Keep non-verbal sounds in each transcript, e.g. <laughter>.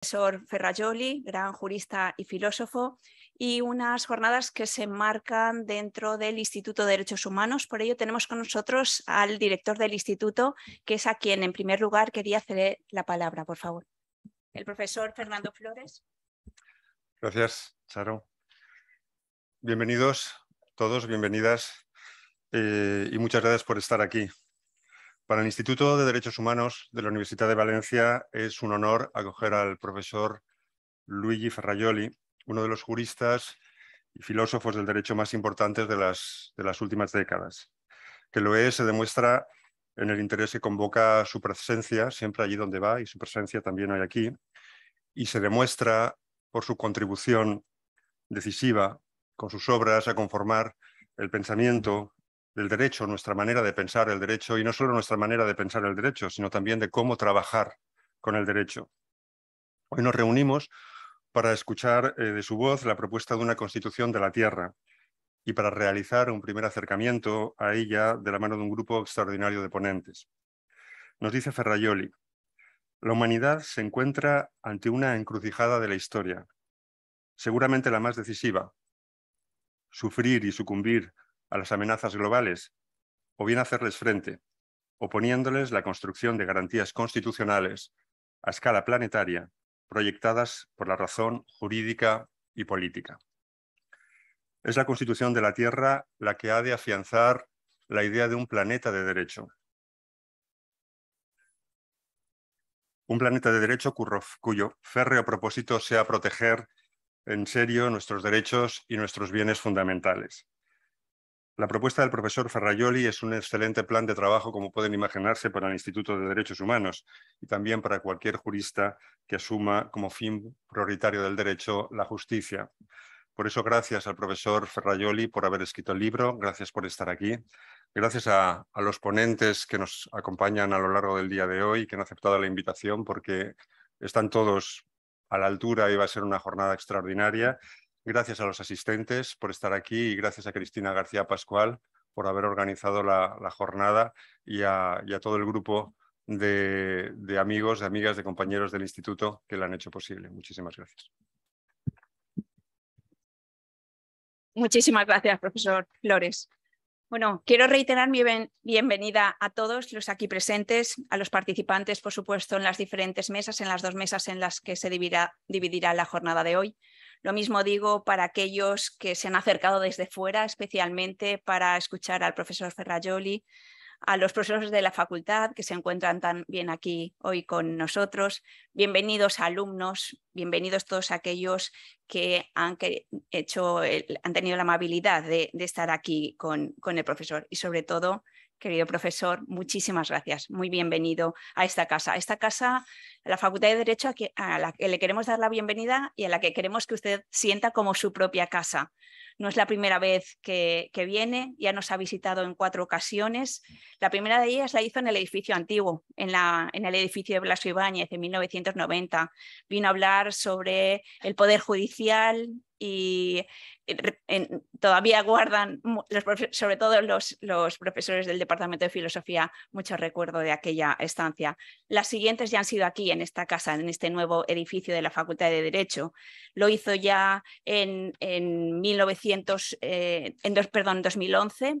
profesor Ferrajoli, gran jurista y filósofo, y unas jornadas que se marcan dentro del Instituto de Derechos Humanos. Por ello tenemos con nosotros al director del instituto, que es a quien en primer lugar quería hacer la palabra, por favor. El profesor Fernando Flores. Gracias, Charo. Bienvenidos todos, bienvenidas eh, y muchas gracias por estar aquí. Para el Instituto de Derechos Humanos de la Universidad de Valencia es un honor acoger al profesor Luigi Ferraioli, uno de los juristas y filósofos del derecho más importantes de las, de las últimas décadas. Que lo es se demuestra en el interés que convoca su presencia siempre allí donde va y su presencia también hoy aquí, y se demuestra por su contribución decisiva con sus obras a conformar el pensamiento del derecho, nuestra manera de pensar el derecho, y no solo nuestra manera de pensar el derecho, sino también de cómo trabajar con el derecho. Hoy nos reunimos para escuchar eh, de su voz la propuesta de una constitución de la tierra y para realizar un primer acercamiento a ella de la mano de un grupo extraordinario de ponentes. Nos dice Ferraioli, la humanidad se encuentra ante una encrucijada de la historia, seguramente la más decisiva. Sufrir y sucumbir a las amenazas globales, o bien hacerles frente, oponiéndoles la construcción de garantías constitucionales a escala planetaria proyectadas por la razón jurídica y política. Es la Constitución de la Tierra la que ha de afianzar la idea de un planeta de derecho. Un planeta de derecho cuyo férreo propósito sea proteger en serio nuestros derechos y nuestros bienes fundamentales. La propuesta del profesor Ferraioli es un excelente plan de trabajo, como pueden imaginarse, para el Instituto de Derechos Humanos y también para cualquier jurista que asuma como fin prioritario del derecho la justicia. Por eso, gracias al profesor Ferraioli por haber escrito el libro, gracias por estar aquí, gracias a, los ponentes que nos acompañan a lo largo del día de hoy, que han aceptado la invitación porque están todos a la altura y va a ser una jornada extraordinaria Gracias a los asistentes por estar aquí y gracias a Cristina García Pascual por haber organizado la, jornada y a, todo el grupo de, amigos, de amigas, de compañeros del instituto que la han hecho posible. Muchísimas gracias. Muchísimas gracias, profesor Flores. Bueno, quiero reiterar mi bienvenida a todos los aquí presentes, a los participantes, por supuesto, en las diferentes mesas, en las dos mesas en las que se dividirá la jornada de hoy. Lo mismo digo para aquellos que se han acercado desde fuera, especialmente para escuchar al profesor Ferrajoli, a los profesores de la facultad que se encuentran también aquí hoy con nosotros. Bienvenidos alumnos, bienvenidos todos aquellos que han, hecho, han tenido la amabilidad de, estar aquí con, el profesor. Y sobre todo, querido profesor, muchísimas gracias. Muy bienvenido a esta casa. Esta casa la Facultad de Derecho a, la que le queremos dar la bienvenida y a la que queremos que usted sienta como su propia casa. No es la primera vez que, viene, ya nos ha visitado en cuatro ocasiones. La primera de ellas la hizo en el edificio antiguo, en, la, en el edificio de Blaso Ibáñez en 1990. Vino a hablar sobre el Poder Judicial y eh, todavía guardan, sobre todo los, los, profesores del Departamento de Filosofía, mucho recuerdo de aquella estancia. Las siguientes ya han sido aquí, en esta casa, en este nuevo edificio de la Facultad de Derecho. Lo hizo ya en, en eh, perdón, 2011,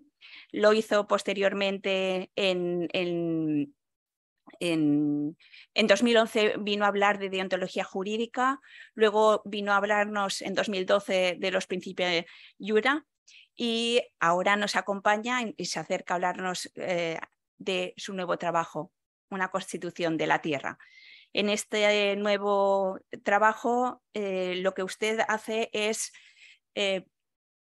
lo hizo posteriormente en, en 2011 vino a hablar de deontología jurídica, luego vino a hablarnos en 2012 de los principios de yura y ahora nos acompaña y se acerca a hablarnos eh, de su nuevo trabajo, una constitución de la tierra en este nuevo trabajo eh, lo que usted hace es eh,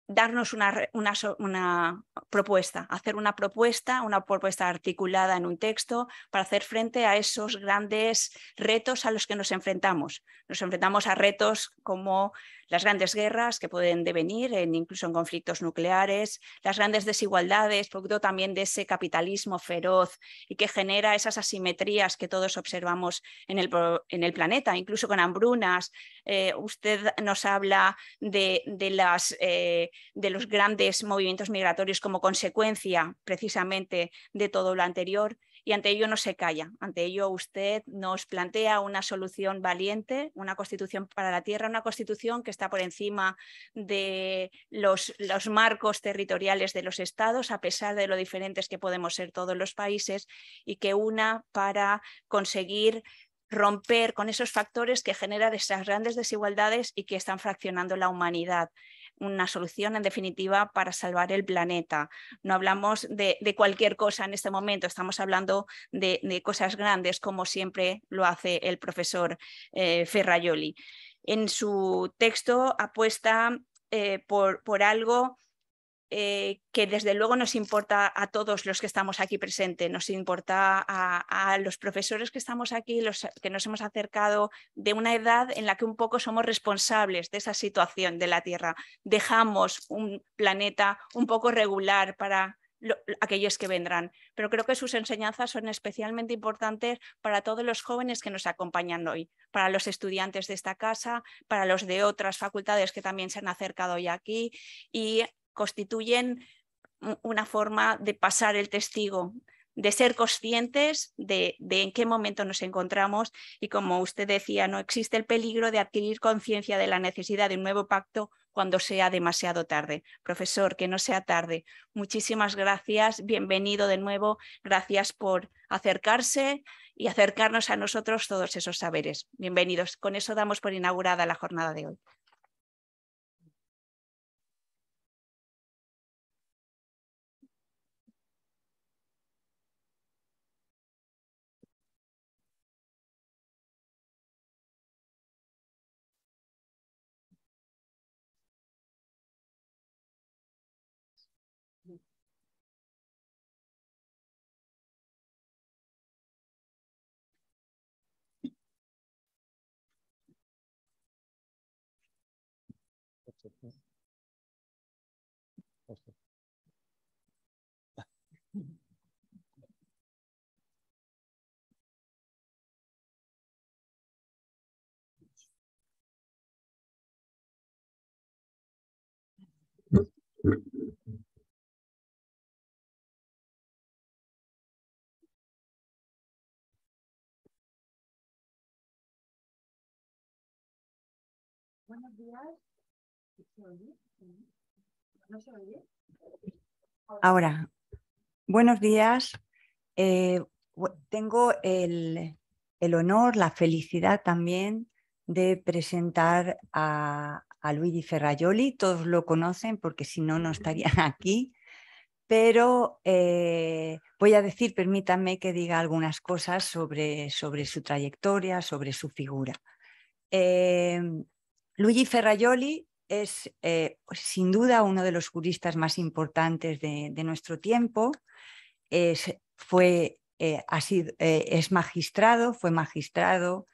darnos una, propuesta, hacer una propuesta, una propuesta articulada en un texto para hacer frente a esos grandes retos a los que nos enfrentamos. Nos enfrentamos a retos como las grandes guerras que pueden devenir incluso en conflictos nucleares, las grandes desigualdades, producto también de ese capitalismo feroz y que genera esas asimetrías que todos observamos en el, planeta, incluso con hambrunas. Eh, usted nos habla de, eh, de los grandes movimientos migratorios como consecuencia precisamente de todo lo anterior y ante ello no se calla. Ante ello usted nos plantea una solución valiente, una constitución para la tierra, una constitución que está por encima de los, marcos territoriales de los estados, a pesar de lo diferentes que podemos ser todos los países, y que una para conseguir romper con esos factores que generan esas grandes desigualdades y que están fraccionando la humanidad una solución en definitiva para salvar el planeta. No hablamos de, cualquier cosa en este momento, estamos hablando de, cosas grandes como siempre lo hace el profesor eh, Ferraioli. En su texto apuesta eh, por, por algo eh, que desde luego nos importa a todos los que estamos aquí presentes, nos importa a, los profesores que estamos aquí, los que nos hemos acercado de una edad en la que un poco somos responsables de esa situación de la Tierra. Dejamos un planeta un poco regular para aquellos que vendrán, pero creo que sus enseñanzas son especialmente importantes para todos los jóvenes que nos acompañan hoy, para los estudiantes de esta casa, para los de otras facultades que también se han acercado hoy aquí y constituyen una forma de pasar el testigo, de ser conscientes de, en qué momento nos encontramos y como usted decía, no existe el peligro de adquirir conciencia de la necesidad de un nuevo pacto cuando sea demasiado tarde. Profesor, que no sea tarde. Muchísimas gracias, bienvenido de nuevo, gracias por acercarse y acercarnos a nosotros todos esos saberes. Bienvenidos. Con eso damos por inaugurada la jornada de hoy. Buenos días. Ahora, buenos días. Eh, tengo el, el honor, la felicidad también de presentar a, a Luigi Ferraioli, todos lo conocen porque si no, no estarían <laughs> aquí, pero eh, voy a decir, permítanme que diga algunas cosas sobre, sobre su trayectoria, sobre su figura. Eh, Luigi Ferraioli es eh, sin duda uno de los juristas más importantes de, nuestro tiempo. fue, es magistrado, fue magistrado,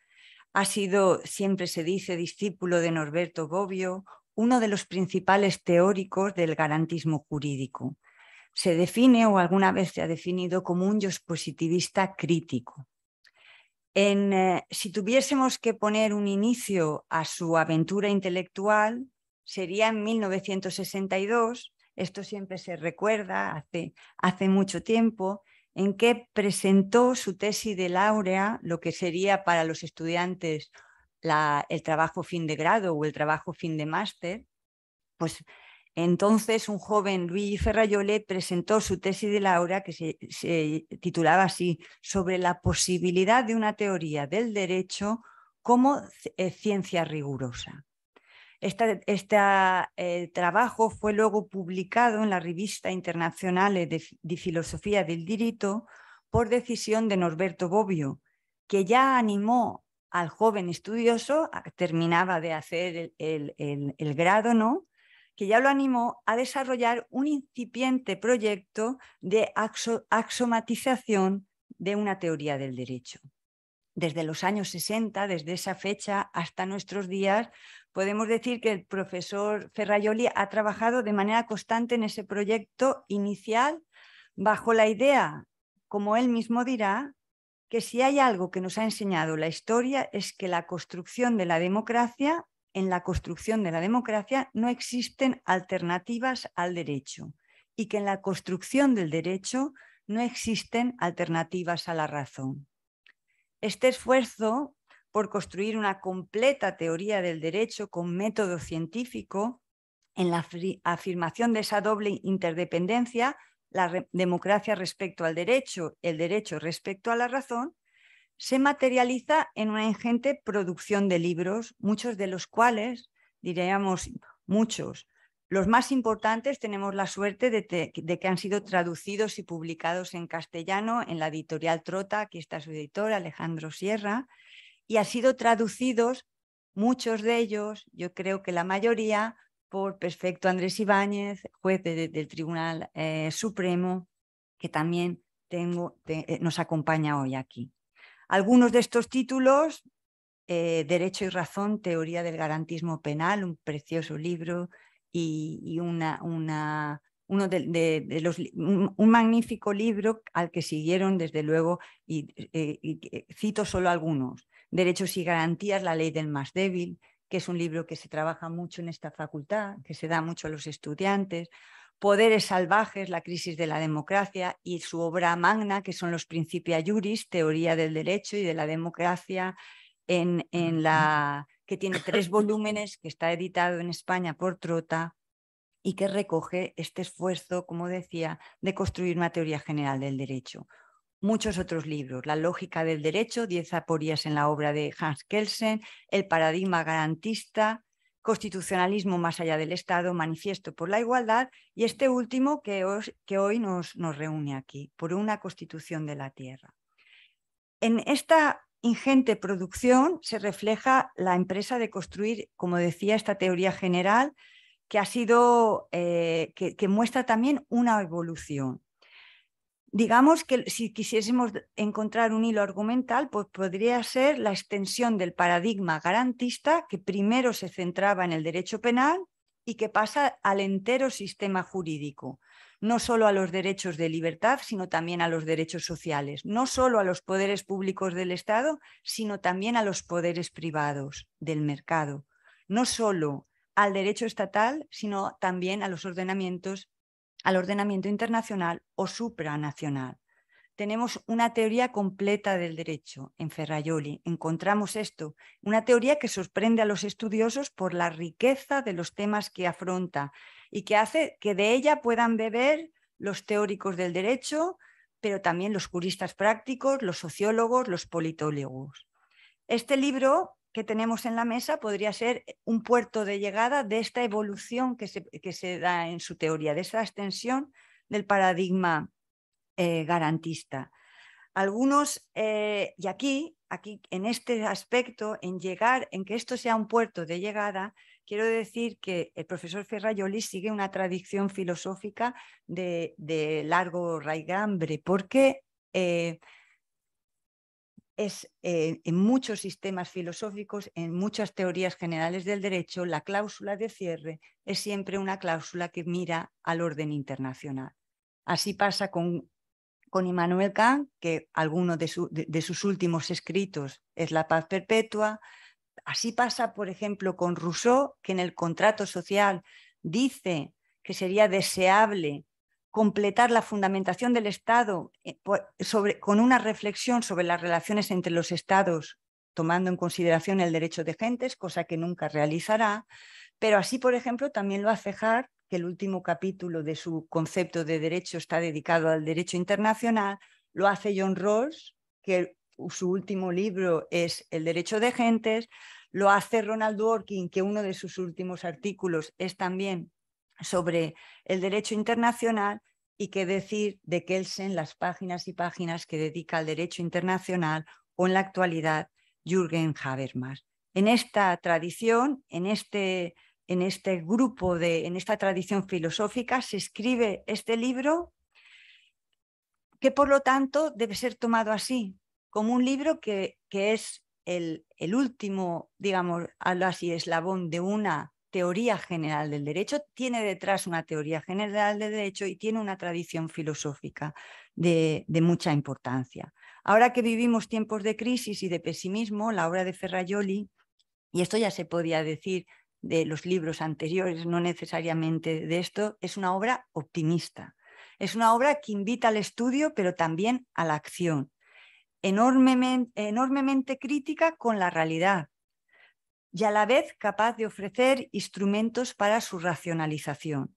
ha sido, siempre se dice, discípulo de Norberto Bobbio, uno de los principales teóricos del garantismo jurídico. Se define o alguna vez se ha definido como un positivista crítico. En, eh, si tuviésemos que poner un inicio a su aventura intelectual, sería en 1962, esto siempre se recuerda hace mucho tiempo, en que presentó su tesis de laurea, lo que sería para los estudiantes el trabajo fin de grado o el trabajo fin de máster, pues entonces un joven Luis Ferrayole, presentó su tesis de laurea que se titulaba así, sobre la posibilidad de una teoría del derecho como eh, ciencia rigurosa. Este, trabajo fue luego publicado en la revista internacional de, filosofía del Dirito por decisión de Norberto Bobbio, que ya animó al joven estudioso, terminaba de hacer el, grado, ¿no? que ya lo animó a desarrollar un incipiente proyecto de axiomatización axomatización de una teoría del derecho. Desde los años 60, desde esa fecha hasta nuestros días, Podemos decir que el profesor Ferraioli ha trabajado de manera constante en ese proyecto inicial bajo la idea, como él mismo dirá, que si hay algo que nos ha enseñado la historia es que la construcción de la democracia, en la construcción de la democracia no existen alternativas al derecho y que en la construcción del derecho no existen alternativas a la razón. Este esfuerzo por construir una completa teoría del derecho con método científico en la afirmación de esa doble interdependencia, la democracia respecto al derecho, el derecho respecto a la razón, se materializa en una ingente producción de libros, muchos de los cuales, diríamos muchos, los más importantes tenemos la suerte de, que han sido traducidos y publicados en castellano en la editorial Trota, aquí está su editor, Alejandro Sierra, y han sido traducidos muchos de ellos, yo creo que la mayoría, por perfecto Andrés Ibáñez, juez del Tribunal eh, Supremo, que también tengo, eh, nos acompaña hoy aquí. Algunos de estos títulos, eh, Derecho y Razón, Teoría del Garantismo Penal, un precioso libro y, uno de, un, magnífico libro al que siguieron, desde luego, y cito solo algunos. Derechos y Garantías, la ley del más débil, que es un libro que se trabaja mucho en esta facultad, que se da mucho a los estudiantes. Poderes salvajes, la crisis de la democracia y su obra magna, que son los Principia Juris, teoría del derecho y de la democracia, en, que tiene tres <coughs> volúmenes, que está editado en España por Trota y que recoge este esfuerzo, como decía, de construir una teoría general del derecho muchos otros libros, La lógica del derecho, Diez aporías en la obra de Hans Kelsen, El paradigma garantista, Constitucionalismo más allá del Estado, Manifiesto por la Igualdad y este último que, hoy nos, reúne aquí, por una constitución de la tierra. En esta ingente producción se refleja la empresa de construir, como decía, esta teoría general que ha sido, eh, que muestra también una evolución Digamos que si quisiésemos encontrar un hilo argumental, pues podría ser la extensión del paradigma garantista que primero se centraba en el derecho penal y que pasa al entero sistema jurídico, no solo a los derechos de libertad, sino también a los derechos sociales, no solo a los poderes públicos del Estado, sino también a los poderes privados del mercado, no solo al derecho estatal, sino también a los ordenamientos al ordenamiento internacional o supranacional. Tenemos una teoría completa del derecho en Ferraioli. Encontramos esto, una teoría que sorprende a los estudiosos por la riqueza de los temas que afronta y que hace que de ella puedan beber los teóricos del derecho, pero también los juristas prácticos, los sociólogos, los politólogos. Este libro que tenemos en la mesa podría ser eh, un puerto de llegada de esta evolución que se, que se da en su teoría, de esa extensión del paradigma eh, garantista. Algunos, eh, y aquí, aquí, en este aspecto, en llegar, en que esto sea un puerto de llegada, quiero decir que el profesor Ferrayoli sigue una tradición filosófica de, largo raigambre, porque eh, en muchos sistemas filosóficos, en muchas teorías generales del derecho, la cláusula de cierre es siempre una cláusula que mira al orden internacional. Así pasa con, Immanuel Kant, que alguno de, de sus últimos escritos es La paz perpetua. Así pasa, por ejemplo, con Rousseau, que en el contrato social dice que sería deseable completar la fundamentación del Estado eh, con una reflexión sobre las relaciones entre los Estados, tomando en consideración el derecho de gentes, cosa que nunca realizará, pero así, por ejemplo, también lo hace Hart, que el último capítulo de su concepto de derecho está dedicado al derecho internacional, lo hace John Rawls, que su último libro es El derecho de gentes, lo hace Ronald Dworkin, que uno de sus últimos artículos es también sobre el derecho internacional, y qué decir de Kelsen las páginas y páginas que dedica al derecho internacional o en la actualidad Jürgen Habermas. En esta tradición, en este, en este grupo, de, en esta tradición filosófica, se escribe este libro que por lo tanto debe ser tomado así, como un libro que, que es el, el, último, digamos, algo así, eslabón de una teoría general del derecho, tiene detrás una teoría general del derecho y tiene una tradición filosófica de, mucha importancia. Ahora que vivimos tiempos de crisis y de pesimismo, la obra de Ferrajoli y esto ya se podía decir de los libros anteriores, no necesariamente de esto, es una obra optimista. Es una obra que invita al estudio, pero también a la acción, enormemente crítica con la realidad, y a la vez capaz de ofrecer instrumentos para su racionalización.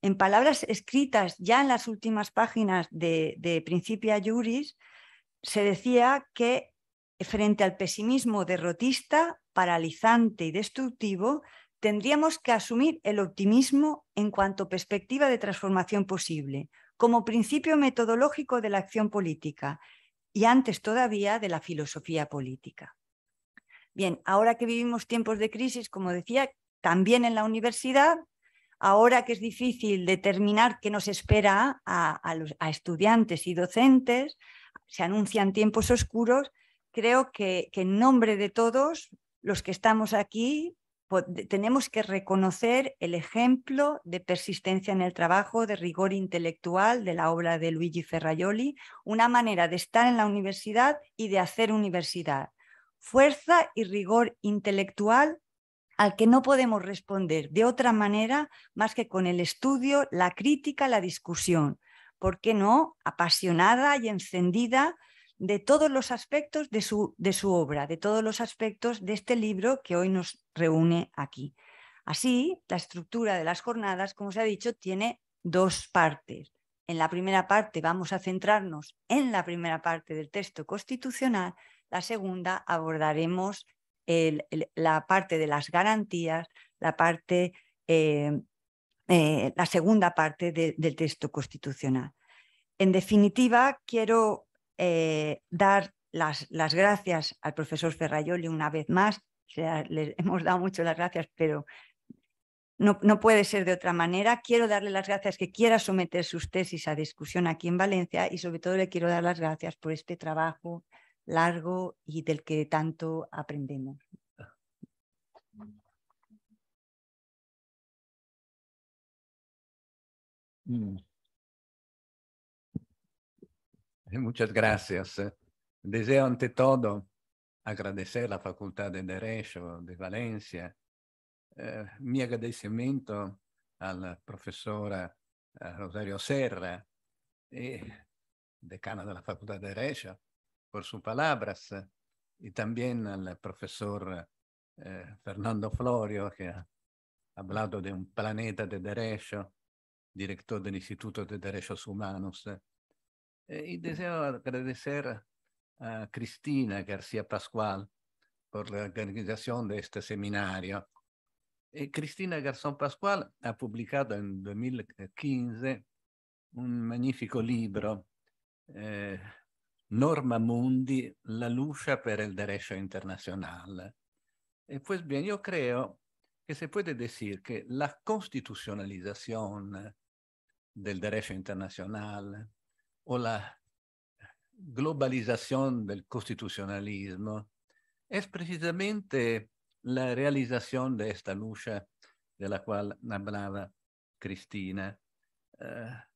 En palabras escritas ya en las últimas páginas de, de Principia Juris, se decía que frente al pesimismo derrotista, paralizante y destructivo, tendríamos que asumir el optimismo en cuanto perspectiva de transformación posible, como principio metodológico de la acción política y antes todavía de la filosofía política. Bien, ahora que vivimos tiempos de crisis, como decía, también en la universidad, ahora que es difícil determinar qué nos espera a, estudiantes y docentes, se anuncian tiempos oscuros, creo que, que en nombre de todos los que estamos aquí tenemos que reconocer el ejemplo de persistencia en el trabajo, de rigor intelectual de la obra de Luigi Ferraioli, una manera de estar en la universidad y de hacer universidad fuerza y rigor intelectual al que no podemos responder de otra manera más que con el estudio, la crítica, la discusión. ¿Por qué no? Apasionada y encendida de todos los aspectos de su, de su obra, de todos los aspectos de este libro que hoy nos reúne aquí. Así, la estructura de las jornadas, como se ha dicho, tiene dos partes. En la primera parte vamos a centrarnos en la primera parte del texto constitucional la segunda abordaremos la parte de las garantías, la parte, eh, eh, la segunda parte del texto constitucional. En definitiva, quiero eh, dar las, gracias al profesor Ferrayoli una vez más. Le, hemos dado mucho las gracias, pero no, no, puede ser de otra manera. Quiero darle las gracias que quiera someter sus tesis a discusión aquí en Valencia y sobre todo le quiero dar las gracias por este trabajo largo y del que tanto aprendemos. Mm. Eh, muchas gracias. Eh. Deseo ante todo agradecer a la Facultad de Derecho de Valencia. Eh, mi agradecimiento a la profesora Rosario Serra, eh, decana de la Facultad de Derecho, por sus palabras y también al profesor eh, Fernando Florio que ha hablado de un planeta de derecho, director del Instituto de Derechos Humanos. Eh, y deseo agradecer a Cristina García Pascual por la organización de este seminario. Eh, Cristina Garzón Pascual ha pubblicato nel 2015 un magnifico libro eh, Norma Mundi, la luce per il derecho internazionale. E pues bien, yo creo que se puede decir que la costituzionalizzazione del derecho internazionale o la globalizzazione del costituzionalismo è precisamente la realizzazione di questa luce della quale parlava Cristina. Eh,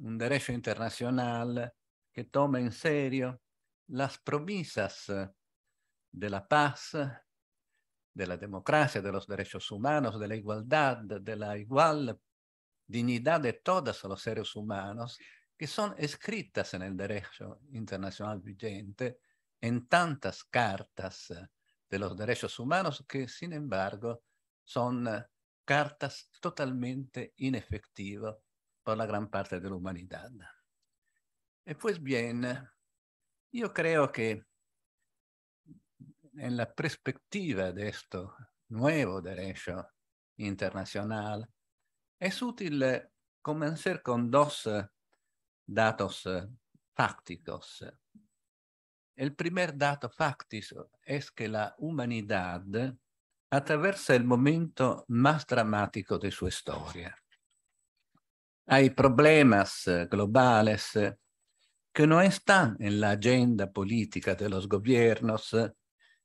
un derecho internacional que tome en serio las promesas eh, de la paz, eh, de la democracia, de los derechos humanos, de la igualdad, de la igual dignidad de todos los seres humanos, que son escritas en el derecho internacional vigente, en tantas cartas eh, de los derechos humanos que, sin embargo, son cartas totalmente inefectivas por la gran parte de la humanidad. E pues bien, yo creo que en la perspectiva de esto nuevo derecho internazionale è utile cominciare con due dati fácticos. Il primo dato fáctico è che la humanidad attraversa il momento più drammatico della sua storia. Hay problemi globali que no está en la agenda política de los gobiernos,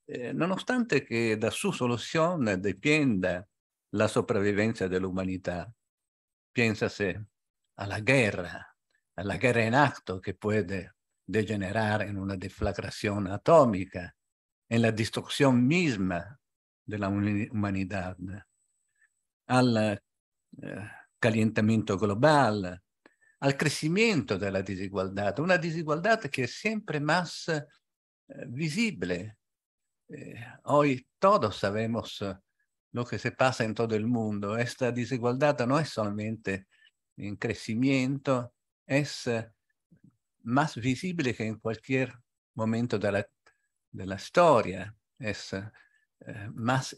eh, nonostante che da su soluzione dependa la sopravvivenza dell'umanità. Piénsase a la guerra, a la guerra in acto che può degenerare in una deflagrazione atómica, en la distruzione misma della umanità, al eh, calientamento globale, al crescimento della disuguaglianza, una disuguaglianza che è sempre più eh, visibile. Eh, hoy tutti sappiamo lo che se passa in tutto il mondo. Questa desigualdad non è solamente in crescimento, è più visibile che in qualche momento della, la, de la historia, es eh, más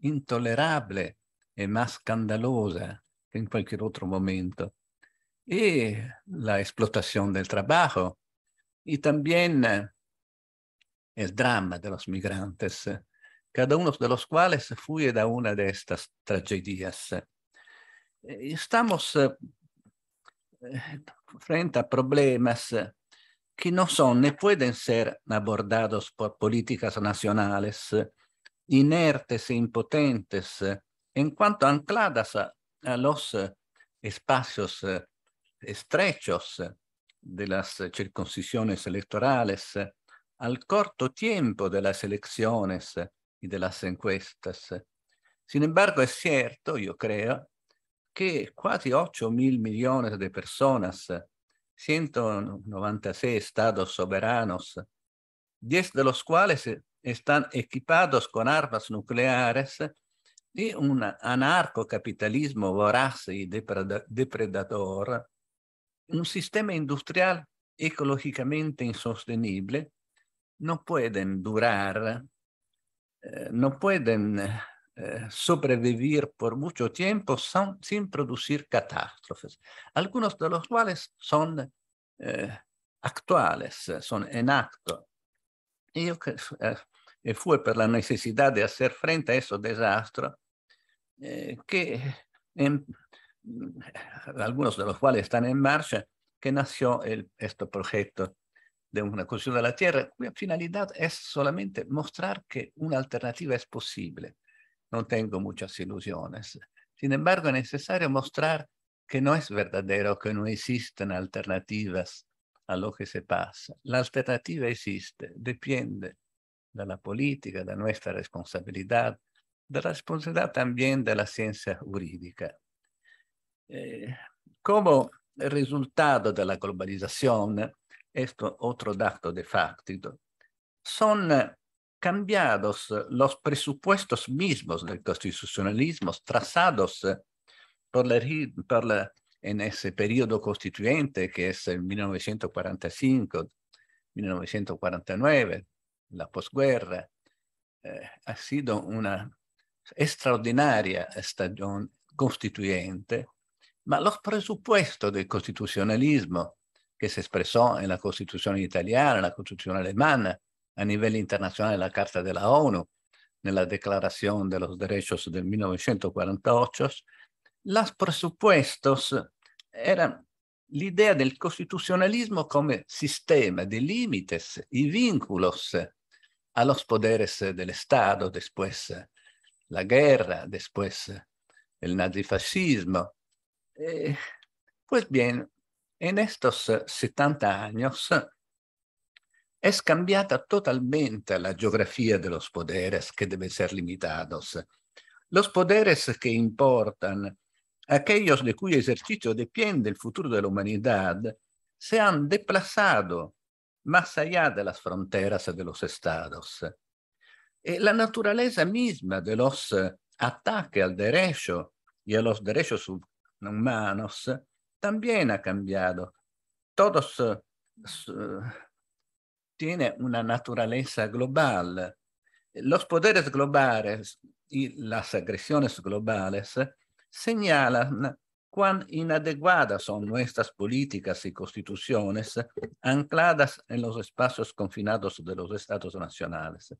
intolerable y más escandalosa que en cualquier otro momento. y la explotación del trabajo y también eh, el drama de los migrantes, eh, cada uno de los cuales fue de una de estas tragedias. Eh, estamos frente a problemas que no son ni pueden ser abordados por políticas nacionales inertes e impotentes en cuanto ancladas a, los espacios estrechos de las circunscripciones electorales al corto tiempo de las elecciones y de las encuestas. Sin embargo, es cierto, yo creo, que casi 8 mil millones de personas, 196 estados soberanos, 10 de los cuales están equipados con armas nucleares y un anarcocapitalismo voraz y depredador, un sistema industrial ecológicamente insostenible no pueden durar, eh, no pueden eh, sobrevivir por mucho tiempo sin producir catástrofes, algunos de los cuales son eh, actuales, son en acto. Y fue por la necesidad de hacer frente a esos desastres que en, algunos de los cuales están en marcha, que nació el, este proyecto de una cuestión de la tierra, cuya finalidad es solamente mostrar que una alternativa es posible. No tengo muchas ilusiones. Sin embargo, es necesario mostrar que no es verdadero que no existen alternativas a lo que se pasa. La alternativa existe, depende de la política, de nuestra responsabilidad, de la responsabilidad también de la ciencia jurídica. Eh, como resultado de la globalización, esto otro dato de facto, sono cambiati i presupposti mismos del constitucionalismo trazados por la, por la, en ese periodo constituyente que es 1945-1949, la posguerra. Eh, ha sido una straordinaria stagione costituente ma los presupuestos del constitucionalismo que se expresó en la Constitución italiana, en la Constitución alemana, a nivel internacional en la Carta de la ONU, en la Declaración de los Derechos de 1948, los presupuestos eran la idea del constitucionalismo como sistema de límites y vínculos a los poderes del Estado, después la guerra, después el nazifascismo, Eh, pues bien, en estos 70 años es cambiata totalmente la geografía de los poderes que deben ser limitados. Los poderes que importan, aquellos de cuyo ejercicio depende el futuro de la humanidad, se han desplazado más allá de las fronteras de los estados. Eh, la naturaleza misma de los eh, ataques al derecho y a los derechos humanos también ha cambiado. Todos eh, tienen una naturaleza global. Los poderes globales y las agresiones globales señalan cuán inadecuadas son nuestras políticas y constituciones ancladas en los espacios confinados de los estados nacionales.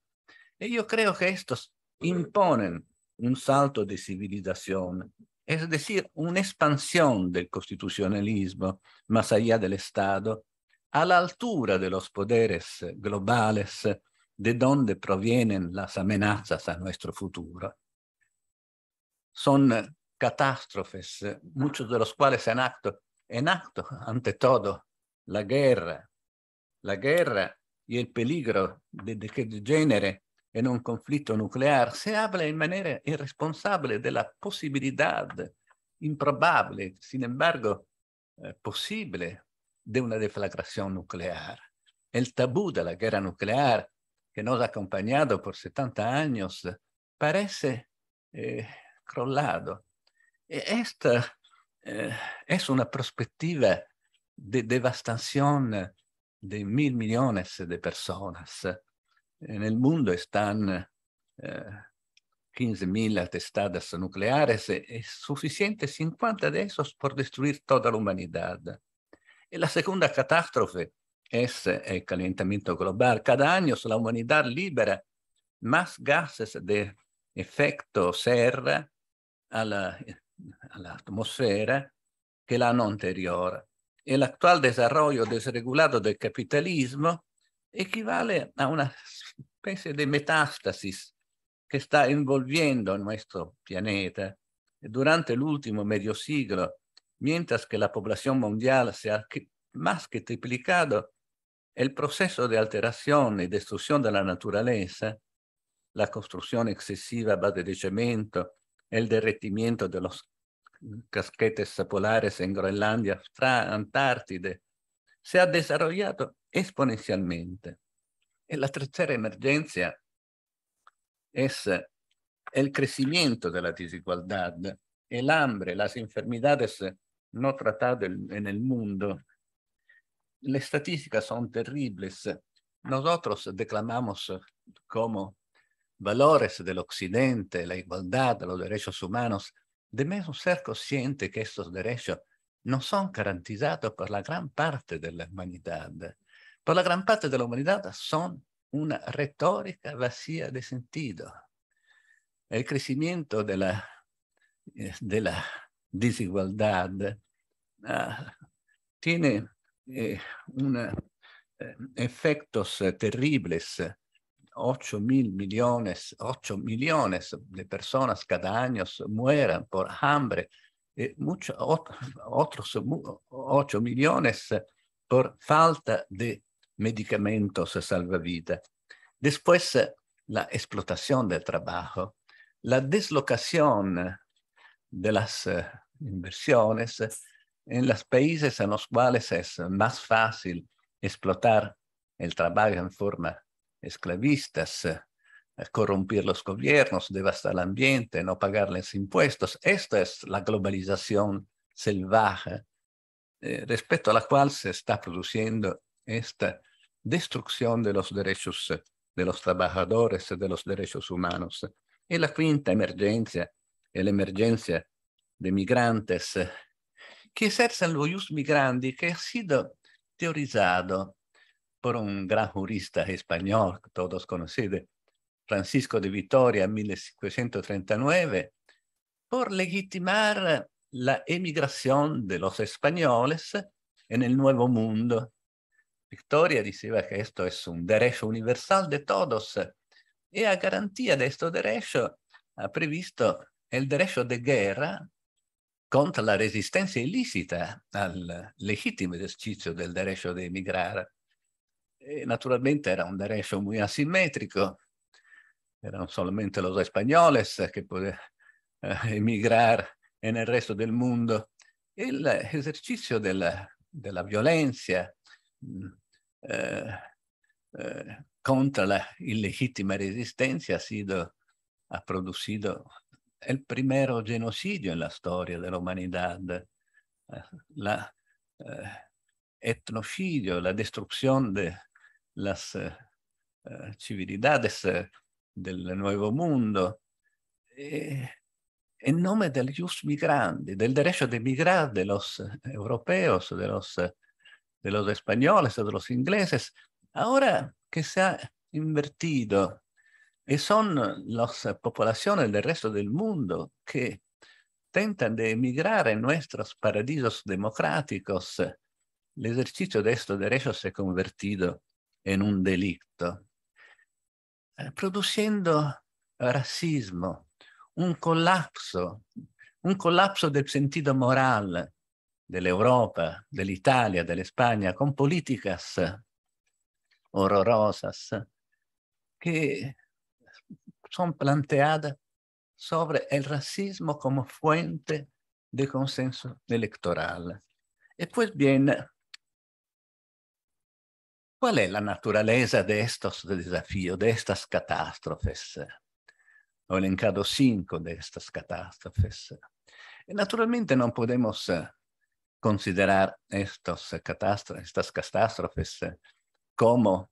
Y yo creo que estos imponen un salto de civilización es decir, una expansión del constitucionalismo más allá del Estado, a la altura de los poderes globales de donde provienen las amenazas a nuestro futuro. Son catástrofes, muchos de los cuales en acto, en acto ante todo, la guerra, la guerra y el peligro de, de, de genere en un conflicto nuclear, se habla de manera irresponsable de la posibilidad improbable, sin embargo, eh, posible de una deflagración nuclear. El tabú de la guerra nuclear que nos ha acompañado por 70 años parece eh, crollado. E-, esta eh, es una perspectiva de devastación de mil millones de personas en el mundo están 15.000 eh, testadas nucleares, e-, es suficiente 50 de esos por destruir toda la humanidad. Y la segunda catástrofe es eh, el calentamiento global. Cada año la humanidad libera más gases de efecto serra a la, a la atmósfera que el año anterior. El actual desarrollo desregulado del capitalismo equivale a una specie di metastasis che sta envolviendo il nostro planeta. Durante l'ultimo medio siglo, mientras que la popolazione mondiale se ha más que triplicado, el proceso de alteración y destrucción de la naturaleza, la costruzione excesiva a base di cemento, il derretimiento de los casquetes polares en Groenlandia, Antartide, se ha desarrollado esponenzialmente. E la terza emergenza è il crescimento della la desigualdad, el hambre, las enfermedades non trattate nel mondo. Le statistiche sono terribili. terribles. Nosotros declamamos come valores del Occidente, la igualdad, los derechos humanos, debemos ser conscientes che estos derechos non sono garantizados per la gran parte de la por la gran parte de la humanidad son una retórica vacía de sentido. El crecimiento de la, de la desigualdad ah, tiene eh, eh efectos eh, terribles. 8 mil millones, 8 millones de personas cada año mueran por hambre, y eh, muchos otros 8 millones por falta de medicamentos salvavidas. Después, eh, la explotación del trabajo, la deslocación eh, de las eh, inversiones en los países en los cuales es más fácil explotar el trabajo en forma esclavista, corromper los gobiernos, devastar el ambiente, no pagarles impuestos. Esta es la globalización salvaje respecto a la cual se está produciendo esta destrucción de los derechos eh, de los trabajadores, eh, de los derechos humanos. Eh, y la quinta emergencia es la emergencia de migrantes que ejercen los migrantes que ha sido teorizado por un gran jurista español, todos conocidos, Francisco de Vitoria, 1539, por legitimar la emigración de los españoles en el Nuevo Mundo Victoria decía que esto es un derecho universal de todos e a garantía di questo derecho ha previsto il derecho de guerra contro la resistenza illicita al legittimo esercizio del derecho de emigrare. E naturalmente era un derecho muy asimmetrico, erano solamente los españoles che potevano eh, emigrare e nel resto del mondo. El l'esercizio eh, della, della violenza Mm. Eh, eh, contro la illegittima resistenza ha sido, ha producido el primer genocidio nella storia historia de la la eh, etnocidio, la destrucción de eh, civilidades eh, del Nuevo Mundo. In nome del jus migranti, del derecho di migrar degli europei, degli de de los españoles o de los ingleses, ahora que se ha invertido y son las poblaciones del resto del mundo que tentan de emigrar en nuestros paradisos democráticos, el ejercicio de estos derechos se ha convertido en un delito, eh, produciendo racismo, un colapso, un colapso del sentido moral, dell'Europa, dell'Italia, Spagna, con políticas horrorosas che sono planteate sobre el racismo come fuente di consenso elettorale. E pues bien, ¿cuál es la naturaleza de estos desafíos, de queste catástrofes? Ho elencato cinque di queste catástrofes. naturalmente non possiamo considerar eh, estas catástrofes eh, como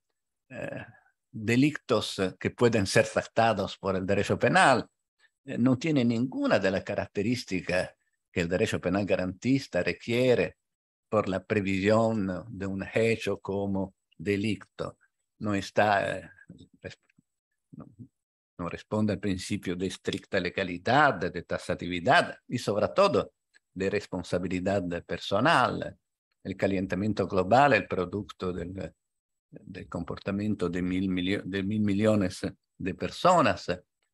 eh, delitos que pueden ser tratados por el derecho penal no tiene ninguna de las características que el derecho penal garantista requiere por la previsión de un hecho como delito. No está, no responde al principio de estricta legalidad, de tasatividad y sobre todo de responsabilidad personal. El calentamiento global es el producto del, comportamiento de mil, millones de personas.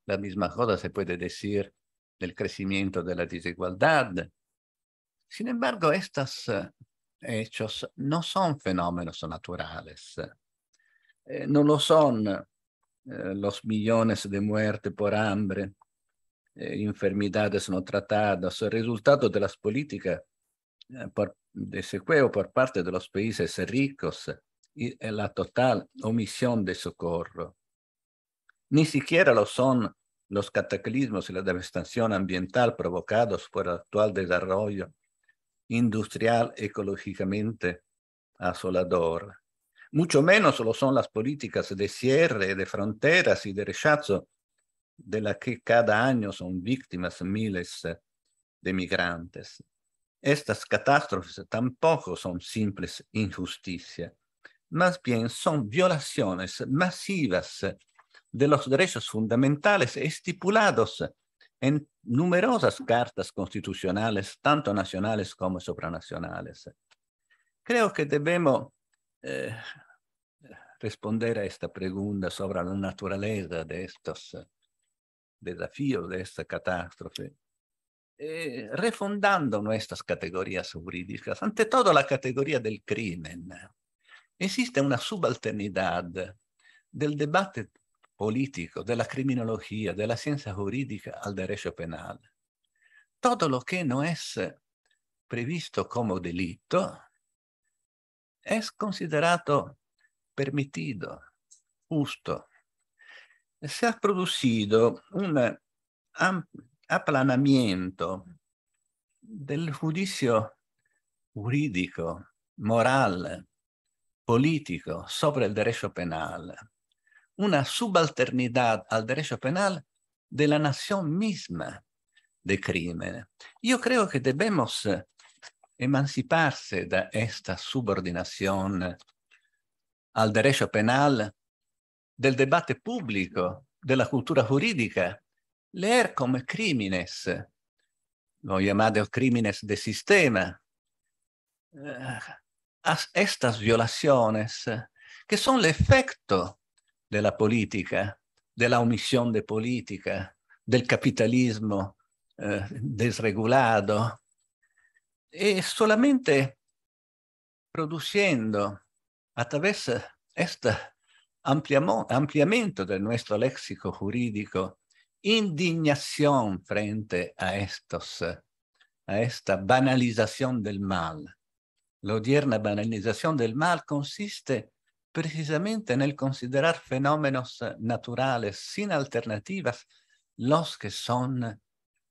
La misma cosa se puede decir del crecimiento de la desigualdad. Sin embargo, estos eh, hechos no son fenómenos naturales. Eh, no lo son eh, los millones de muertes por hambre eh, enfermedades no tratadas, el resultado de las políticas eh, de secueo por parte de los países ricos y eh, la total omisión de socorro. Ni siquiera lo son los cataclismos y la devastación ambiental provocados por el actual desarrollo industrial ecológicamente asolador. Mucho menos lo son las políticas de cierre, de fronteras y de rechazo de la que cada año son víctimas miles eh, de migrantes. Estas catástrofes tampoco son simples injusticias, más bien son violaciones masivas eh, de los derechos fundamentales estipulados eh, en numerosas cartas constitucionales, tanto nacionales como supranacionales. Creo que debemos responder a esta pregunta sobre la naturaleza de estos desafío de esta catástrofe, eh, refundando nuestras categorías jurídicas, ante la categoria del crimen. Esiste una subalternità del dibattito politico, della criminologia, della scienza giuridica al derecho penale. Tutto lo che non è previsto come delitto è considerato permitido, giusto, se ha producido un aplanamiento del giudizio giuridico, morale, politico sopra il derecho penale, una subalternità al derecho penale della nazione misma del crimine. Io credo che dobbiamo emanciparsi da questa subordinazione al derecho penale del debate pubblico, della cultura giuridica. Leer come crimines, lo chiamate crimines del sistema, eh, a estas violaciones, che sono l'effetto della politica, della omissione de la del capitalismo eh, desregulado. Y solamente produciendo a través de ampliamiento de nuestro léxico jurídico, indignación frente a, estos, a esta banalización del mal. La odierna banalización del mal consiste precisamente en el considerar fenómenos naturales sin alternativas los que son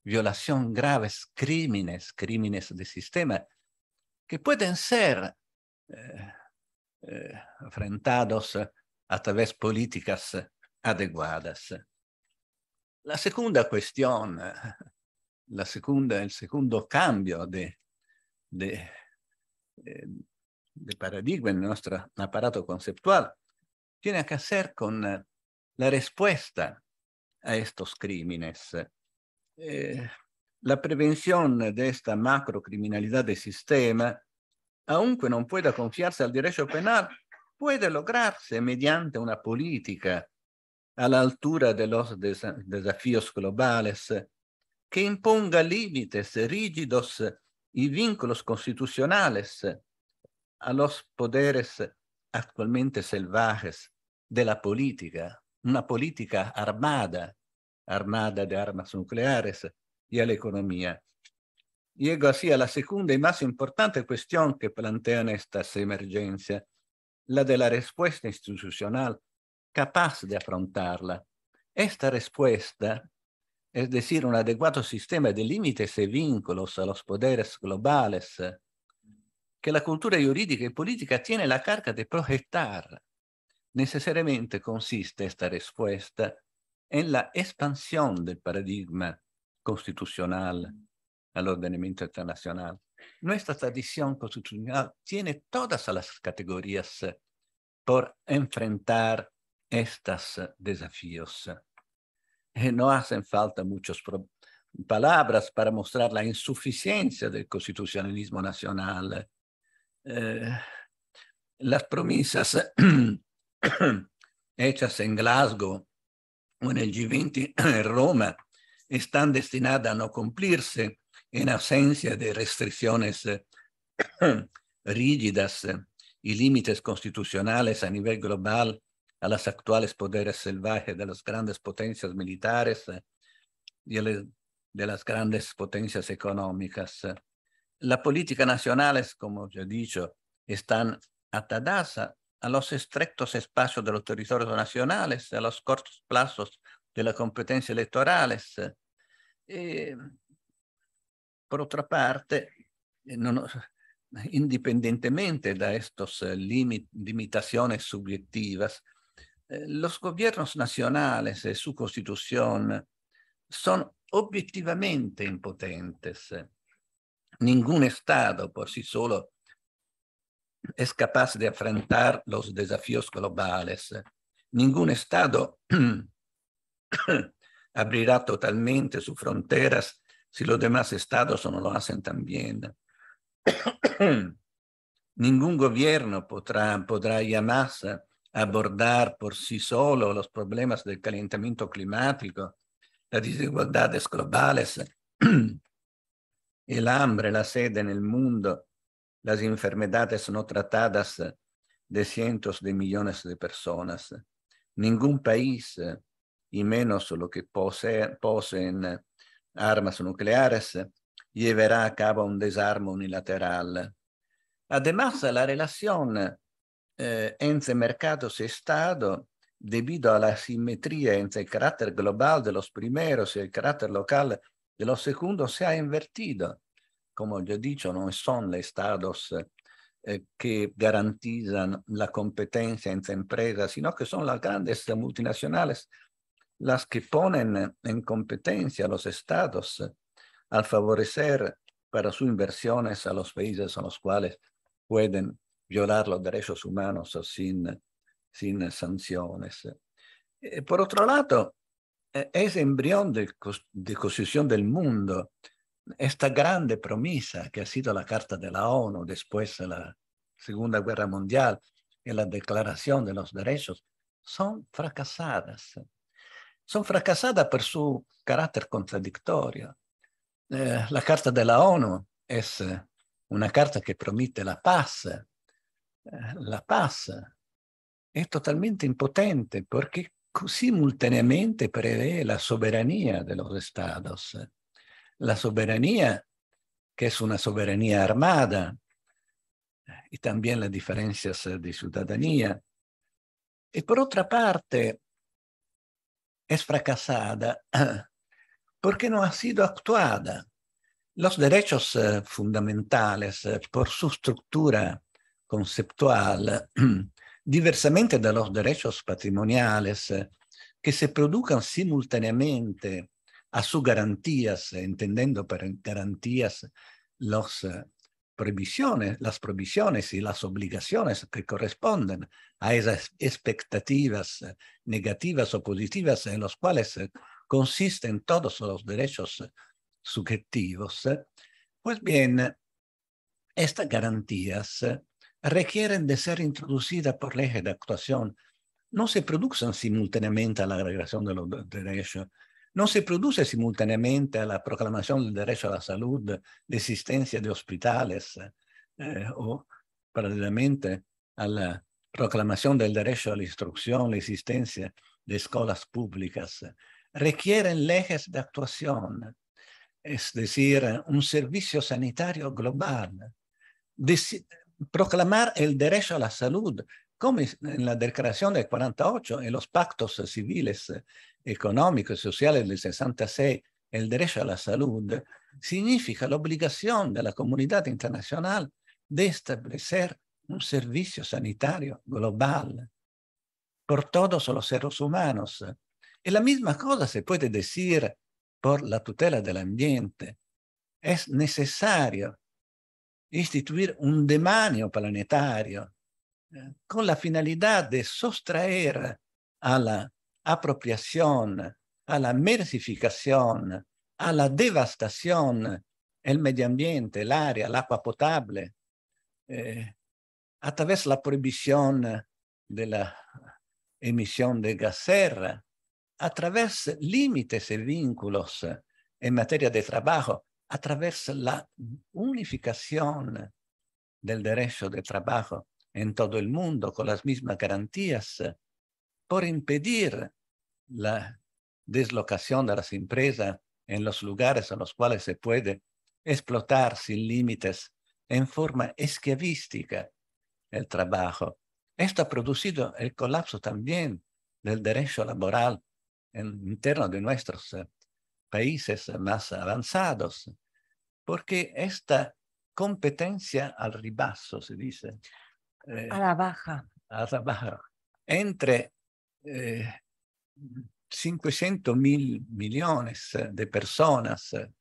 violación graves, crímenes, crímenes de sistema, que pueden ser enfrentados eh, eh, através politiche adeguate. La seconda questione, la segunda, el segundo cambio di eh, de, paradigma en nostro aparato conceptual tiene a che hacer con la risposta a questi crimini. Eh, la prevención de esta macrocriminalidad del sistema, aunque non pueda confiarse al derecho penale, puede lograrse mediante una politica a la altura de los des desafíos globales que imponga límites rígidos y vínculos constitucionales a los poderes actualmente salvajes de la política, una política armada, armada de armas nucleares y a la economía. Llego así a la segunda y más importante cuestión que plantean estas emergencias, la de la respuesta institucional capaz de afrontarla. Esta respuesta, es decir, un adeguato sistema di limiti e vínculos a los poderes globales che la cultura giuridica e politica tiene la carga di progettare, necessariamente consiste questa risposta in la espansione del paradigma constitucional al ordenamiento internacional. nuestra tradición constitucional tiene todas las categorías eh, por enfrentar estos eh, desafíos. Eh, no hacen falta muchas palabras para mostrar la insuficiencia del constitucionalismo nacional. las promesas <coughs> hechas en Glasgow o en el G20 en Roma están destinadas a no cumplirse en ausencia de restricciones eh, rígidas <clears throat> eh, y límites constitucionales a nivel global a las actuales poderes salvajes de las grandes potencias militares eh, y de las grandes potencias económicas. Las políticas nacionales, como ya he dicho, están atadas a los estrictos espacios de los territorios nacionales, a los cortos plazos de las competencias electorales. Por otra parte, eh, no, <laughs> independientemente de estas eh, limit, limitaciones subjetivas, eh, los gobiernos nacionales y su Costituzione sono obiettivamente impotenti. Ningún Stato per sí solo è capace di affrontare los desafíos globali. Ningún Stato <clears throat> abrirá totalmente sus fronteras si los demás estados no lo hacen también. <coughs> Ningún gobierno podrá, podrá más eh, abordar por sí solo los problemas del calentamiento climático, las desigualdades globales, <coughs> el hambre, la sed en el mundo, las enfermedades no tratadas eh, de cientos de millones de personas. Ningún país, eh, y menos lo que poseen armas nucleares, lleverà a cabo un desarmo unilateral. Además, la relación eh, entre mercados y Estado, debido a la simetría entre el carácter global de los primeros y el carácter local de los segundos, se ha invertido. Como yo he dicho, no son los Estados eh, que garantizan la competencia entre empresas, sino que son las grandes multinacionales las que ponen en competencia a los estados eh, al favorecer para sus inversiones a los países a los cuales pueden violar los derechos humanos eh, sin, eh, sin sanciones. Por otro lado, ese embrión de, construcción del mundo, esta grande promesa que ha sido la Carta de la ONU después de la Segunda Guerra Mundial y la Declaración de los Derechos, son fracasadas. sono fracasadas per suo carattere contraddittorio. Eh, la Carta della ONU è una carta che promette la pace. Eh, la pace è totalmente impotente perché simultaneamente prevede la soberanía de los estados. La soberanía, che è una soberanía armata, eh, e también las diferencias di ciudadanía. E por otra parte, es fracasada <clears throat> porque no ha sido actuada. Los derechos eh, fundamentales, eh, por su estructura conceptual, <clears throat> diversamente de los derechos patrimoniales, eh, que se produzcan simultáneamente a sus garantías, entendiendo por garantías los prohibiciones las provisiones y las obligaciones que corresponden a esas expectativas eh, negativas o positivas en las cuales eh, consisten todos los derechos eh, subjetivos, pues bien, estas garantías requieren de ser introducidas por leyes de actuación. No se producen simultáneamente a la agregación de los derechos, no se produce simultáneamente a la proclamación del derecho a la salud la existencia de hospitales eh, o paralelamente a la proclamación del derecho a la instrucción, la existencia de escuelas públicas, requieren leyes de actuación, es decir, un servicio sanitario global. proclamar el derecho a la salud como en la Declaración del 48, en los pactos civiles, eh, económicos y sociales del 66, el derecho a la salud, significa la obligación de la comunidad internacional de establecer un servicio sanitario global por todos los seres humanos. Y la misma cosa se puede decir por la tutela del ambiente. Es necesario instituir un demanio planetario con la finalidad de sustraer a la apropiación, a la mercificación, a la devastación el medio ambiente, el área, el agua potable, eh, a través de la prohibición de la emisión de gas serra, a través de límites y vínculos en materia de trabajo, a través de la unificación del derecho de trabajo en todo el mundo con las mismas garantías eh, por impedir la deslocación de las empresas en los lugares a los cuales se puede explotar sin límites en forma esclavística el trabajo. Esto ha producido el colapso también del derecho laboral en, interno de nuestros eh, países más avanzados, porque esta competencia al ribasso se dice, eh, a la baja. Entre eh, 500 mil millones eh, de personas eh,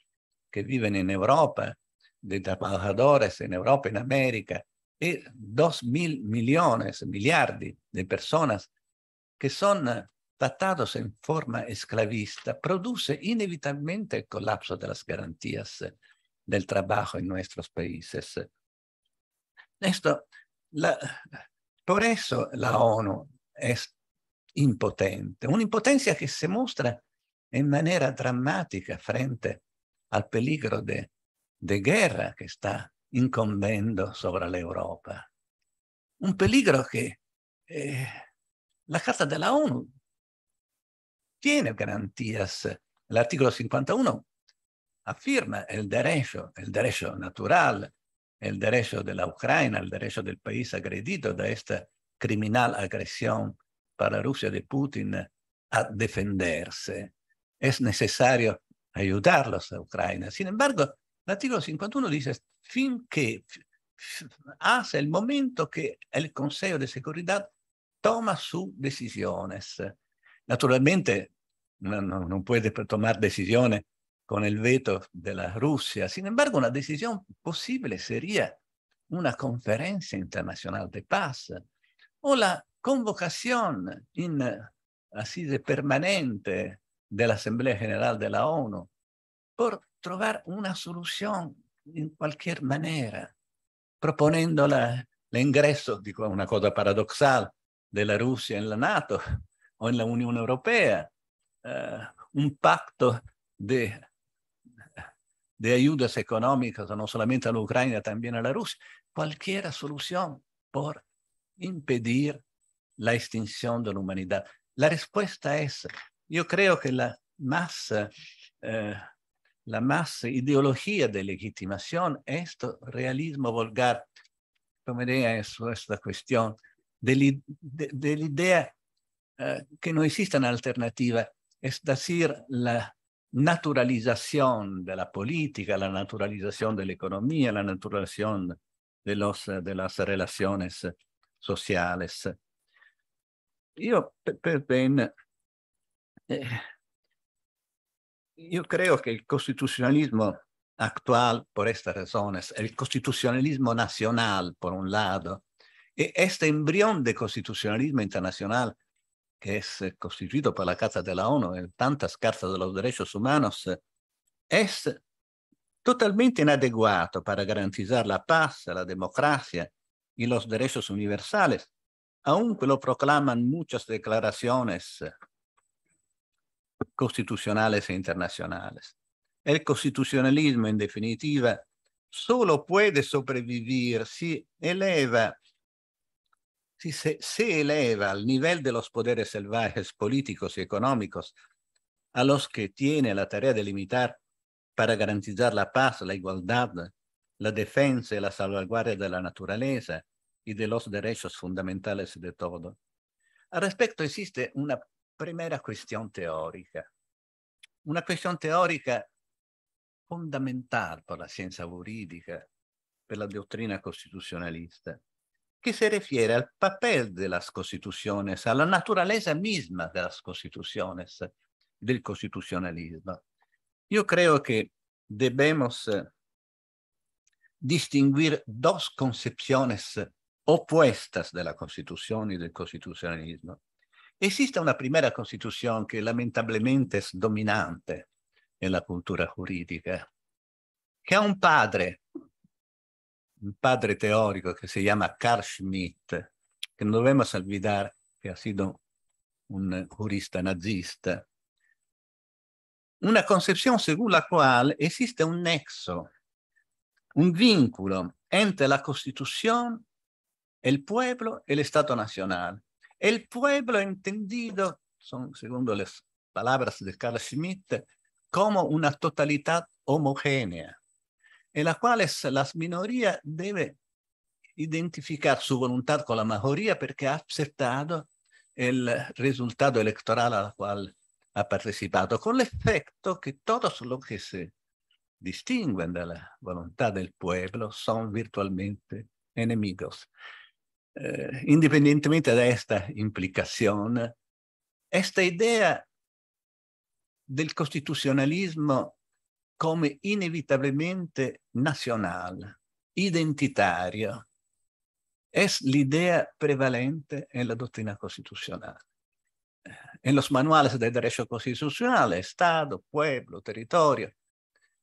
que viven en Europa, de trabajadores en Europa, en América, y dos mil millones, millardi de personas que son tratados en forma esclavista, produce inevitablemente el colapso de las garantías del trabajo en nuestros países. Esto La, por eso la ONU è impotente, un'impotenza che si mostra in maniera drammatica frente al peligro di guerra che sta incombendo sopra l'Europa. Un peligro che eh, la Carta della ONU tiene garantías. L'articolo 51 afferma il derecho, il derecho natural, el derecho de la Ucrania, el derecho del país agredido de esta criminal agresión para Rusia de Putin a defenderse. Es necesario ayudarlos a Ucrania. Sin embargo, el artículo 51 dice, fin que hace el momento que el Consejo de Seguridad toma sus decisiones. Naturalmente, no, no puede tomar decisiones con el veto de la Rusia. Sin embargo, una decisión posible sería una conferencia internacional de paz o la convocación en así de permanente de la Asamblea General de la ONU por trovar una solución in cualquier manera, proponendo ingreso, digo una cosa paradoxal, de la Rusia en la Nato o en la Unión Europea, eh, un pacto de de ayudas económicas, no solamente a la Ucrania, también a la Rusia, cualquier solución por impedir la extinción de la humanidad. La respuesta es, yo creo que la más, eh, eh, la más ideología de legitimación es este realismo vulgar, como eso, esta cuestión, de, la idea eh, que no una alternativa, es decir, la naturalización de la política, la naturalización de la economía, la naturalización de, los, eh, de las relaciones sociales. Yo, eh, yo creo que el constitucionalismo actual, por estas razones, el constitucionalismo nacional, por un lado, y e-, este embrión de constitucionalismo internacional che è costituito per la Casa della ONU en tantas cartas de los derechos humanos, es totalmente inadeguato per garantizar la pace, la democracia y los derechos universales, aunque lo proclaman muchas declaraciones costituzionali e internazionali. Il constitucionalismo, in definitiva, solo può sobrevivir se eleva si se, eleva al nivel de los poderes salvajes políticos y económicos a los que tiene la tarea de limitar para garantizar la paz, la igualdad, la defensa y la salvaguardia de la naturaleza y de los derechos fundamentales de todo. Al respecto existe una primera cuestión teórica, una cuestión teórica fundamental para la ciencia jurídica, para la doctrina constitucionalista. que se refiere al papel de las constituciones, a la naturaleza misma de las del constitucionalismo. Io credo che debemos eh, distinguere due concepciones opuestas della la e del constitucionalismo. Existe una prima Constitución che lamentablemente è dominante nella cultura giuridica, che ha un padre un padre teórico que se llama Carl Schmitt, que no debemos olvidar que ha sido un jurista nazista, una concepción según la cual existe un nexo, un vínculo entre la Constitución, el pueblo y e el Estado Nacional. El pueblo entendido, son, según las palabras de Carl Schmitt, como una totalidad homogénea. e la quale la minorías deve identificar su volontà con la mayoría perché ha accettato il risultato elettorale al quale ha partecipato, con l'effetto che que todos che si se dalla volontà del pueblo sono virtualmente enemigos. Eh, independientemente de esta implicación, esta idea del costituzionalismo come inevitabilmente nazionale, identitario. È l'idea prevalente nella dottrina costituzionale. En eh, los manuales del derecho costituzionale, Stato, pueblo, territorio,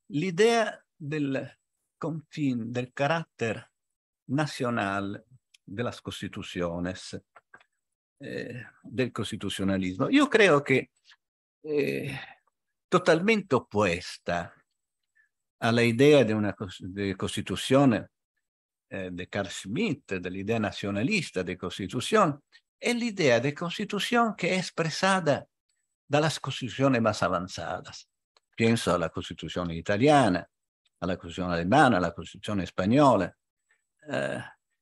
l'idea del confine, del carattere nazionale de las eh, del costituzionalismo. Io credo che eh, totalmente opposta alla idea di una di Costituzione eh, di Carl Schmitt, dell'idea nazionalista di Costituzione, è l'idea di Costituzione che è espressata dalla Costituzione più avanzata. Penso alla Costituzione italiana, alla Costituzione alemana, alla Costituzione spagnola, eh,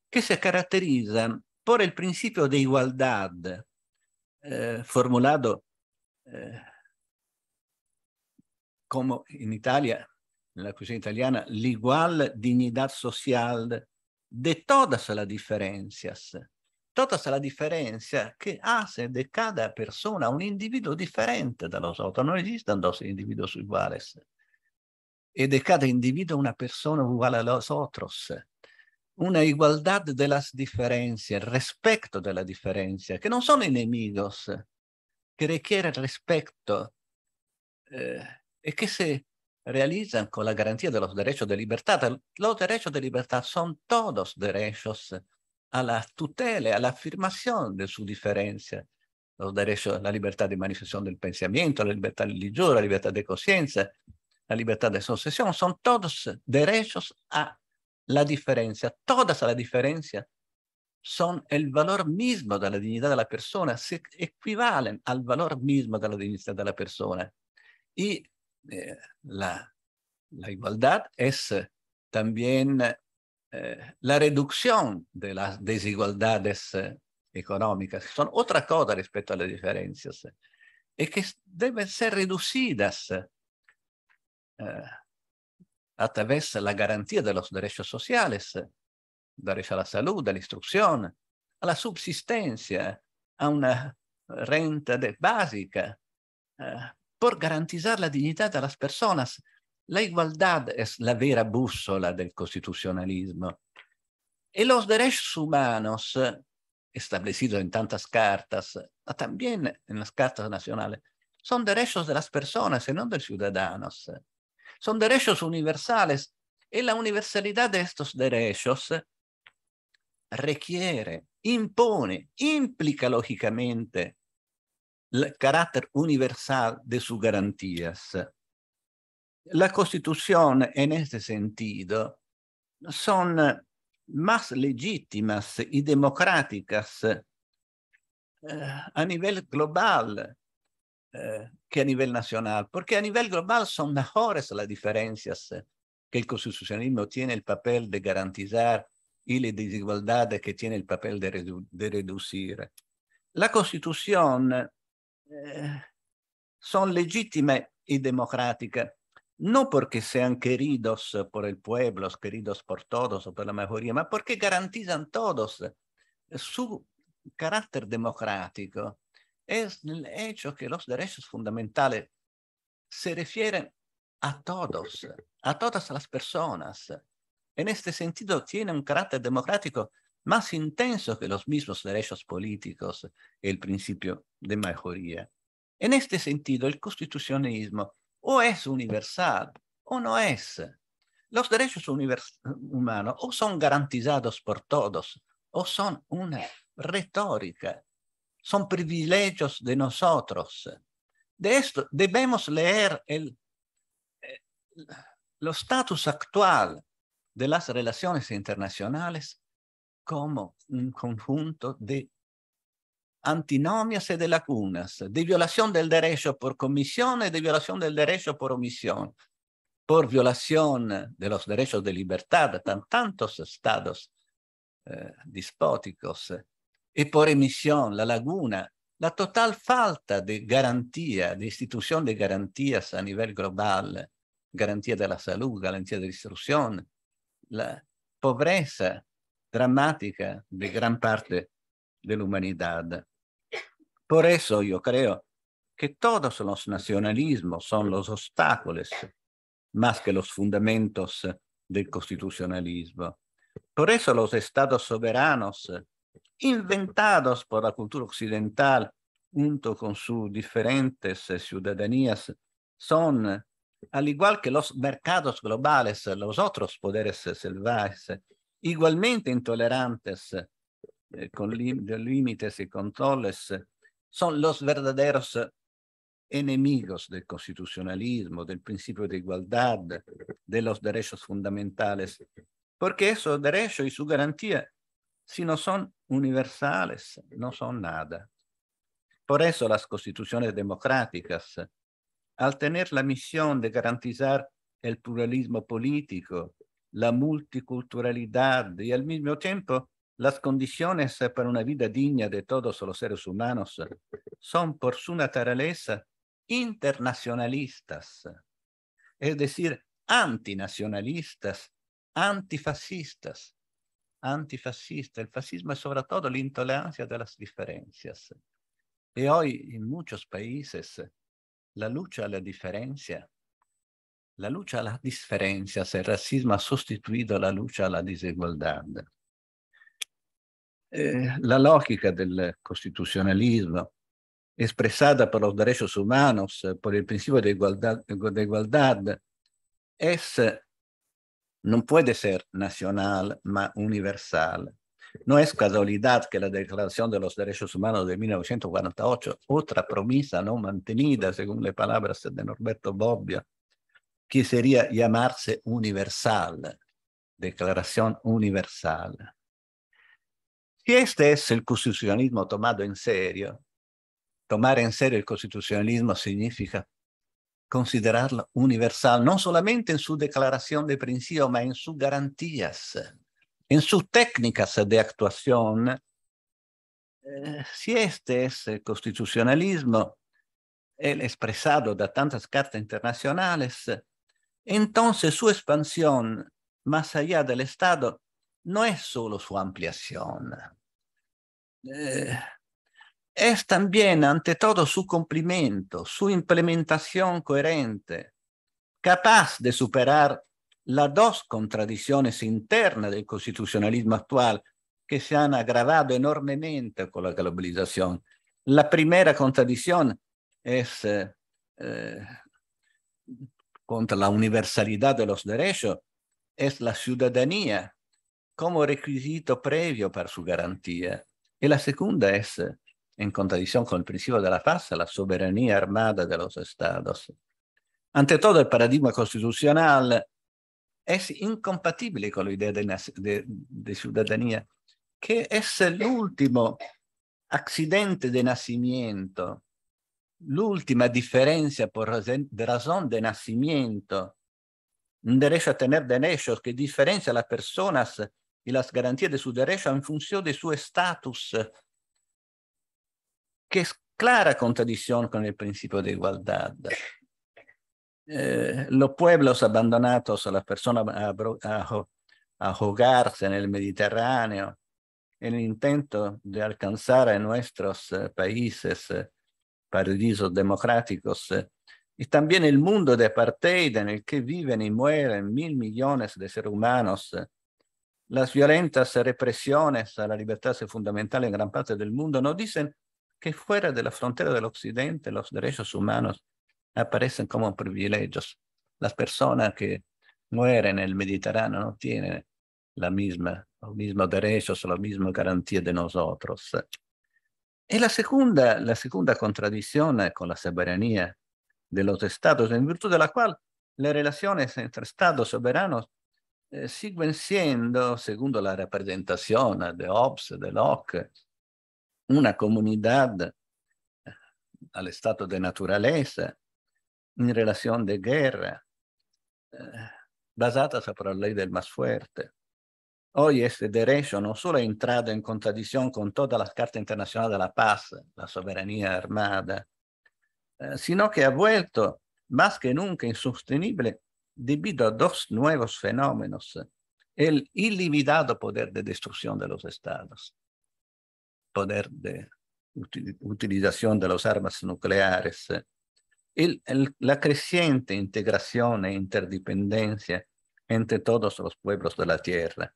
che si caratterizza per il principio di igualdad eh, formulato eh, come in Italia nella cucina italiana, l'igual dignità social de todas las diferencias. Todas la diferencia que hace de cada persona un individuo diferente de los Non No existen dos individuos iguales. E de cada individuo una persona uguale a los otros. Una igualdad de las diferencias, respeto de la diferencia, que no son enemigos, que requiere respeto. Eh, e che se realizan con la garantía de los derechos de libertad. Los derechos de libertad son todos derechos a la tutela, a la afirmación de su diferencia. Los derechos, la libertad de manifestación del pensamiento, la libertad religiosa, la libertad de conciencia, la libertad de asociación, son todos derechos a la diferencia. Todas a la diferencia son el valor mismo de la dignidad de la persona, se equivalen al valor mismo de la dignidad de la persona. Y Eh, la, igualdad es eh, también eh, la reducción de las desigualdades económicas, que son otra cosa respecto a las diferencias, y que deben ser reducidas a través de la garantía de los derechos sociales, derecho a la salud, a la instrucción, a la subsistencia, a una renta básica, por garantizar la dignità de las personas. La igualdad es la vera bussola del constitucionalismo. E los derechos humanos, establecidos en tantas cartas, ma también en las cartas nacionales, son derechos de las personas y no de los ciudadanos. Son derechos universales E la universalidad de estos derechos requiere, impone, implica logicamente il carattere universal de sus garantías. La Constitución, in questo senso, son más legítimas e democráticas eh, a livello globale eh, que a livello nazionale, perché a livello globale sono mejores le differenze che il constitucionalismo tiene il papel di garantizar e le desigualdades che tiene il papel di redu de reducir. La Constitución eh, sono legittime e democratiche, non perché porque sean queridos por el pueblo, queridos por todos o per la mayoría, ma perché garantizan todos su carácter democrático. Es el hecho che los derechos fundamentales se refieren a todos, a todas las personas. En este sentido tiene un carácter democrático más intensos que los mismos derechos políticos, el principio de mayoría. En este sentido, el constitucionalismo o es universal o no es. Los derechos humanos o son garantizados por todos o son una retórica, son privilegios de nosotros. De esto debemos leer el, eh, el status actual de las relaciones internacionales come un conjunto di antinomias e de lacunas, di violazione del derecho por commissione e di violazione del derecho por omisión, por violazione de los derechos de libertad tantos estados eh, dispóticos e por emisión, la laguna, la total falta di garantia, di istituzione di garantías a livello globale, garantia della salute, garantia garantía de la instrucción, la pobreza, dramática de gran parte de la humanidad. Por eso yo creo que todos los nacionalismos son los obstáculos más que los fundamentos del constitucionalismo. Por eso los estados soberanos, inventados por la cultura occidental junto con sus diferentes ciudadanías, son, al igual que los mercados globales, los otros poderes salvajes, igualmente intolerantes eh, con límites y controles, son los verdaderos enemigos del constitucionalismo, del principio de igualdad, de los derechos fundamentales, porque esos derechos y su garantía, si no son universales, no son nada. Por eso las constituciones democráticas, al tener la misión de garantizar el pluralismo político, la multiculturalidad y al mismo tiempo las condiciones eh, para una vida digna de todos los seres humanos eh, son por su naturaleza internacionalistas, eh, es decir, antinacionalistas, antifascistas. Antifascista, el fascismo es sobre todo la intolerancia de las diferencias. Y hoy en muchos países la lucha a la diferencia La luce a la se il racismo ha sostituito la luce a la desigualdad. Eh, la lógica del constitucionalismo, expresada per los derechos humanos, per il principio di igualdad, de igualdad es, no puede ma universal. Non è casualidad che la Declaración de los Derechos Humanos de 1948, otra promessa non mantenida, secondo le parole di Norberto Bobbio, quisiera llamarse universal, declaración universal. Si este es el constitucionalismo tomado en serio, tomar en serio el constitucionalismo significa considerarlo universal, no solamente en su declaración de principio, sino en sus garantías, en sus técnicas de actuación. Eh, si este es el constitucionalismo, el expresado de tantas cartas internacionales, entonces su expansión más allá del Estado no es solo su ampliación, eh, es también ante todo su cumplimiento, su implementación coherente, capaz de superar las dos contradicciones internas del constitucionalismo actual que se han agravado enormemente con la globalización. La primera contradicción es eh, eh, contra la universalidad de los derechos es la ciudadanía como requisito previo para su garantía. Y la segunda es, en contradicción con el principio de la paz, la soberanía armada de los estados. Ante todo, el paradigma constitucional es incompatible con la idea de ciudadanía, que es el último accidente de nacimiento Última diferencia por razón, de nacimiento. Un derecho a tener derechos que diferencia a las personas y las garantías de su derecho en función de su estatus, que es clara contradicción con el principio de igualdad. Eh, los pueblos abandonados a las personas a, jugarse en el Mediterráneo, el intento de alcanzar a nuestros eh, países eh, paradisos democráticos. Eh, y también el mundo de apartheid en el que viven y mueren mil millones de seres humanos. Eh. Las violentas represiones a la libertad fundamental en gran parte del mundo nos dicen que fuera de la frontera del Occidente los derechos humanos aparecen como privilegios. Las personas que mueren en el Mediterráneo no tienen la misma, los mismos derechos, la misma garantía de nosotros. Eh. Y la segunda la eh, con la soberanía de los estados, en virtud de la cual las relaciones entre estados soberanos eh, siguen siendo, según la representación de Hobbes, de Locke, una comunidad eh, al estado de naturaleza, en relación de guerra, basada sobre la ley del más fuerte. Hoy este derecho no solo ha entrado en contradicción con todas las carta internacional de la paz, la soberanía armada, eh, sino que ha vuelto más que nunca insostenible debido a dos nuevos fenómenos, el ilimitado poder de destrucción de los estados, poder de utilización de las armas nucleares, la creciente integración e interdependencia entre todos los pueblos de la Tierra,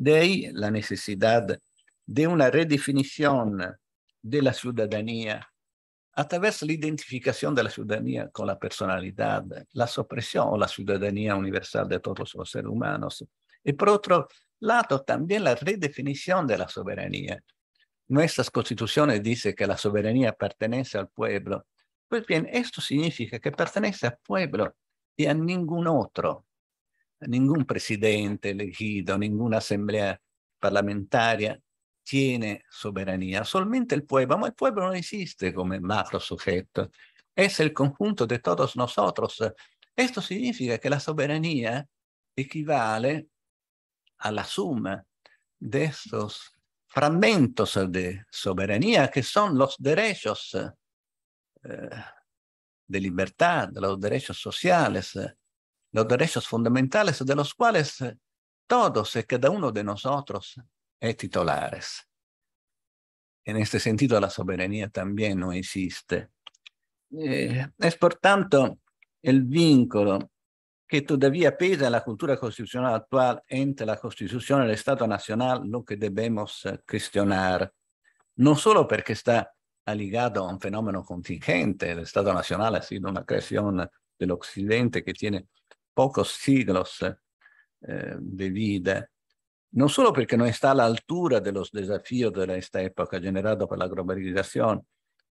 de ahí la necesidad de una redefinición de la ciudadanía a través de la identificación de la ciudadanía con la personalidad, la supresión o la ciudadanía universal de todos los seres humanos. Y por otro lado, también la redefinición de la soberanía. Nuestras constituciones dice que la soberanía pertenece al pueblo. Pues bien, esto significa que pertenece al pueblo y a ningún otro ningún presidente elegido, ninguna asamblea parlamentaria tiene soberanía, solamente el pueblo. el pueblo no existe como macro sujeto, es el conjunto de todos nosotros. Esto significa que la soberanía equivale a la suma de estos fragmentos de soberanía que son los derechos eh, de libertad, los derechos sociales, los derechos fundamentales de los cuales eh, todos y cada uno de nosotros es titulares. En este sentido, la soberanía también no existe. Eh, es por tanto el vínculo que todavía pesa en la cultura constitucional actual entre la Constitución y el Estado Nacional lo que debemos eh, cuestionar, no solo porque está ligado a un fenómeno contingente, el Estado Nacional ha sido una creación del Occidente que tiene pocos siglos eh, de vida, non solo perché non está all'altura la altura della los desafíos de esta época generados por la globalización,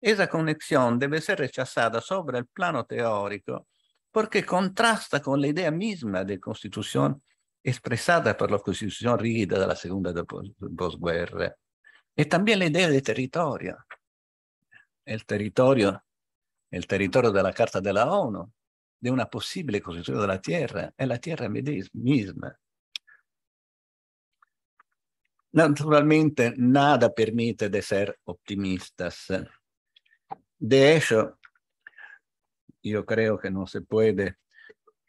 esa conexión debe ser rechazada sobre el plano teórico perché contrasta con l'idea misma di costituzione expresada per la costituzione rigida della seconda segunda posguerra. Y también la idea territorio. Il territorio, el territorio de Carta della ONU, de una posible constitución de la Tierra, es la Tierra misma. Naturalmente, nada permite de ser optimistas. De hecho, yo creo que no se puede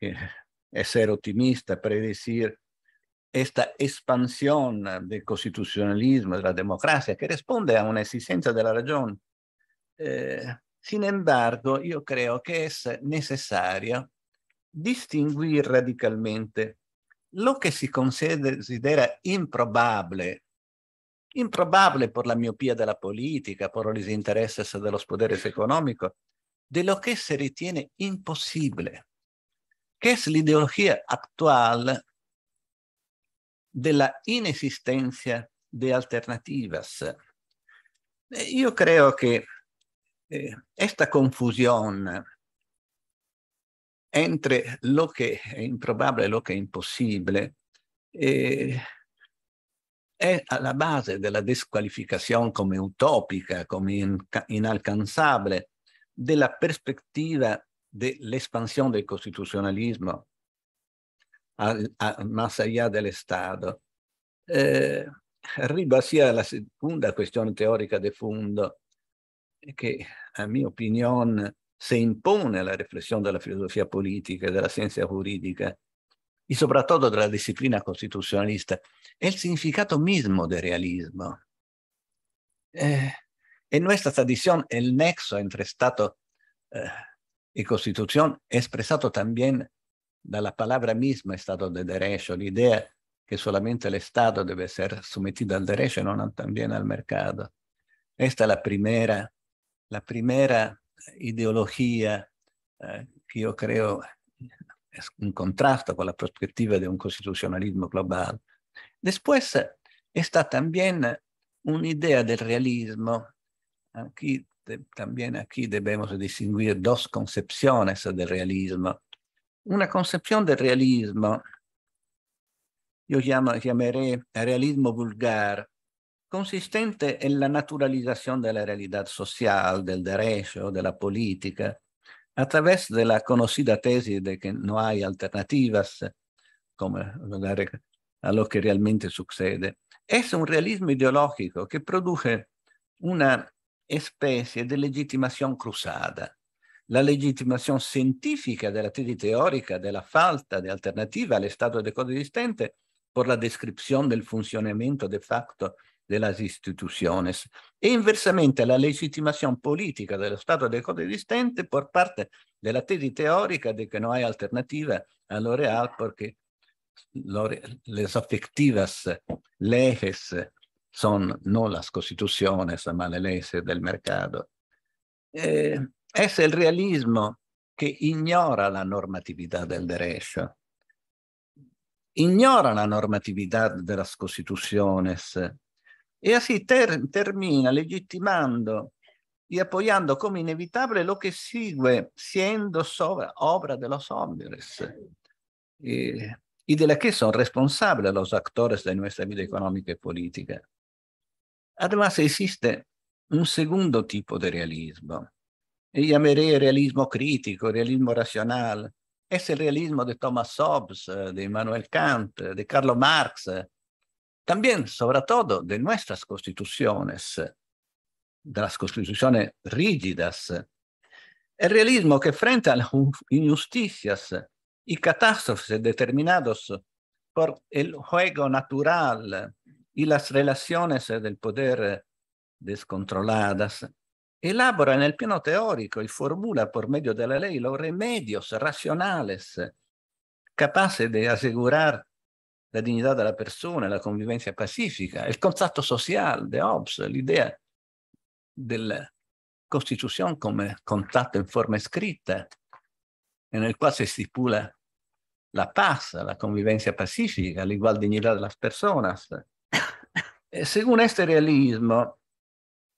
eh, ser optimista, predecir esta expansión del constitucionalismo, de la democracia, que responde a una existencia de la razón. Eh, Sin embargo, io creo che è necessario distinguere radicalmente lo che si considera improbabile, improbabile per la miopia della politica, per il disinteresse dello potere economico, di lo che si ritiene impossibile, che è l'ideologia attuale della inesistenza di alternativas. Io credo che eh, esta confusione entre lo che è improbabile e lo che è impossibile eh, è alla base della disqualificazione come utopica, come inca- inalcanzabile, della prospettiva dell'espansione del costituzionalismo al, al, más allá del Stato. Eh, arrivo sia alla seconda questione teorica di fondo, che a mi opinione, se impone la riflessione della filosofia politica política y de la ciencia jurídica, y sobre todo disciplina costituzionalista, è il significato mismo del realismo. Eh, en nuestra tradición, il nexo entre Stato eh, y Constitución espressato expresado también de la misma Stato de Derecho, l'idea che solamente l'Estato deve essere ser al derecho e non también al mercato. Questa è la prima la primera ideología eh, que yo creo es un contraste con la perspectiva de un constitucionalismo global. Después eh, está también eh, una idea del realismo. Aquí, también aquí debemos distinguir dos concepciones del realismo. Una concepción del realismo, yo llamo, llamaré realismo vulgar, consistente en la naturalización de la realidad del derecho, della politica, política, a través de la conocida tesi de que no hay alternativas, como a lo che realmente succede. È un realismo ideológico che produce una specie di legittimazione cruzada. La legittimazione scientifica della tesi teorica della falta di alternativa al estado de cosas existente por la descrizione del funzionamento de facto de las instituciones e inversamente la legittimazione politica dello stato de cose esistente por parte della tesi teorica di che non hay alternativa a lo real perché las afectivas leyes son no las constituciones, ma le leyes del mercado. Eh, es el realismo che ignora la normatività del derecho, ignora la normatività de las constituciones, e così ter termina legittimando e appoggiando come inevitabile lo che segue, siendo sovra obra de los hombres e della de sono responsabili son responsables los actores de nuestra vida económica y política. Además, existe un secondo tipo di realismo. e llamaré realismo crítico, realismo razionale. È il realismo di Thomas Hobbes, di Immanuel Kant, di Carlo Marx, también sobre todo de nuestras constituciones, de las constituciones rígidas. El realismo que frente a las injusticias y catástrofes determinados por el juego natural y las relaciones del poder descontroladas, elabora en el plano teórico y formula por medio de la ley los remedios racionales capaces de asegurar la dignità della persona, la convivenza pacifica, il contratto sociale di Hobbes, l'idea della Costituzione come contratto in forma scritta, nel quale si stipula la pace, la convivenza pacifica, l'igual dignità delle persone. Secondo questo este realismo,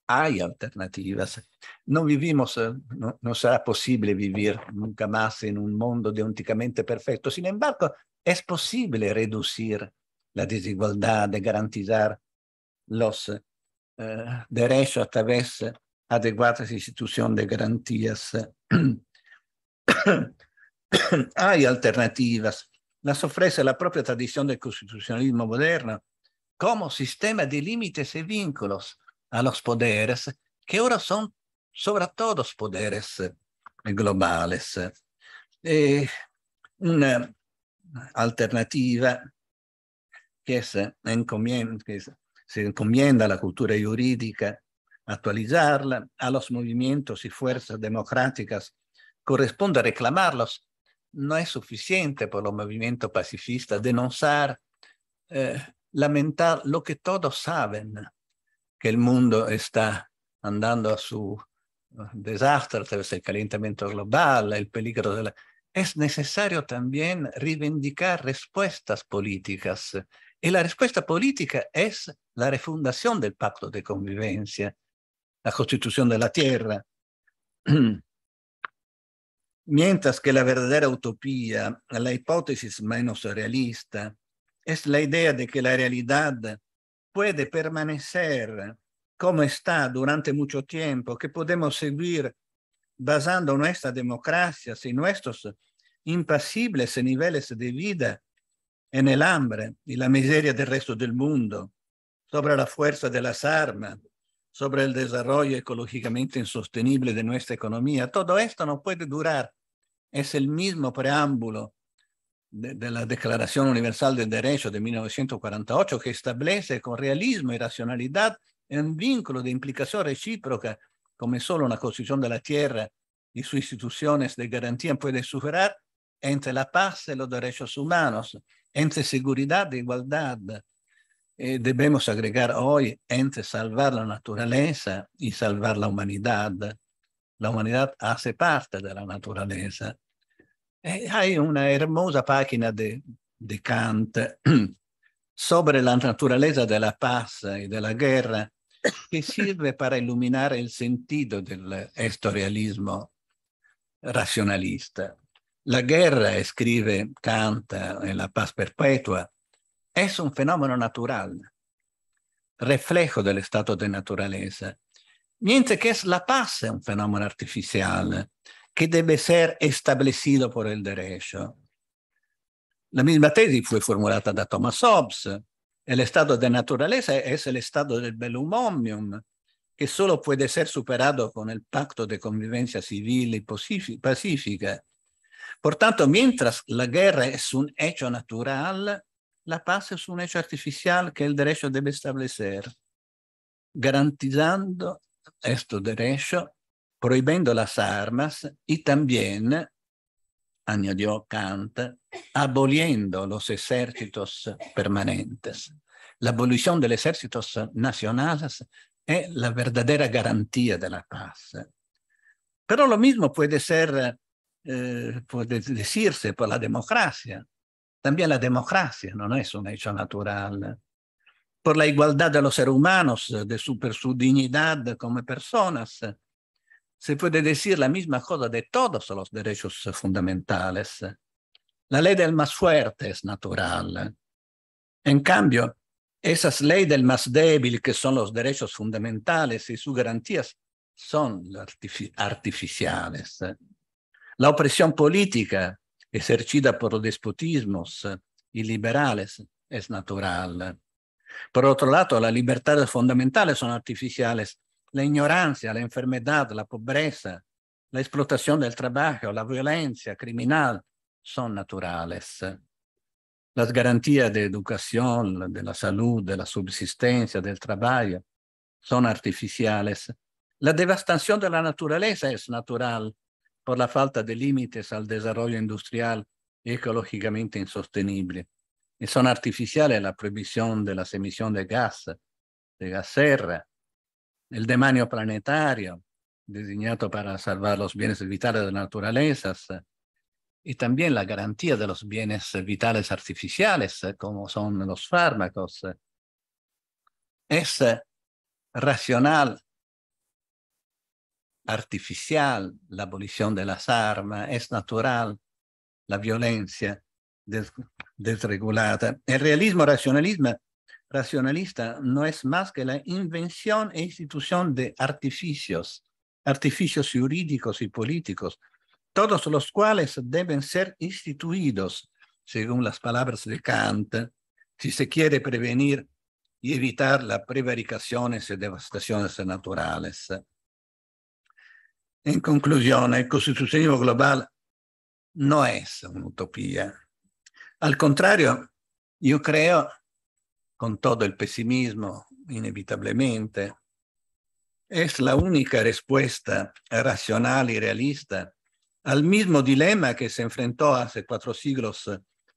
hay alternative. Non viviamo, non sarà possibile vivere nunca más in un mondo deonticamente perfetto. Sin embargo, è possibile ridurre la disigualdà de garantizar los eh, derechos a través de adecuadas instituciones de garantías. <coughs> Hay alternativas. Las ofrece la propria tradizione del constitucionalismo moderno come sistema di limiti e vínculos a los poderes che ora sono soprattutto todo poderes globales. Eh, una, alternativa que eh, se encomienda, a la cultura jurídica actualizarla, a los movimientos y fuerzas democráticas corresponde reclamarlos. No es suficiente por los movimientos pacifistas denunciar, eh, lamentar lo que todos saben, que el mundo está andando a su eh, desastre, el calentamiento global, el peligro de la es necesario también reivindicar respuestas políticas. Y la respuesta política es la refundación del pacto de convivencia, la constitución de la tierra. <clears throat> Mientras que la verdadera utopía, la hipótesis menos realista, es la idea de que la realidad puede permanecer como está durante mucho tiempo, que podemos seguir basando nuestra democracia y nuestros impasibles niveles de vida en el hambre y la miseria del resto del mundo, sobre la fuerza de las armas, sobre el desarrollo ecológicamente insostenible de nuestra economía. Todo esto no puede durar. Es el mismo preámbulo de, la Declaración Universal de Derecho de 1948 que establece con realismo y racionalidad un vínculo de implicación recíproca como solo una constitución e de la tierra y sus instituciones de garantía puede superar entre la paz y los derechos humanos, entre seguridad e igualdad. E debemos agregar hoy entre salvar la naturaleza y e salvar la humanidad. La humanidad hace parte de la naturaleza. hay una hermosa página de Kant <clears throat> sobre la naturaleza de la paz y de la guerra che sirve per illuminare il sentido del estorealismo racionalista. La guerra, scrive Kant en La paz perpetua, è un fenomeno naturale, reflejo del estado de naturalezza, mientras que la paz è un fenomeno artificiale che deve essere establecido por el derecho. La misma tesi fue formulata da Thomas Hobbes El estado de naturaleza es el estado del bellum omnium, que solo puede ser superado con el pacto de convivencia civil y pacífica. Por tanto, mientras la guerra es un hecho natural, la paz es un hecho artificial que el derecho debe establecer, garantizando este derecho, prohibiendo las armas y también, añadió Kant, aboliendo los ejércitos permanentes. La abolición de los ejércitos nacionales es la verdadera garantía de la paz. Pero lo mismo puede ser, eh, decirse por la democracia. También la democracia no es un hecho natural. Por la igualdad de los seres humanos, de su dignidad como personas, se puede decir la misma cosa de todos los derechos fundamentales. La ley del más fuerte es natural. En cambio, esas leyes del más débil, que son los derechos fundamentales y sus garantías, son artificiales. La opresión política ejercida por los despotismos y liberales es natural. Por otro lado, las libertades fundamentales son artificiales. La ignorancia, la enfermedad, la pobreza, la explotación del trabajo, la violencia criminal, son naturales. Las garantías de educación, de la salud, de la subsistencia, del trabajo, son artificiales. La devastación de la naturaleza es natural por la falta de límites al desarrollo industrial ecológicamente insostenible. Y son artificiales la prohibición de las emisiones de gas, de gas serra, el demanio planetario, diseñado para salvar los bienes vitales de las naturalezas, y también la garantía de los bienes eh, vitales artificiales, eh, como son los fármacos. Eh. Es racional, artificial, la abolición de las armas, es natural la violencia desregulada. El realismo racionalismo, racionalista no es más que la invención e institución de artificios, artificios jurídicos y políticos todos los cuales deben ser instituidos, según las palabras de Kant, si se quiere prevenir y evitar las prevaricaciones y devastaciones naturales. En conclusión, el constitucionismo global no es una utopía. Al contrario, yo creo, con todo el pesimismo, inevitablemente, es la única respuesta racional y realista al mismo dilemma che se enfrentò hace quattro siglos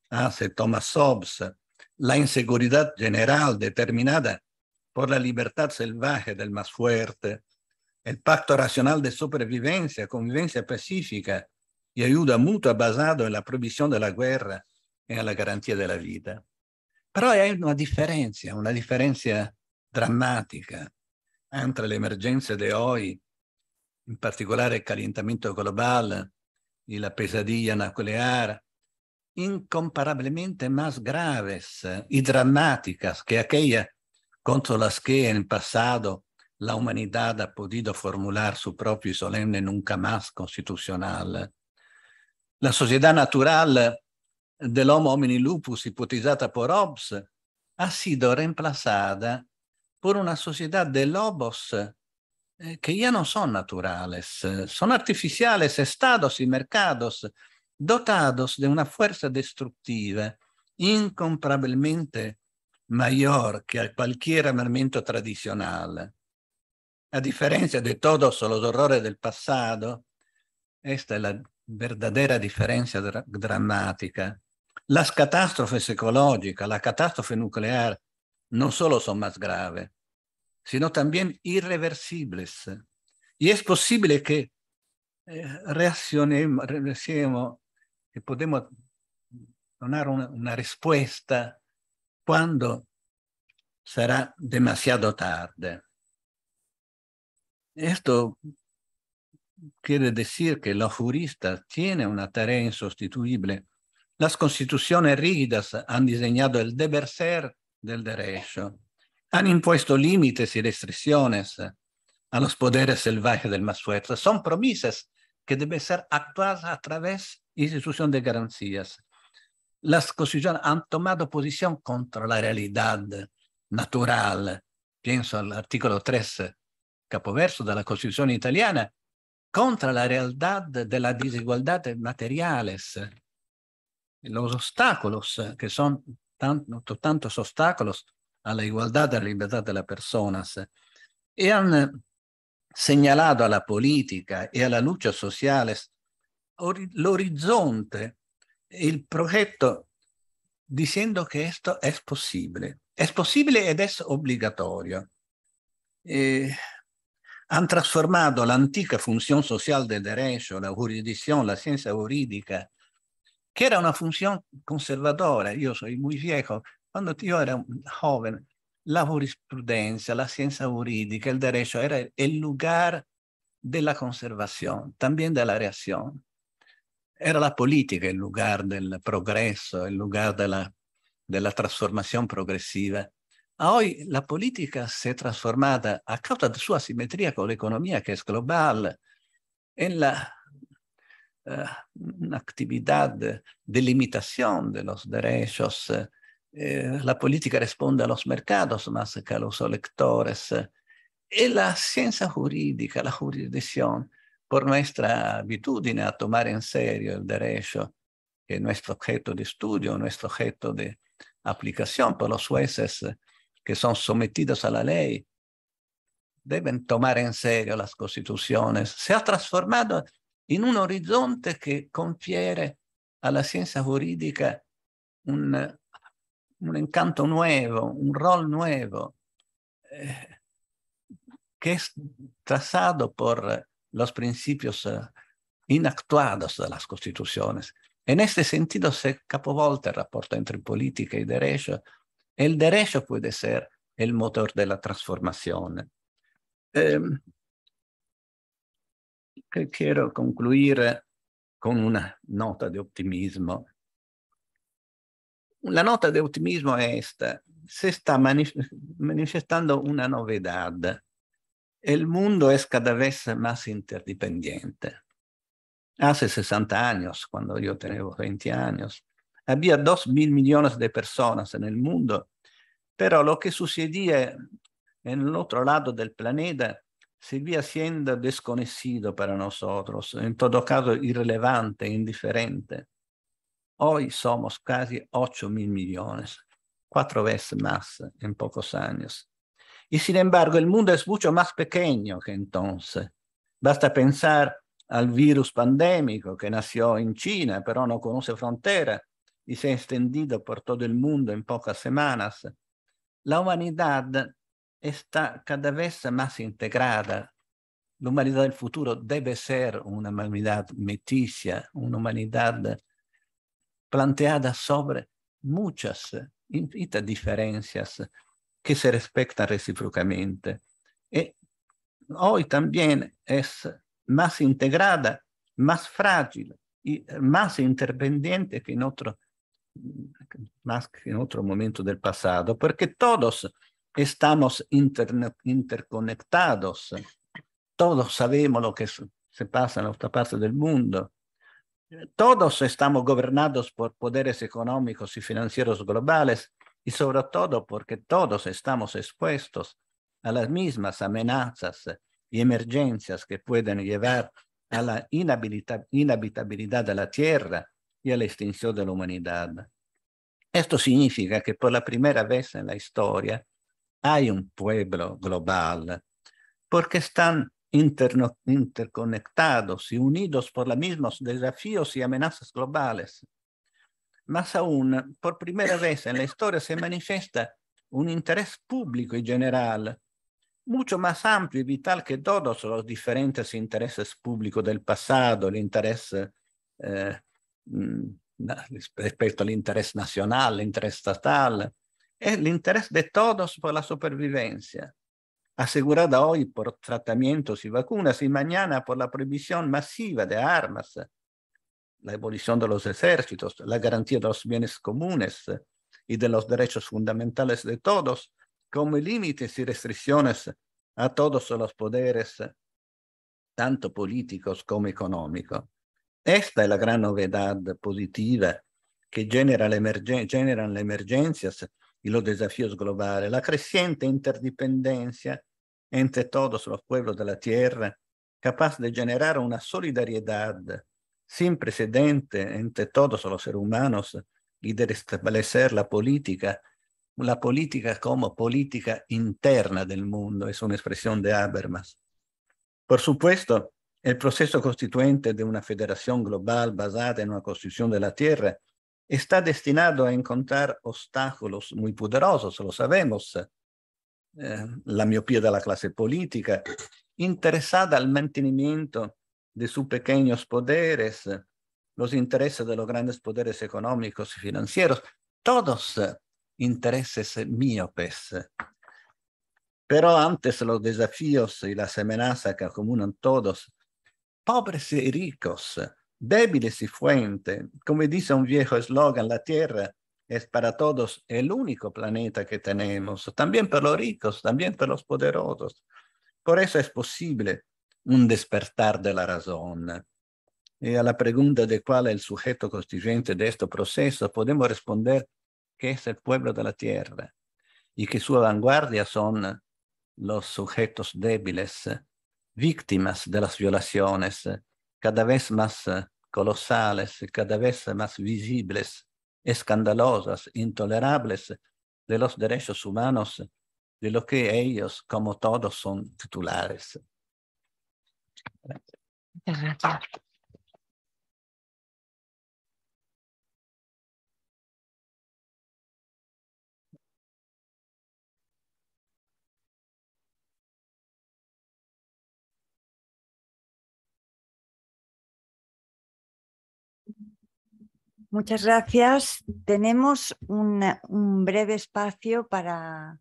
hace Thomas Hobbes, la inseguridad general determinada por la libertad salvaje del más fuerte, el pacto racional de supervivencia, convivencia pacífica y ayuda mutua basado en la prohibición de la guerra y en la garantía de la vida. Però è una differenza, una differenza drammatica tra le emergenze di oggi, in particolare il calentamento globale, y la pesadilla nuclear, incomparabilmente más graves y dramáticas che aquella contro la que in passato la humanidad ha podido formular su proprio solenne nunca más constitucional. La società natural dell'homo homini lupus ipotizzata por Hobbes ha sido reemplazata por una società de lobos eh, che ya non sono naturales, sono artificiales, estados y mercados dotados de una fuerza destructiva maggiore che a cualquier armamento tradizionale. A differenza di todos solo l'orrore del passato, questa è la verdadera differenza dra dramática. Las catástrofes ecológicas, la catastrofe nucleare, non solo sono più gravi, sino también irreversibles. Y es posible que eh, reaccionemos, que podemos donar una, una respuesta cuando será demasiado tarde. Esto quiere decir que los juristas tiene una tarea insustituible. Las constituciones rígidas han diseñado el deber ser del derecho han impuesto límites y restricciones a los poderes salvajes del más fuerte. Son promesas que deben ser actuadas a través de institución de garantías. Las constituciones han tomado posición contra la realidad natural. Pienso al artículo 3, capoverso de la Constitución italiana, contra la realidad de las desigualdades materiales. Los obstáculos, que son tantos, tantos obstáculos a la igualdad della libertà libertad de las personas y han segnalato alla politica e alla luce sociale l'orizzonte il progetto dicendo che questo è possibile. È possibile ed è obbligatorio. Hanno trasformato l'antica funzione sociale del derecho, la giurisdizione, la scienza giuridica, che era una funzione conservadora, io sono muy viejo, Cuando yo era joven, la jurisprudencia, la ciencia jurídica, el derecho era el lugar de la conservación, también de la reacción. Era la política el lugar del progreso, el lugar de la, transformación progresiva. hoy la política se ha transformado, a causa de su asimetría con la economía, que es global, en la eh, actividad de limitación de los derechos, eh, Eh, la politica risponde a los mercados más que a los electores. E la ciencia giuridica, la jurisdicción, per nostra abitudine a tomar en serio il derecho, che è nostro oggetto di studio, nostro oggetto di applicazione, per i jueces che sono sometidos a la ley, deben tomar en serio le constituciones, se ha trasformato in un horizonte che confiere a la ciencia jurídica un un encanto nuevo, un rol nuevo, eh, que es trazado por los principios eh, inactuados de las constituciones. En este sentido se capovolta el rapporto entre política y derecho. El derecho puede ser el motor de la transformación. Em, quiero concluir eh, con una nota de optimismo. la nota di ottimismo è questa. Se está manifestando una novedad. il mondo è cada vez más interdependiente. Hace 60 anni, quando io tenía 20 anni, había 2 mil millones de personas en el mundo, lo che succede en el otro del planeta seguía siendo desconocido per noi, in tutto caso irrelevante, indifferente. Hoy somos casi 8 mil millones, cuatro veces más en pocos años. Y sin embargo, el mundo es mucho más pequeño que entonces. Basta pensar al virus pandémico que nació en China, pero no conoce frontera y se ha extendido por todo el mundo en pocas semanas. La humanidad está cada vez más integrada. La humanidad del futuro debe ser una humanidad meticia, una humanidad planteada sobre muchas, eh, infinitas diferencias eh, que se respetan recíprocamente. Y e hoy también es más integrada, más frágil y más interpendiente que en otro, más en otro momento del pasado, porque todos estamos interconectados, todos sabemos lo que se pasa en otra parte del mundo, todos estamos gobernados por poderes económicos y financieros globales y sobre todo porque todos estamos expuestos a las mismas amenazas y emergencias que pueden llevar a la inhabitabilidad de la Tierra y a la extinción de la humanidad. Esto significa que por la primera vez en la historia hay un pueblo global, porque están interconectados y unidos por los mismos desafíos y amenazas globales. Más aún, por primera vez en la historia se manifiesta un interés público y general, mucho más amplio y vital que todos los diferentes intereses públicos del pasado, el interés eh, mm, respecto al interés nacional, el interés estatal, el interés de todos por la supervivencia asegurada hoy por tratamientos y vacunas y mañana por la prohibición masiva de armas, la abolición de los ejércitos, la garantía de los bienes comunes y de los derechos fundamentales de todos, como límites y restricciones a todos los poderes, tanto políticos como económicos. Esta es la gran novedad positiva que genera generan las emergencias y los desafíos globales, la creciente interdependencia entre todos los pueblos de la tierra, capaz de generar una solidaridad sin precedente entre todos los seres humanos y de establecer la política, la política como política interna del mundo, es una expresión de Habermas. Por supuesto, el proceso constituyente de una federación global basada en una constitución de la tierra está destinado a encontrar obstáculos muy poderosos, lo sabemos, eh, la miopía de la clase política, interesada al mantenimiento de sus pequeños poderes, los intereses de los grandes poderes económicos y financieros, todos eh, intereses míopes. Pero antes los desafíos y las amenazas que acumulan todos, pobres y ricos, débiles y fuentes, como dice un viejo eslogan, la tierra es para todos el único planeta que tenemos, también para los ricos, también para los poderosos. Por eso es posible un despertar de la razón. Y a la pregunta de cuál es el sujeto constituyente de este proceso, podemos responder que es el pueblo de la tierra y que su vanguardia son los sujetos débiles, víctimas de las violaciones cada vez más colosales, cada vez más visibles escandalosas, intolerables de los derechos humanos de lo que ellos, como todos, son titulares. Muchas gracias. Tenemos un breve espacio para,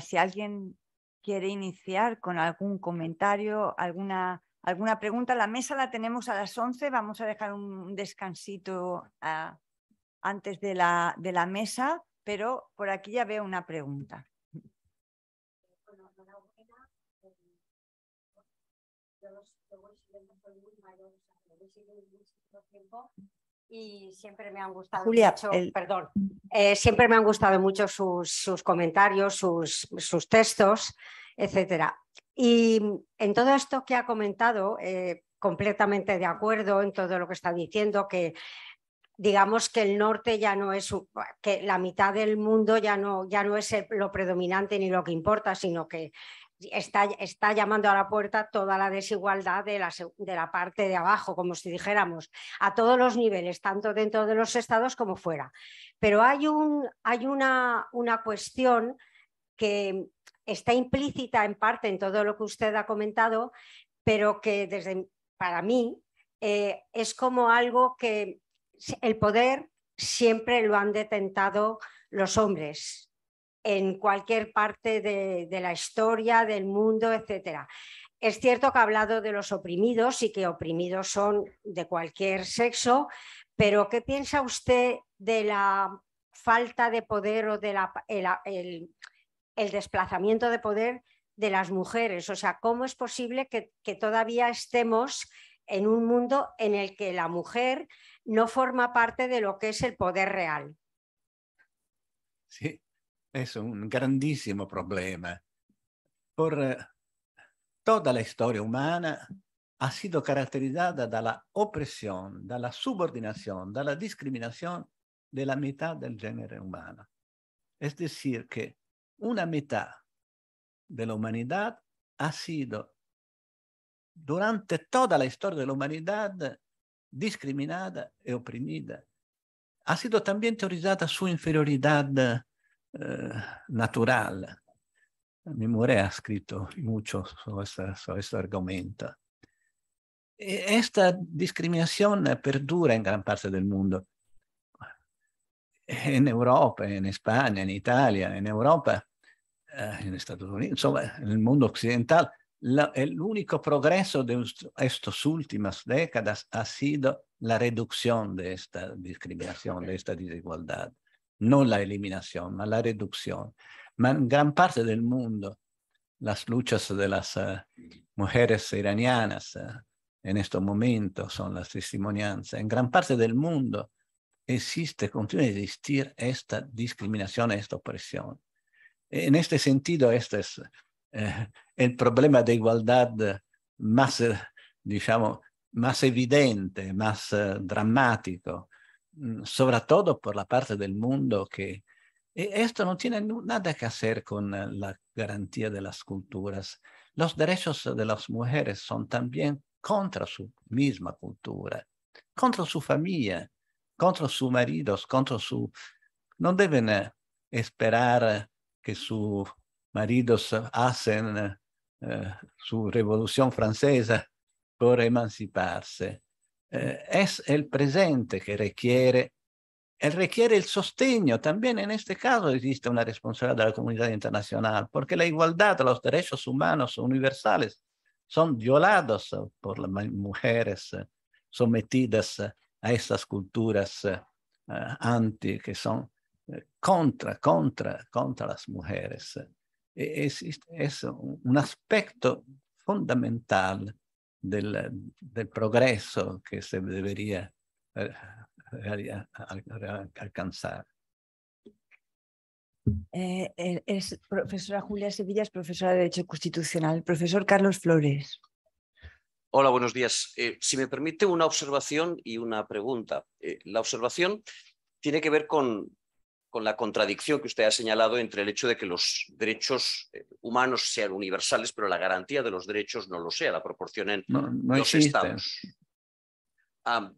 si alguien quiere iniciar con algún comentario, alguna, alguna pregunta. La mesa la tenemos a las 11. Vamos a dejar un descansito ah, antes de la, de la mesa, pero por aquí ya veo una pregunta y siempre me han gustado mucho, perdón, eh, siempre me han gustado mucho sus, sus comentarios, sus, sus, textos, etcétera. Y en todo esto que ha comentado, eh, completamente de acuerdo en todo lo que está diciendo, que digamos que el norte ya no es que la mitad del mundo ya no, ya no es lo predominante ni lo que importa, sino que está, llamando a la puerta toda la desigualdad de la, parte de abajo, como si dijéramos, a todos los niveles, tanto dentro de los estados como fuera. Pero hay, hay una, cuestión que está implícita en parte en todo lo que usted ha comentado, pero que desde para mí eh, es como algo que el poder siempre lo han detentado los hombres, en cualquier parte de, la historia, del mundo, etcétera. Es cierto que ha hablado de los oprimidos y que oprimidos son de cualquier sexo, pero ¿qué piensa usted de la falta de poder o del el desplazamiento de poder de las mujeres? O sea, ¿cómo es posible que, que todavía estemos en un mundo en el que la mujer no forma parte de lo que es el poder real? Sí, es un grandissimo problema. Por tutta la storia umana ha sido caratterizzata dalla oppressione, dalla subordinazione, dalla discriminazione della metà del genere umano. Es decir, che una metà della umanità ha sido durante tutta la storia dell'umanità, discriminata e opprimita. Ha sido también teorizzata su inferioridad eh, natural. Mi ha scritto molto su questo argomento. E questa discriminazione perdura in gran parte del mondo. In Europa, in Spagna, in Italia, in Europa, eh, negli Stati Uniti, insomma, nel mondo occidentale, l'unico progresso de estas últimas décadas ha sido la riduzione di questa discriminazione, di esta desigualdad. no la eliminación, sino la reducción. En gran parte del mundo, las luchas de las eh, mujeres iranianas eh, en este momento son las testimonianzas. En gran parte del mundo existe, continúa a existir esta discriminación, esta opresión. En este sentido, este es eh, el problema de igualdad más, digamos, más evidente, más dramático Mm, sobre todo por la parte del mundo que e, esto no tiene nada que hacer con eh, la garantía de las culturas. Los derechos de las mujeres son también contra su misma cultura, contra su familia, contra sus maridos, contra su... No deben eh, esperar que sus maridos hacen eh, su revolución francesa por emanciparse. Eh, es el presente que requiere, el sostegno. También en este caso existe una responsabilidad de la comunidad internacional, porque la igualdad, los derechos humanos universales son violados eh, por las mujeres eh, sometidas a estas culturas anti que son contra, contra, contra las mujeres. E-, es un aspecto fundamental del, progreso que se debería eh, eh, alcanzar. Eh, es profesora Julia Sevilla, es profesora de Derecho Constitucional. Profesor Carlos Flores. Hola, buenos días. si me permite una observación y una pregunta. la observación tiene que ver con, con la contradicción que usted ha señalado entre el hecho de que los derechos eh, humanos sean universales, pero la garantía de los derechos no lo sea, la proporcionen los Estados. Ah,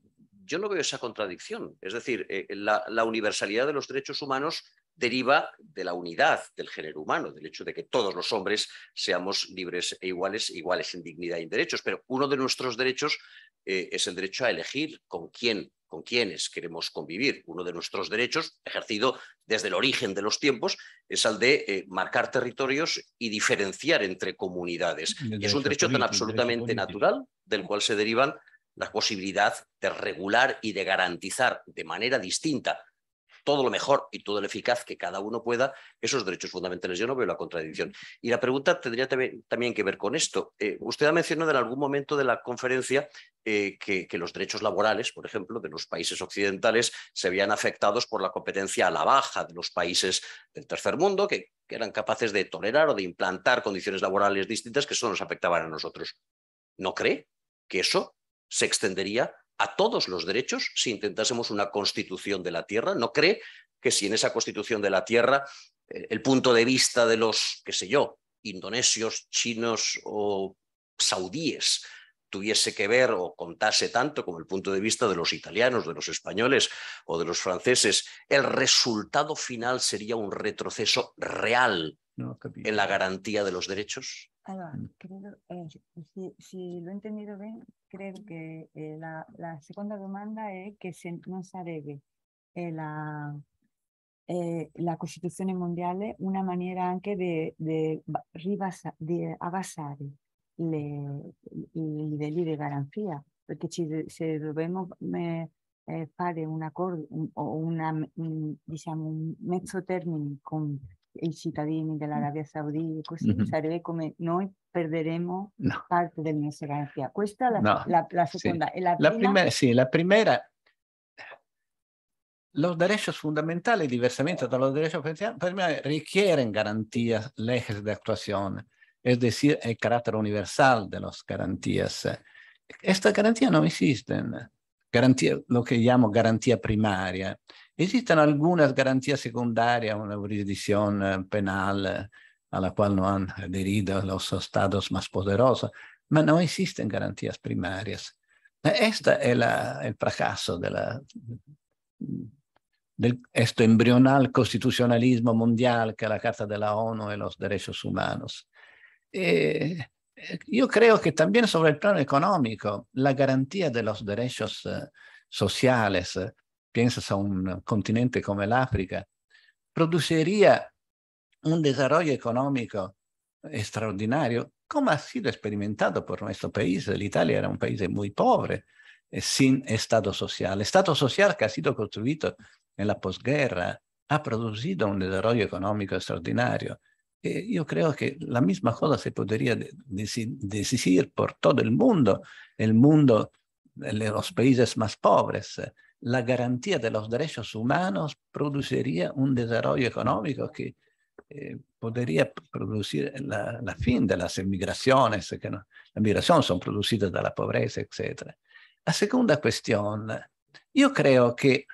yo no veo esa contradicción. Es decir, eh, la, universalidad de los derechos humanos deriva de la unidad del género humano, del hecho de que todos los hombres seamos libres e iguales, iguales en dignidad y en derechos. Pero uno de nuestros derechos eh, es el derecho a elegir con quién, con quiénes queremos convivir. Uno de nuestros derechos, ejercido desde el origen de los tiempos, es el de eh, marcar territorios y diferenciar entre comunidades. es un derecho tan absolutamente natural del cual se derivan la posibilidad de regular y de garantizar de manera distinta todo lo mejor y todo lo eficaz que cada uno pueda esos derechos fundamentales. Yo no veo la contradicción. Y la pregunta tendría también que ver con esto. Eh, usted ha mencionado en algún momento de la conferencia eh, que, los derechos laborales, por ejemplo, de los países occidentales se habían afectados por la competencia a la baja de los países del tercer mundo, que, que eran capaces de tolerar o de implantar condiciones laborales distintas que solo nos afectaban a nosotros. ¿No cree que eso se extendería a todos los derechos si intentásemos una constitución de la tierra? ¿No cree que si en esa constitución de la tierra eh, el punto de vista de los, qué sé yo, indonesios, chinos o saudíes tuviese que ver o contase tanto como el punto de vista de los italianos, de los españoles o de los franceses, el resultado final sería un retroceso real en la garantía de los derechos? Mm. creo, eh, si, lo he entendido bien, creo que eh, la, la, segunda demanda es que se, no se eh, la, eh, la constitución una manera anche de, de el el de garantía, porque si debemos si un acuerdo o una, un, un mezzo término con i cittadini de Saudita, mm. Arabia mm pues sarebbe come noi perderemo parte de nuestra garantía? ¿Esta es la, segunda? la, la primera, los derechos fundamentales, diversamente de los derechos penales, requieren garantías, leyes de actuación, es decir, el carácter universal de las garantías. Estas garantías no existen. Garantía, lo que llamo garantía primaria, Existen algunas garantías secundarias, una jurisdicción eh, penal eh, a la cual no han adherido los estados más poderosos, pero no existen garantías primarias. Este es el fracaso de, la, este embrional constitucionalismo mundial que es la Carta de la ONU y los derechos humanos. Eh, yo creo que también sobre el plano económico, la garantía de los derechos sociales, piensas a un continente come l'Africa, África, un desarrollo economico straordinario, come ha sido sperimentato per questo paese. L'Italia era un paese molto povero, sin Stato sociale. El Estado social que ha sido costruito nella la posguerra ha prodotto un desarrollo economico straordinario. Y yo creo que la misma cosa se potrebbe decir per tutto il mondo, il mondo eh, los paesi più poveri la garantia de los derechos humanos produciría un desarrollo económico que eh, podría producir la, la, fin de las inmigraciones, que no, las migraciones son producidas dalla pobreza, etc. La seconda questione, io credo che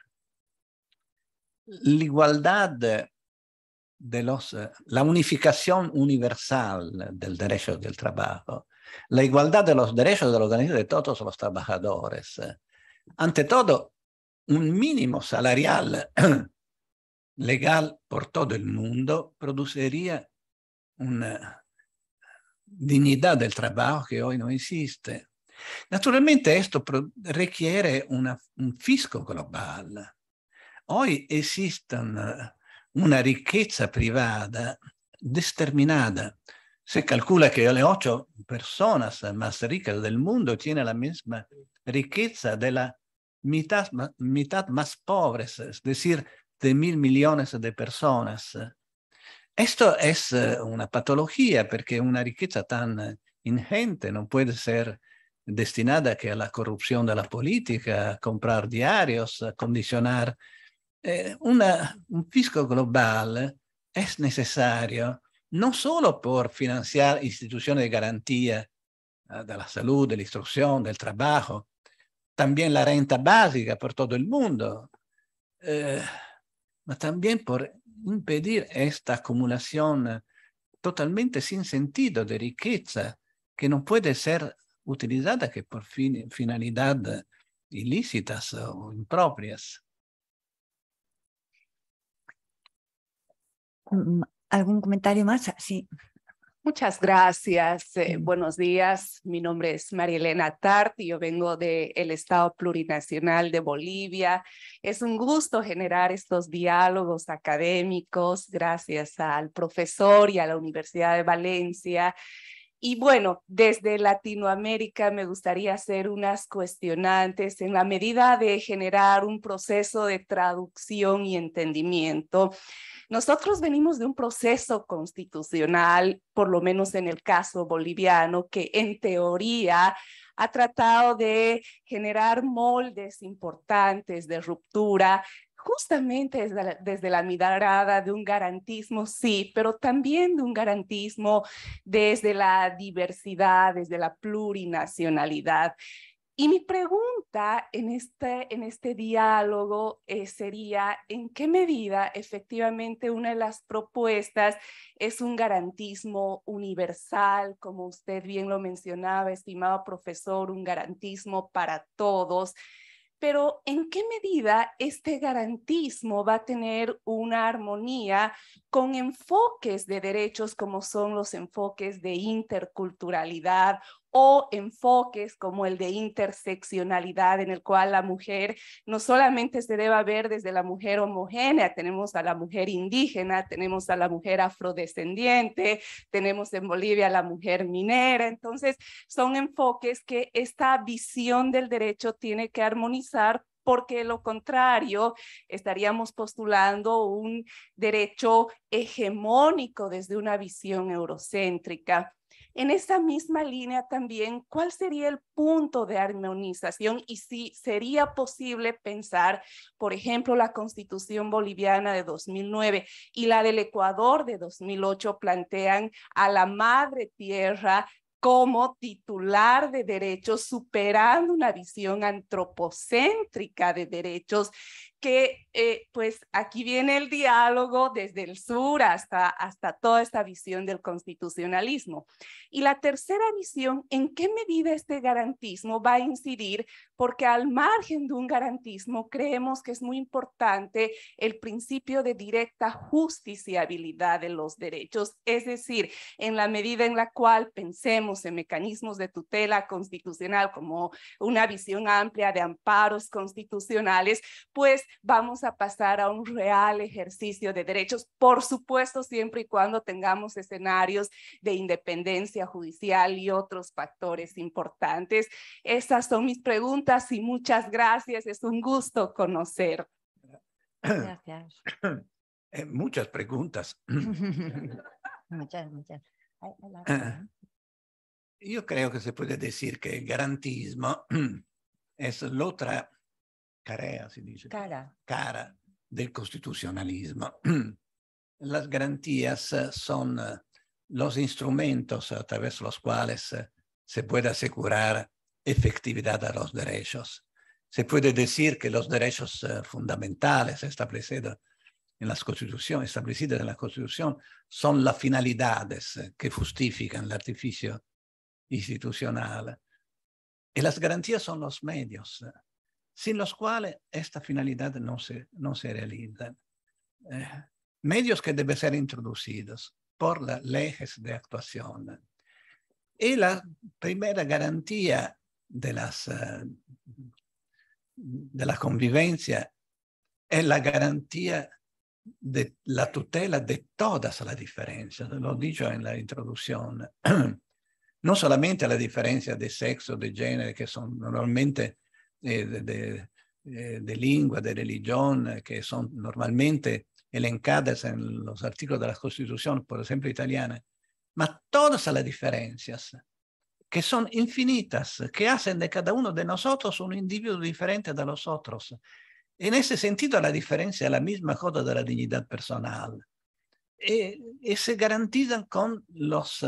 l'igualdad de los, la unificación universal del derecho del trabajo, la igualdad de los derechos de la organización de todos los trabajadores, ante todo un mínimo salarial <clears throat> legal por todo el mundo produciría una eh, dignità del trabajo che oggi non esiste. Naturalmente esto requiere un fisco globale. Oggi esiste eh, una, ricchezza privata determinata. Se calcola che le otto personas más ricas del mondo tienen la misma ricchezza della la mitad, más pobres, es decir, de mil millones de personas. Esto es eh, una patología porque una riqueza tan eh, ingente no puede ser destinada que a la corrupción de la política, a comprar diarios, a eh, condicionar. un fisco global es necesario no solo por financiar instituciones de garantía de la salud, de la instrucción, del trabajo, también la renta básica por todo el mundo, eh, pero también por impedir esta acumulación eh, totalmente sin sentido de riqueza que no puede ser utilizada que por fin, finalidad eh, ilícitas o impropias. Mm, ¿Algún comentario más? Ah, sí. Muchas gracias. Eh, mm. buenos días. Mi nombre es Marielena Tart y yo vengo del Estado Plurinacional de Bolivia. Es un gusto generar estos diálogos académicos gracias al profesor y a la Universidad de Valencia y bueno, desde Latinoamérica me gustaría hacer unas cuestionantes en la medida de generar un proceso de traducción y entendimiento. Nosotros venimos de un proceso constitucional, por lo menos en el caso boliviano, que en teoría ha tratado de generar moldes importantes de ruptura justamente desde la, desde la mirada de un garantismo, sí, pero también de un garantismo desde la diversidad, desde la plurinacionalidad. Y mi pregunta en este, en este diálogo eh, sería, ¿en qué medida efectivamente una de las propuestas es un garantismo universal, como usted bien lo mencionaba, estimado profesor, un garantismo para todos? pero ¿en qué medida este garantismo va a tener una armonía con enfoques de derechos como son los enfoques de interculturalidad o enfoques como el de interseccionalidad, en el cual la mujer no solamente se debe ver desde la mujer homogénea, tenemos a la mujer indígena, tenemos a la mujer afrodescendiente, tenemos en Bolivia a la mujer minera. Entonces, son enfoques que esta visión del derecho tiene que armonizar porque lo contrario estaríamos postulando un derecho hegemónico desde una visión eurocéntrica. En esa misma línea también, ¿cuál sería el punto de armonización y si sería posible pensar, por ejemplo, la Constitución boliviana de 2009 y la del Ecuador de 2008 plantean a la madre tierra como titular de derechos, superando una visión antropocéntrica de derechos que eh, pues aquí viene el diálogo desde el sur hasta, hasta toda esta visión del constitucionalismo. Y la tercera visión, ¿en qué medida este garantismo va a incidir? Porque al margen de un garantismo creemos que es muy importante el principio de directa justiciabilidad de los derechos, es decir, en la medida en la cual pensemos en mecanismos de tutela constitucional como una visión amplia de amparos constitucionales, pues vamos a pasar a un real ejercicio de derechos, por supuesto, siempre y cuando tengamos escenarios de independencia judicial y otros factores importantes. Esas son mis preguntas y muchas gracias. Es un gusto conocer. <coughs> Eh, muchas preguntas. <coughs> <coughs> muchas, muchas. Eh, yo creo que se puede decir que el garantismo es la otra cara, del constitucionalismo. <clears throat> Las garantías eh, son eh, los instrumentos eh, a través de los cuales se puede asegurar efectividad a los derechos. Se puede decir que los derechos fundamentales establecidos en las constitución, establecidos en la Constitución, son las finalidades que justifican el artificio institucional. Y las garantías son los medios sin los cuales esta finalidad no se, no se realiza. Eh, medios que deben ser introducidos por las leyes de actuación. Y la primera garantía de, las, eh, de la convivencia es la garantía de la tutela de todas las diferencias, lo dicho en la introducción, <clears throat> no solamente la diferencia de sexo, de género, que son normalmente eh, de, de, eh, de, lengua, de religión, eh, que son normalmente elencadas en los artículos de la Constitución, por ejemplo, italiana, pero todas las diferencias que son infinitas, que hacen de cada uno de nosotros un individuo diferente de los otros. En ese sentido, la diferencia es la misma cosa de la dignidad personal. Y, e, e se garantizan con los,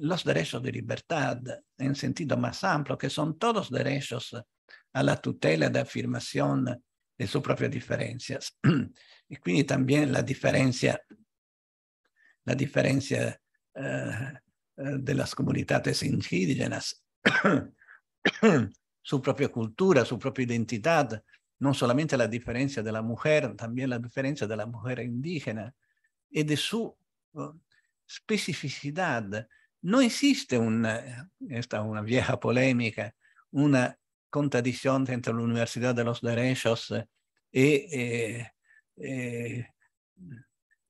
los derechos de libertad en sentido más amplio, que son todos derechos a la tutela de afirmación de sus propria differenza. <clears throat> e quindi también la differenza la diferencia eh, eh, de las comunidades indígenas, <clears throat> su propia cultura, su propria identità, non solamente la differenza della la mujer, anche la differenza della la mujer indígena y de su eh, specificità. Non esiste una, esta es una vieja polémica, una contradicción entre la Universidad de los Derechos y eh, eh,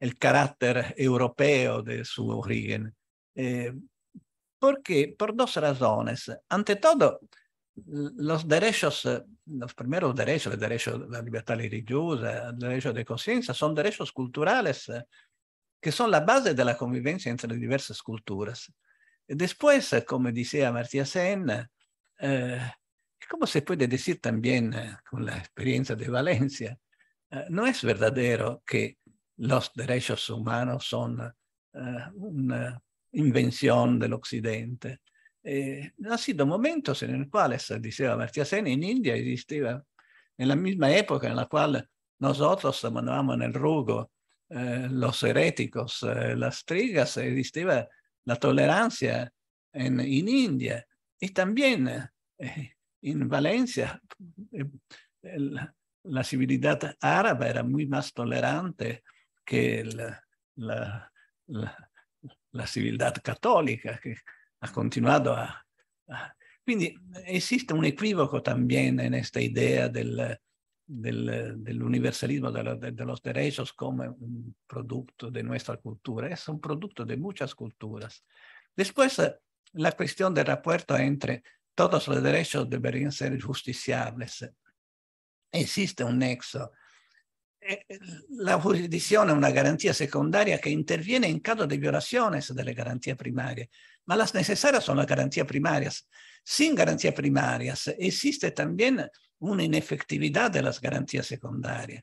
el carácter europeo de su origen. Eh, porque por dos razones. Ante todo, los derechos, los primeros derechos, el derecho de la libertad religiosa, el derecho de conciencia, son derechos culturales que son la base de la convivencia entre diversas culturas. Después, como decía Martía Sen, eh, como se puede decir también eh, con la experiencia de Valencia, eh, no es verdadero que los derechos humanos son eh, una invención del Occidente. ha sido momentos en los cuales, diceva Martiaseni, en India existía, en la misma época en la cual nosotros mandábamos en el rugo los heréticos, las trigas, existía la tolerancia en, India. Y también in Valencia eh, la civiltà árabe era molto più tolerante che la, la, la, la civiltà cattolica che ha continuato a, a, Quindi esiste un equivoco también en esta idea del, del, dell'universalismo de, de, de, los derechos come un producto di nostra cultura. Es un producto di muchas culturas. Después, eh, la questione del rapporto entre Todas los derechos deberían ser justiciables. Esiste un nexo. Eh, eh, la giurisdizione è una garanzia secondaria che interviene in caso di violazione delle garanzie primarie, ma le necessarie sono le garanzie primarie. Sin garanzie primarie esiste anche una inefectividad de las garantías secundarias,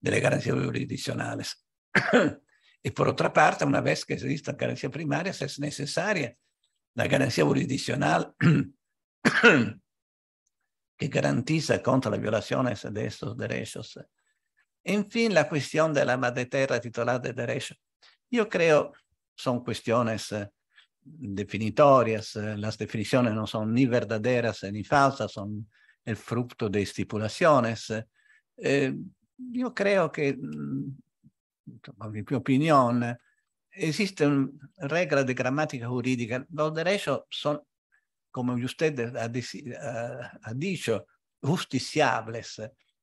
de las garantías jurisdiccionales. <coughs> y por parte, una vez che que existan garantías primarias, è necessaria, la garanzia jurisdiccional <coughs> <coughs> che garantisce contro la violazione de estos derechos. Infine, la questione della madre terra titolare de derechos. Io creo son questioni definitorias, le definizioni non sono né verdaderas né falsas, sono il frutto di stipulazioni. io eh, credo che, mm, a mia opinione, esiste una regola di grammatica giuridica. Los derechos sono come usted eh, ha, dicho, justiciables.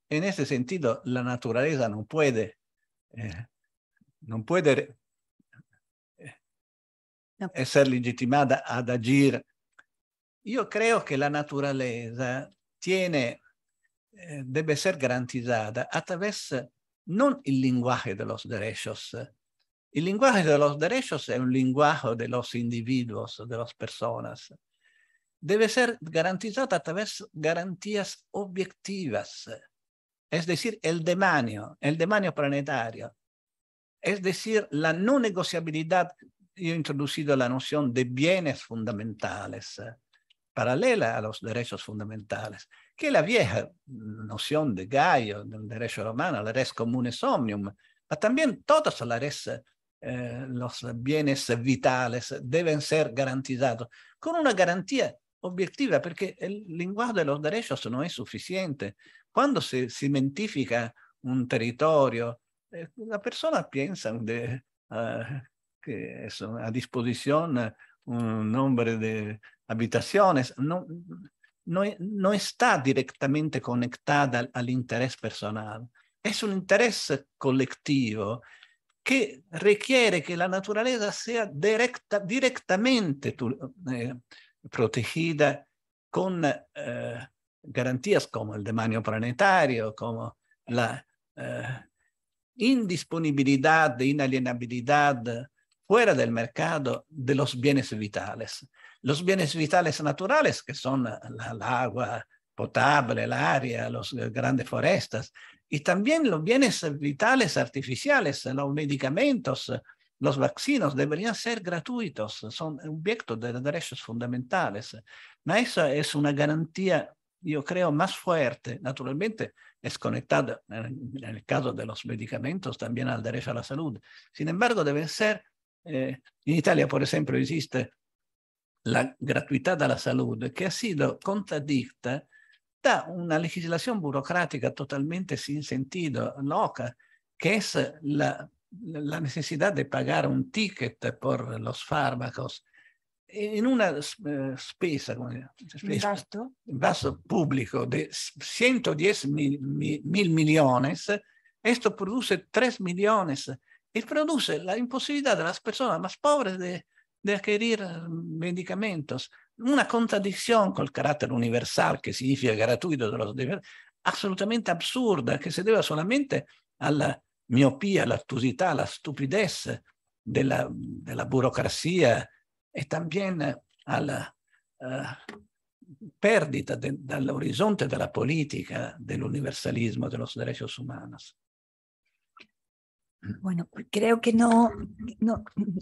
En ese sentido, la naturaleza no puede, eh, no puede no. Eh, ser legitimada ad agir. Io creo che la naturaleza tiene, eh, deve essere garantizada attraverso non il lenguaje de los derechos. Il lenguaje de los derechos è un lenguaje de los individuos, de las personas. debe ser garantizada a través de garantías objetivas, es decir, el demanio, el demanio planetario, es decir, la no negociabilidad. Yo he introducido la noción de bienes fundamentales, eh, paralela a los derechos fundamentales, que la vieja noción de Gaio, del derecho romano, la res communes omnium, pero también todas las res eh, los bienes vitales deben ser garantizados con una garantía obiettiva perché il linguaggio e l'order non è sufficiente. Quando si, si un territorio, eh, la persona pensa de, uh, che è a disposizione un numero di abitazioni, non, non, non sta direttamente connettata all'interesse personale, è un interesse collettivo che richiede che la naturaleza sia directa, direttamente tu, eh, protegida con eh, garantías como el demanio planetario, como la eh, indisponibilidad, indisponibilidad, inalienabilidad fuera del mercado de los bienes vitales. Los bienes vitales naturales, que son el agua potable, el aire, las eh, grandes forestas, y también los bienes vitales artificiales, los medicamentos, los vaccinos deberían ser gratuitos, son objeto de derechos fundamentales. Pero esa es una garantía, yo creo, más fuerte. Naturalmente es conectada, en el caso de los medicamentos, también al derecho a la salud. Sin embargo, debe ser, eh, en Italia, por ejemplo, existe la gratuidad a la salud, que ha sido contradicta da una legislación burocrática totalmente sin sentido, loca, que es la la necesidad de pagar un ticket por los fármacos en una eh, spesa, un gasto. público de 110 mil, millones, esto produce 3 millones y produce la imposibilidad de las personas más pobres de, adquirir eh, medicamentos. Una contradicción con el carácter universal, que significa gratuito, de los, absolutamente absurda, que se debe solamente a la la la estupidez de la, de la burocracia y también eh, a la eh, pérdida del horizonte de la política, del universalismo de los derechos humanos. Bueno, creo que no,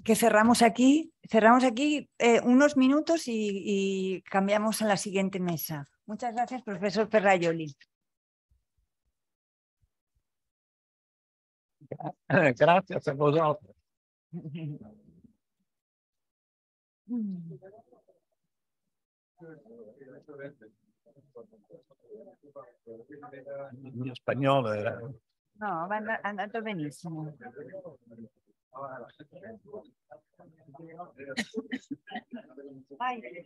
que cerramos aquí, cerramos aquí eh, unos minutos y, y, cambiamos a la siguiente mesa. Muchas gracias, profesor Ferrayoli. Eh, grazie a voi. Il mio spagnolo era... No, è andato benissimo. Vai.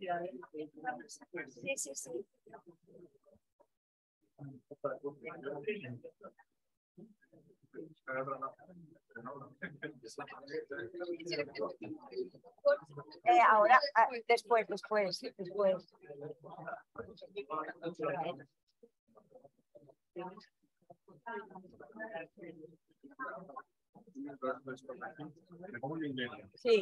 Sì, sì, sì. Eh, ahora, ah, después, después, después. Sí.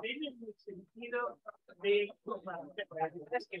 Tiene el sentido de que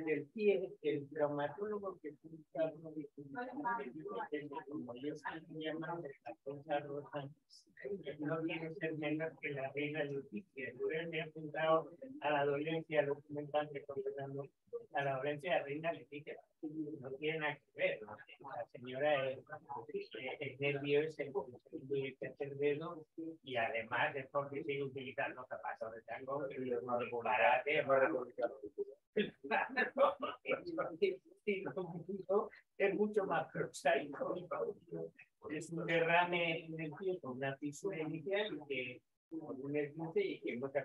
el pie, el traumatólogo que uno de se llama la cosa no viene a ser menos que la reina de justicia. Yo me apuntado a la dolencia documental que está a la Orencia de Reina dije No tiene nada que ver. La señora es, es nervio, es el, tercer dedo y además es porque sigue utilizando zapatos de tango para <laughs> es mucho más prosaico es un derrame en el pie con una fisura inicial que un y que no se ha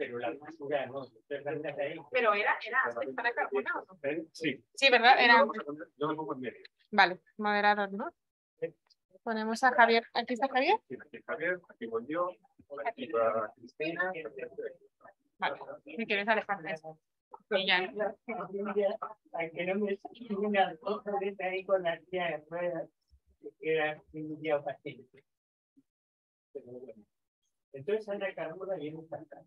pero la basura no. Pero era, era azúcar acarbonado. Eh, sí. Sí, ¿verdad? Era... Yo lo pongo en medio. Vale, moderado, ¿no? Ponemos a Javier. ¿Aquí está Javier? Sí, aquí Javier, aquí voy yo, aquí va Cristina. Vale, si quieres alejarte. Sí, ya. Que no me una cosa de ahí con la tía de ruedas, que era un día fácil. Entonces Ana Carmona viene cantando.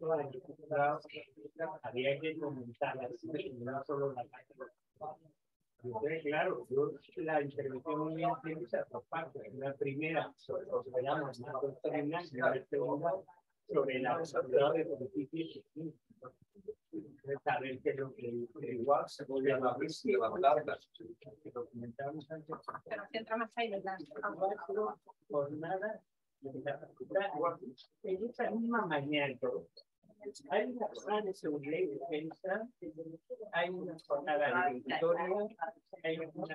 la dificultad había que comentarla, no solo la parte entonces, claro, yo la intervención mía tiene dos partes. La primera, sobre los que llamamos la doctrina, y la segunda, sobre la posibilidad de beneficios. Saber que lo que igual se puede hablar es que documentamos antes. Pero centramos ahí, ¿verdad? Ah, Por nada, en esa misma mañana. Hay una de seguridad hay una jornada de hay una de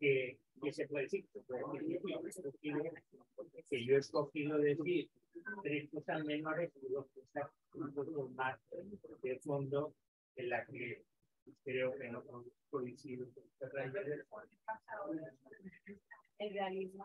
que, que se puede decir. Que yo he escogido decir tres cosas menores y dos cosas más de fondo en la que creo que no coincido con el realismo.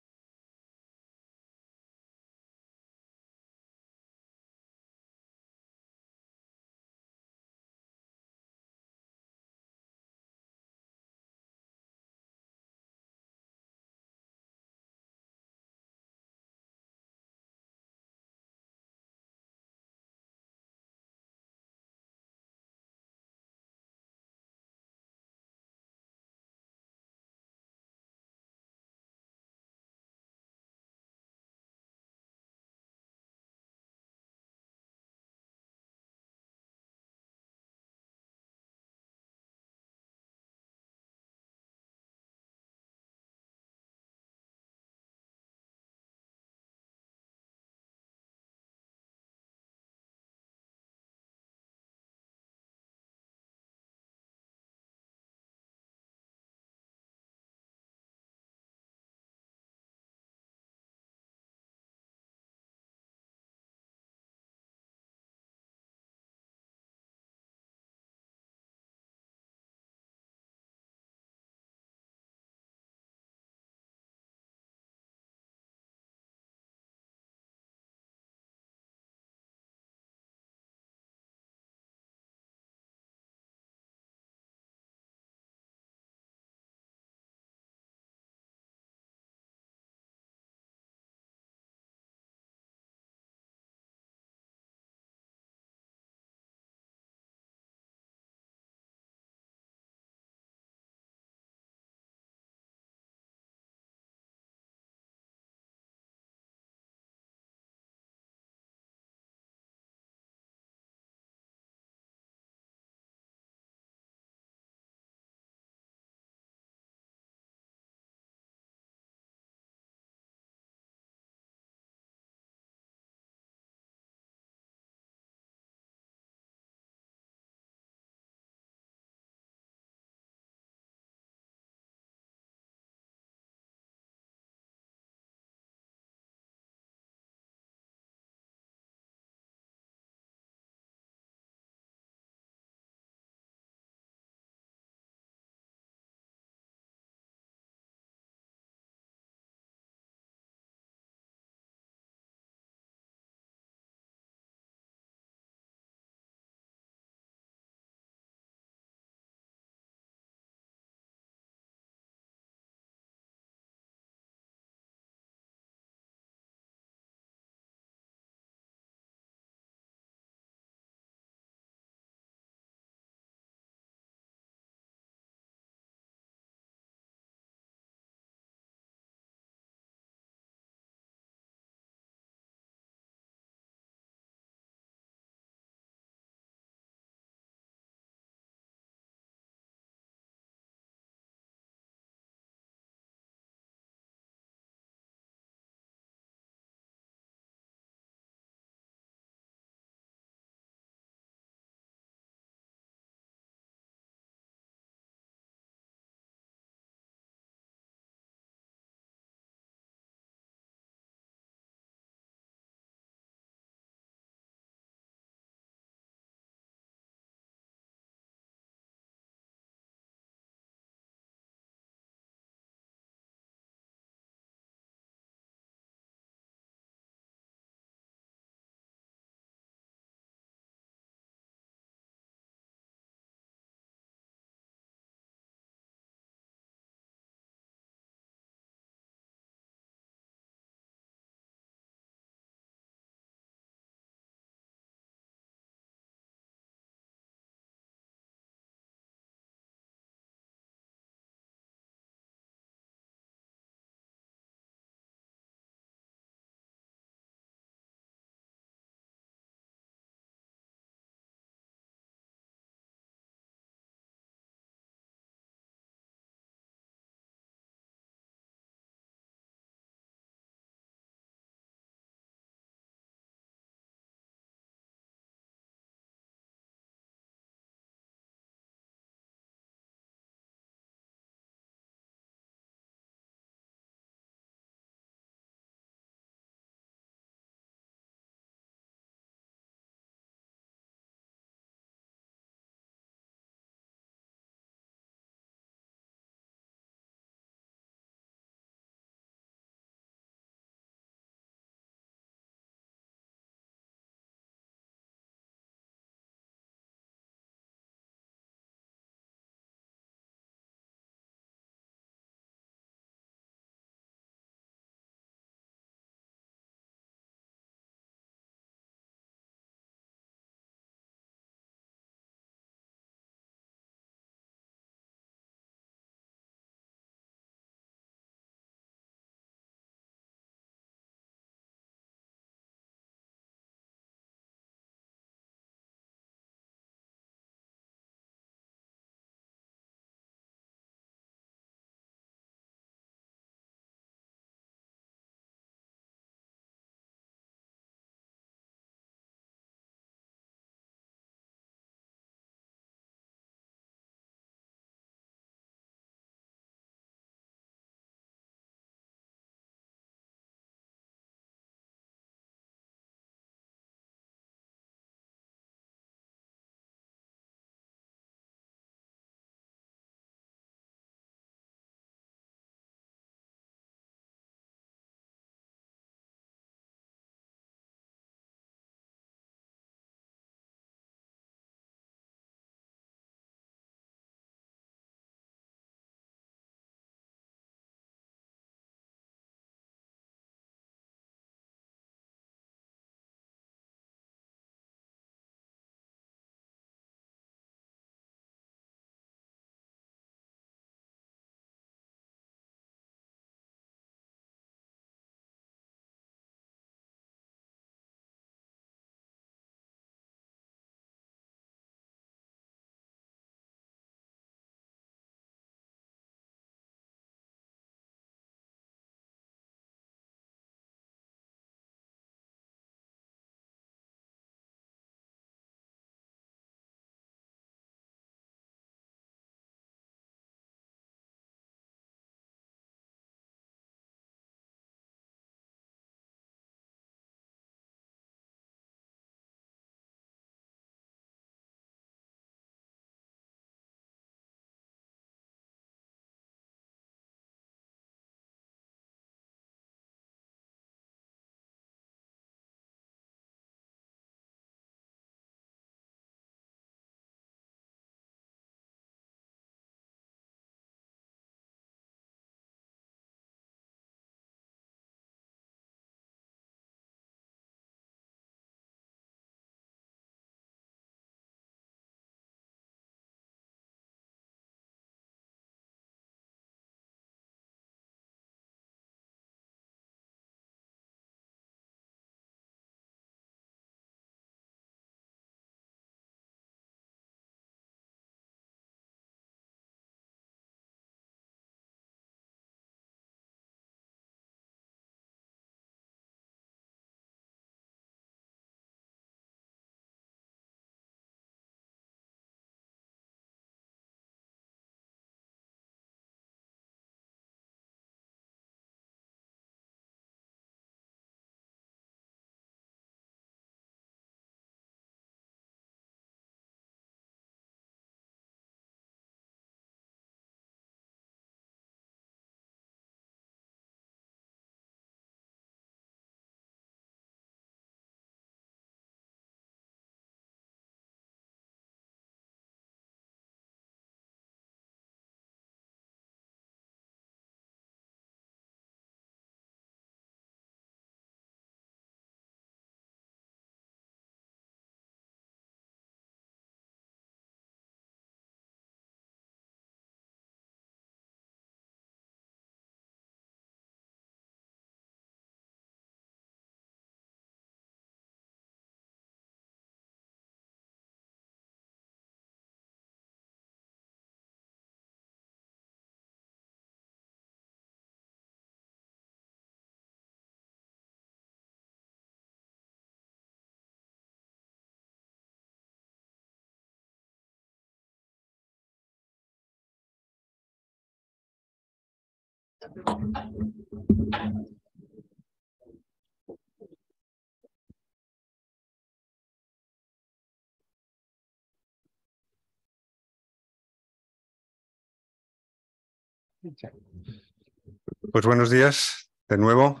Pues buenos días de nuevo,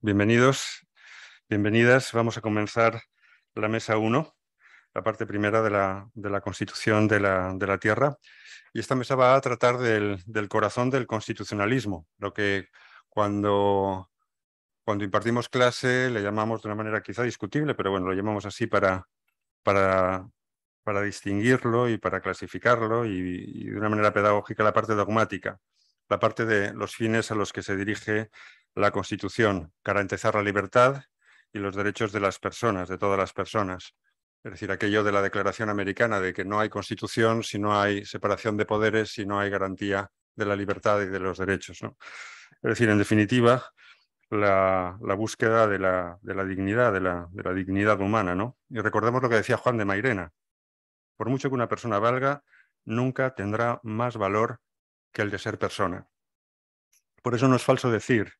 bienvenidos, bienvenidas. Vamos a comenzar la mesa 1 la parte primera de la, de la Constitución de la, Tierra. Y esta mesa va a tratar del, corazón del constitucionalismo, lo que cuando, cuando, impartimos clase le llamamos de una manera quizá discutible, pero bueno, lo llamamos así para, para, para distinguirlo y para clasificarlo y, de una manera pedagógica la parte dogmática, la parte de los fines a los que se dirige la Constitución, garantizar la libertad y los derechos de las personas, de todas las personas es decir, aquello de la Declaración Americana de que no hay constitución si no hay separación de poderes, si no hay garantía de la libertad y de los derechos. Es decir, en definitiva, la, búsqueda de la, dignidad, de la, dignidad humana. Y recordemos lo que decía Juan de Mairena. Por mucho que una persona valga, nunca tendrá más valor que el de ser persona. Por eso no es falso decir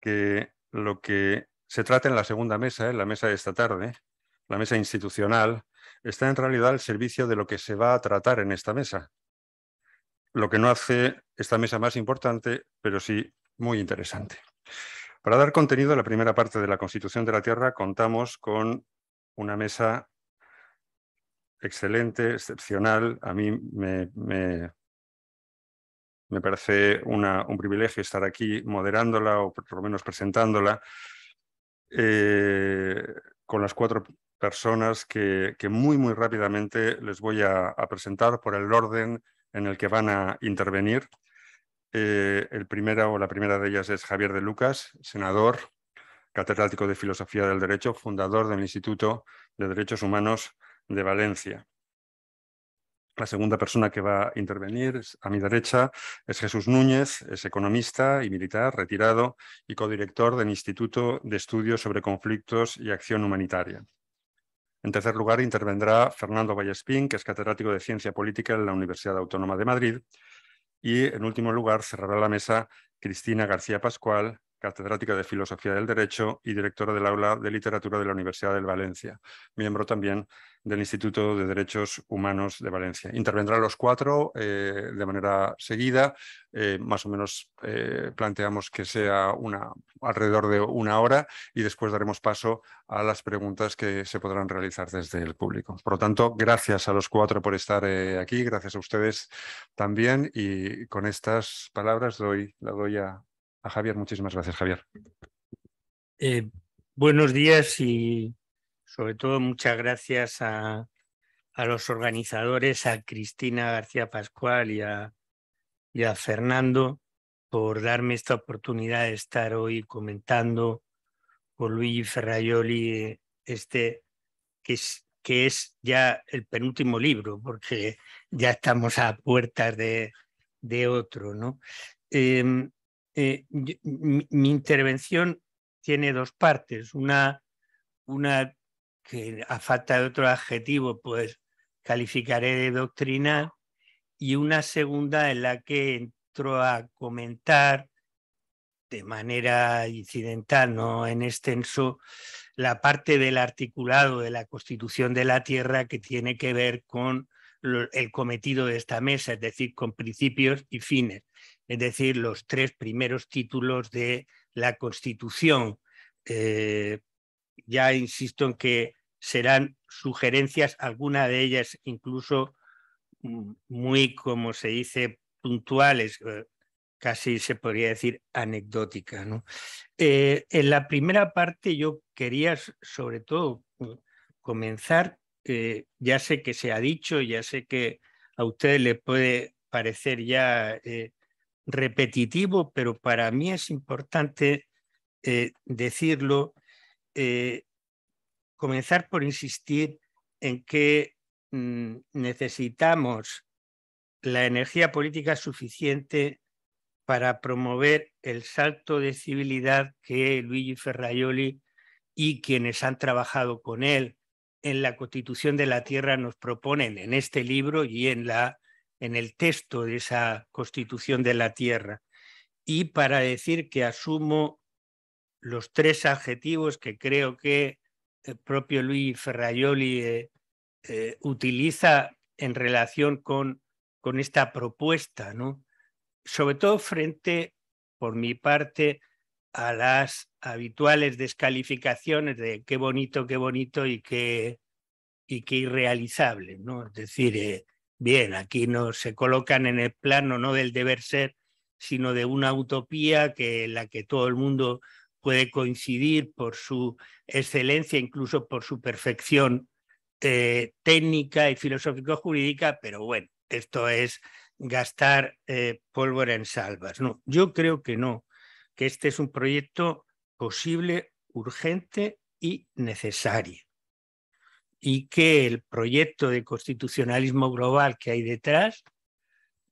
que lo que se trata en la segunda mesa, en la mesa de esta tarde, la mesa institucional, está en realidad al servicio de lo que se va a tratar en esta mesa. Lo que no hace esta mesa más importante, pero sí muy interesante. Para dar contenido a la primera parte de la Constitución de la Tierra, contamos con una mesa excelente, excepcional. A mí me, parece un privilegio estar aquí moderándola o por lo menos presentándola. Eh, con las cuatro personas que, muy, muy rápidamente les voy a, presentar por el orden en el que van a intervenir. Eh, el primero o la primera de ellas es Javier de Lucas, senador, catedrático de Filosofía del Derecho, fundador del Instituto de Derechos Humanos de Valencia. La segunda persona que va a intervenir a mi derecha es Jesús Núñez, es economista y militar retirado y codirector del Instituto de Estudios sobre Conflictos y Acción Humanitaria. En tercer lugar, intervendrá Fernando Vallespín, que es catedrático de Ciencia Política en la Universidad Autónoma de Madrid. Y, en último lugar, cerrará la mesa Cristina García Pascual, catedrática de Filosofía del Derecho y directora del Aula de Literatura de la Universidad de Valencia, miembro también del Instituto de Derechos Humanos de Valencia. Intervendrán los cuatro eh, de manera seguida, eh, más o menos eh, planteamos que sea una, alrededor de una hora y después daremos paso a las preguntas que se podrán realizar desde el público. Por lo tanto, gracias a los cuatro por estar aquí, gracias a ustedes también y con estas palabras doy, la doy a, a Javier. Muchísimas gracias, Javier. Eh, buenos días y sobre todo muchas gracias a, los organizadores, a Cristina García Pascual y a, Fernando por darme esta oportunidad de estar hoy comentando con Luigi Ferraioli eh, este que es, que es ya el penúltimo libro, porque ya estamos a puertas de, otro. ¿no? Em, eh, mi, intervención tiene dos partes. Una, una que a falta de otro adjetivo, pues calificaré de doctrina, y una segunda en la que entro a comentar de manera incidental, no en extenso, la parte del articulado de la Constitución de la Tierra que tiene que ver con el cometido de esta mesa, es decir, con principios y fines es decir, los tres primeros títulos de la Constitución. Eh, ya insisto en que serán sugerencias, algunas de ellas incluso muy, como se dice, puntuales, eh, casi se podría decir anecdóticas. Eh, en la primera parte yo quería sobre todo mm, comenzar, ya sé que se ha dicho, ya sé que a ustedes les puede parecer ya repetitivo, pero para mí es importante eh, decirlo, eh, comenzar por insistir en que mm, necesitamos la energía política suficiente para promover el salto de civilidad que Luigi Ferraioli y quienes han trabajado con él en la Constitución de la Tierra nos proponen en este libro y en la en el texto de esa constitución de la tierra y para decir que asumo los tres adjetivos que creo que el propio Luis Ferraioli eh, eh, utiliza en relación con, con esta propuesta, ¿no? sobre todo frente, por mi parte, a las habituales descalificaciones de qué bonito, qué bonito y qué, y qué irrealizable. ¿no? Es decir, eh, Bien, aquí no se colocan en el plano no del deber ser, sino de una utopía que en la que todo el mundo puede coincidir por su excelencia, incluso por su perfección eh, técnica y filosófico-jurídica, pero bueno, esto es gastar eh, pólvora en salvas. No, yo creo que no, que este es un proyecto posible, urgente y necesario y que el proyecto de constitucionalismo global que hay detrás,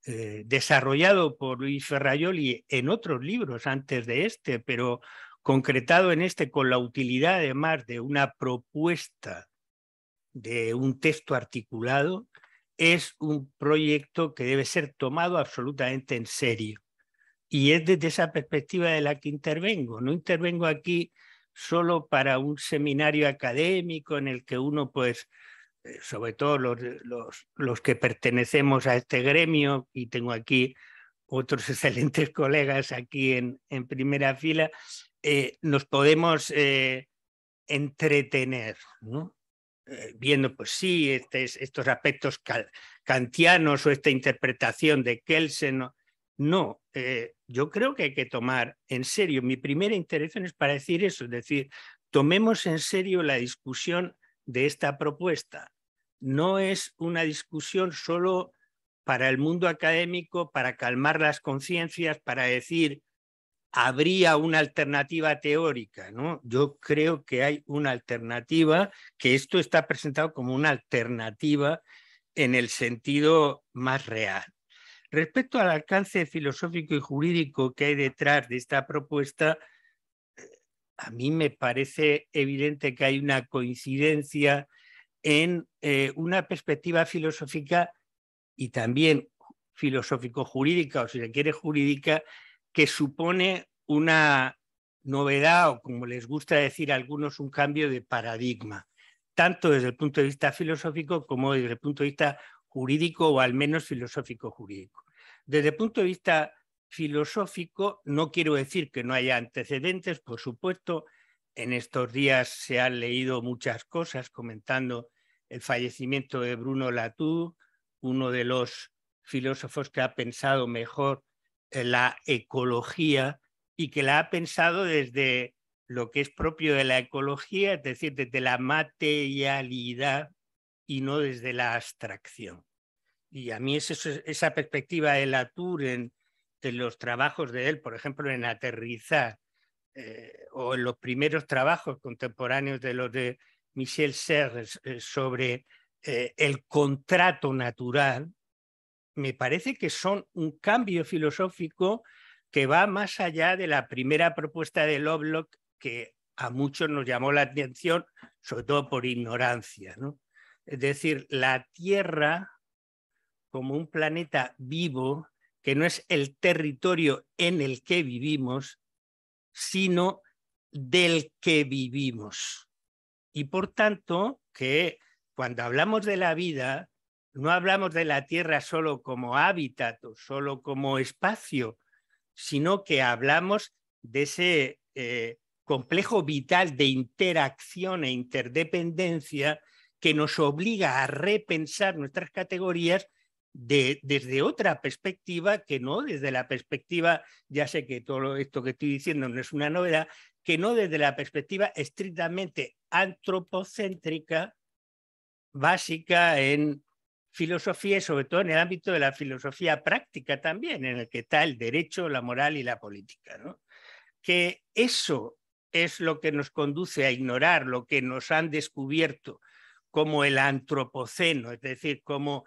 eh, desarrollado por Luis Ferraioli en otros libros antes de este, pero concretado en este con la utilidad además de una propuesta de un texto articulado, es un proyecto que debe ser tomado absolutamente en serio. Y es desde esa perspectiva de la que intervengo. No intervengo aquí solo para un seminario académico en el que uno, pues, eh, sobre todo eh, los, los, que pertenecemos a este gremio, y tengo aquí otros <laughs> excelentes colegas aquí en, en primera fila, eh, nos podemos entretener, viendo, pues sí, este estos aspectos kantianos o esta interpretación de Kelsen no, eh, yo creo que hay que tomar en serio. Mi primera interés es para decir eso, es decir, tomemos en serio la discusión de esta propuesta. No es una discusión solo para el mundo académico, para calmar las conciencias, para decir, habría una alternativa teórica, ¿no? Yo creo que hay una alternativa, que esto está presentado como una alternativa en el sentido más real. Respecto al alcance filosófico y jurídico que hay detrás de esta propuesta, eh, a mí me parece evidente que hay una coincidencia en eh, una perspectiva filosófica y también filosófico-jurídica, o si se quiere jurídica, que supone una novedad o, como les gusta decir a algunos, un cambio de paradigma, tanto desde el punto de vista filosófico como desde el punto de vista jurídico o al menos filosófico-jurídico. Desde el punto de vista filosófico, no quiero decir que no haya antecedentes, por supuesto, en estos días se han leído muchas cosas comentando el fallecimiento de Bruno Latour, uno de los filósofos que ha pensado mejor la ecología y que la ha pensado desde lo que es propio de la ecología, es decir, desde la materialidad y no desde la abstracción. Y a mí esa perspectiva de Latour en, de los trabajos de él, por ejemplo, en Aterrizar eh, o en los primeros trabajos contemporáneos de los de Michel Serres eh, sobre eh, el contrato natural, me parece que son un cambio filosófico que va más allá de la primera propuesta de Lovelock que a muchos nos llamó la atención, sobre todo por ignorancia. ¿no? Es decir, la tierra como un planeta vivo, que no es el territorio en el que vivimos, sino del que vivimos. Y por tanto, que cuando hablamos de la vida, no hablamos de la Tierra solo como hábitat o solo como espacio, sino que hablamos de ese eh, complejo vital de interacción e interdependencia que nos obliga a repensar nuestras categorías de, desde otra perspectiva que no desde la perspectiva, ya sé que todo esto que estoy diciendo no es una novedad, que no desde la perspectiva estrictamente antropocéntrica, básica en filosofía y sobre todo en el ámbito de la filosofía práctica también, en el que está el derecho, la moral y la política. Que eso es lo que nos conduce a ignorar lo que nos han descubierto como el antropoceno, es decir, como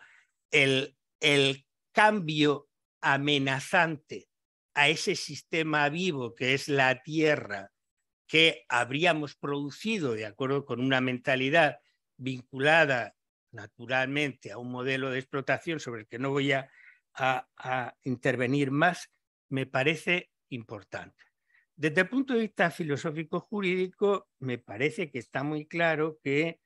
el el cambio amenazante a ese sistema vivo que es la Tierra, que habríamos producido de acuerdo con una mentalidad vinculada naturalmente a un modelo de explotación sobre el que no voy a, intervenir más, me parece importante. Desde el punto de vista filosófico-jurídico, me parece que está muy claro que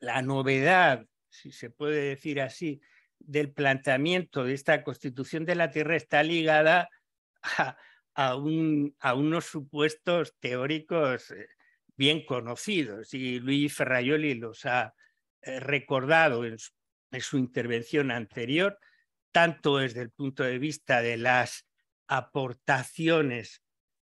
la novedad, si se puede decir así, del planteamiento de esta constitución de la Tierra está ligada a, unos supuestos teóricos eh, bien conocidos y Luis Ferraioli los ha eh, recordado en su, intervención anterior, tanto desde el punto de vista de las aportaciones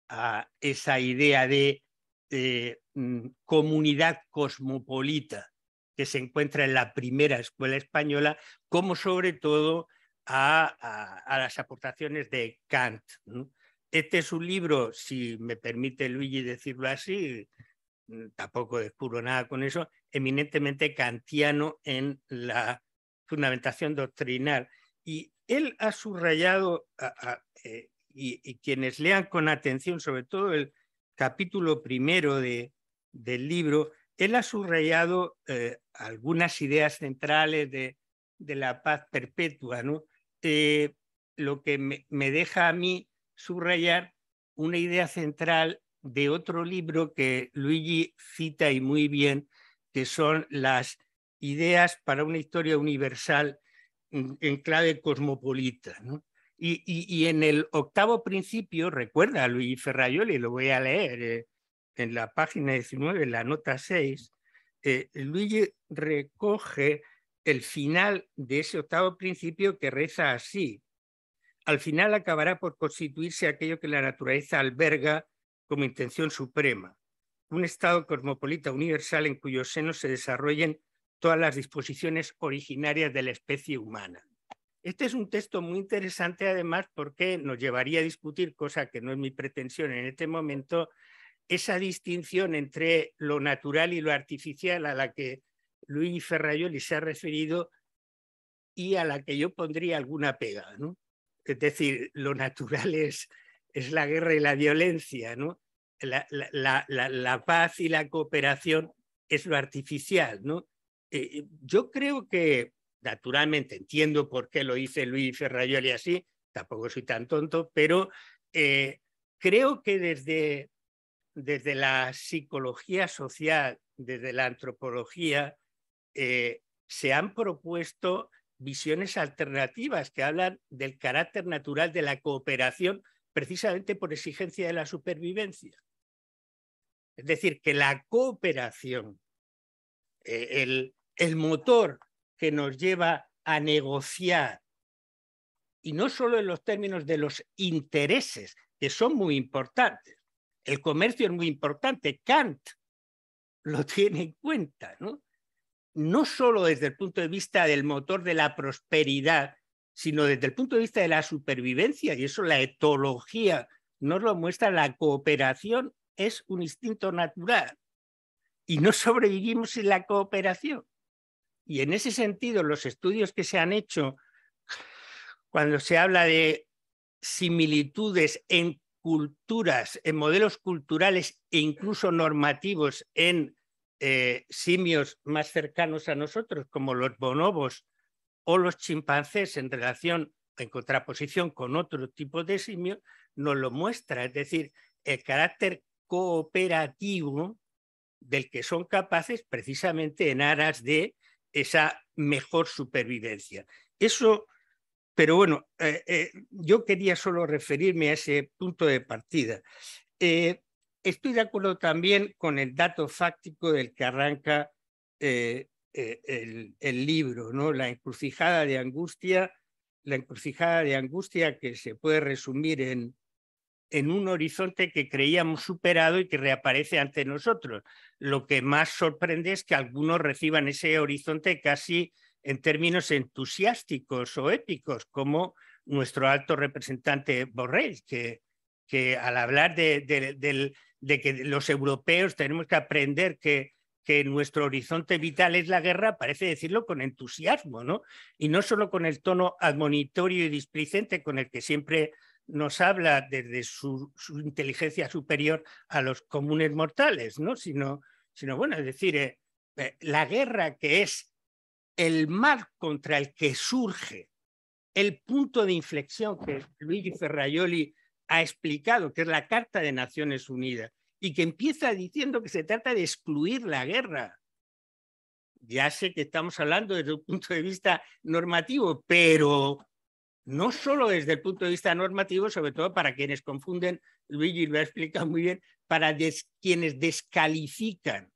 a esa idea de eh, mm, comunidad cosmopolita que se encuentra en la primera escuela española, como sobre todo a, las aportaciones de Kant. Este es un libro, si me permite Luigi decirlo así, mm, tampoco descubro nada con eso, eminentemente kantiano en la fundamentación doctrinal. Y él ha subrayado, eh, y, quienes lean con atención, sobre todo el capítulo primero del libro, él ha subrayado eh, algunas ideas centrales de, la paz perpetua, ¿no? Eh, lo que me, deja a mí subrayar una idea central de otro libro que Luigi cita y muy bien, que son las ideas para una historia universal en, clave cosmopolita. ¿no? Y, en el octavo principio, recuerda a Luigi Ferraioli, lo voy a leer, eh, en la página 19, la nota 6, eh, Luigi recoge el final de ese octavo principio que reza así. Al final acabará por constituirse aquello que la naturaleza alberga como intención suprema, un estado cosmopolita universal en cuyo seno se desarrollen todas las disposiciones originarias de la especie humana. Este es un texto muy interesante además porque nos llevaría a discutir, cosa que no es mi pretensión en este momento, esa distinción entre lo natural y lo artificial a la que Luis Ferrayoli se ha referido y a la que yo pondría alguna pega. ¿no? Es decir, lo natural es, la guerra y la violencia, ¿no? La, paz y la cooperación es lo artificial. ¿no? Eh, eh, yo creo que, naturalmente, entiendo por qué lo dice Luis Ferrayoli así, tampoco soy tan tonto, pero eh, creo que desde desde la psicología social, desde la antropología, eh, se han propuesto visiones alternativas que hablan del carácter natural de la cooperación precisamente por exigencia de la supervivencia. Es decir, que la cooperación, eh, el motor que nos lleva a negociar, y no solo en los términos de los intereses, que son muy importantes, el comercio es muy importante. Kant lo <laughs> tiene en cuenta, ¿no? No solo desde el punto de vista del motor de la prosperidad, sino desde el punto de vista de la supervivencia, y eso la etología nos lo muestra, la cooperación es un instinto natural y no <laughs> sobrevivimos sin la cooperación. Y en ese sentido, los estudios que se han hecho cuando se habla de similitudes en culturas, en modelos culturales e incluso normativos en eh, simios más cercanos a nosotros, como los bonobos o los chimpancés en relación, en contraposición con otro tipo de simios nos lo muestra. Es decir, el carácter cooperativo del que son capaces precisamente en aras de esa mejor supervivencia. Eso pero bueno, eh, eh, yo quería solo referirme a ese punto de partida. Eh, estoy de acuerdo también con el dato fáctico del que arranca el, libro, ¿no? La encrucijada de angustia, la encrucijada de angustia que se puede resumir en, en un horizonte que creíamos superado y que reaparece ante nosotros. Lo que más sorprende es que algunos reciban ese horizonte casi en términos entusiásticos o épicos, como nuestro alto representante Borrell, que, que al hablar de, que los europeos tenemos que aprender que, que nuestro horizonte vital es la guerra, parece decirlo con entusiasmo, ¿no? Y no solo con el tono admonitorio y displicente con el que siempre nos habla desde su, inteligencia superior a los comunes mortales, ¿no? Sino, sino bueno, es decir, eh, eh, la guerra que es el mar contra el que surge el punto de inflexión que Luigi Ferraioli ha explicado, que es la Carta de Naciones Unidas, y que empieza diciendo que se trata de excluir la guerra. Ya sé que estamos hablando desde un punto de vista normativo, pero no solo desde el punto de vista normativo, sobre todo para quienes confunden, Luigi lo ha explicado muy bien, para quienes descalifican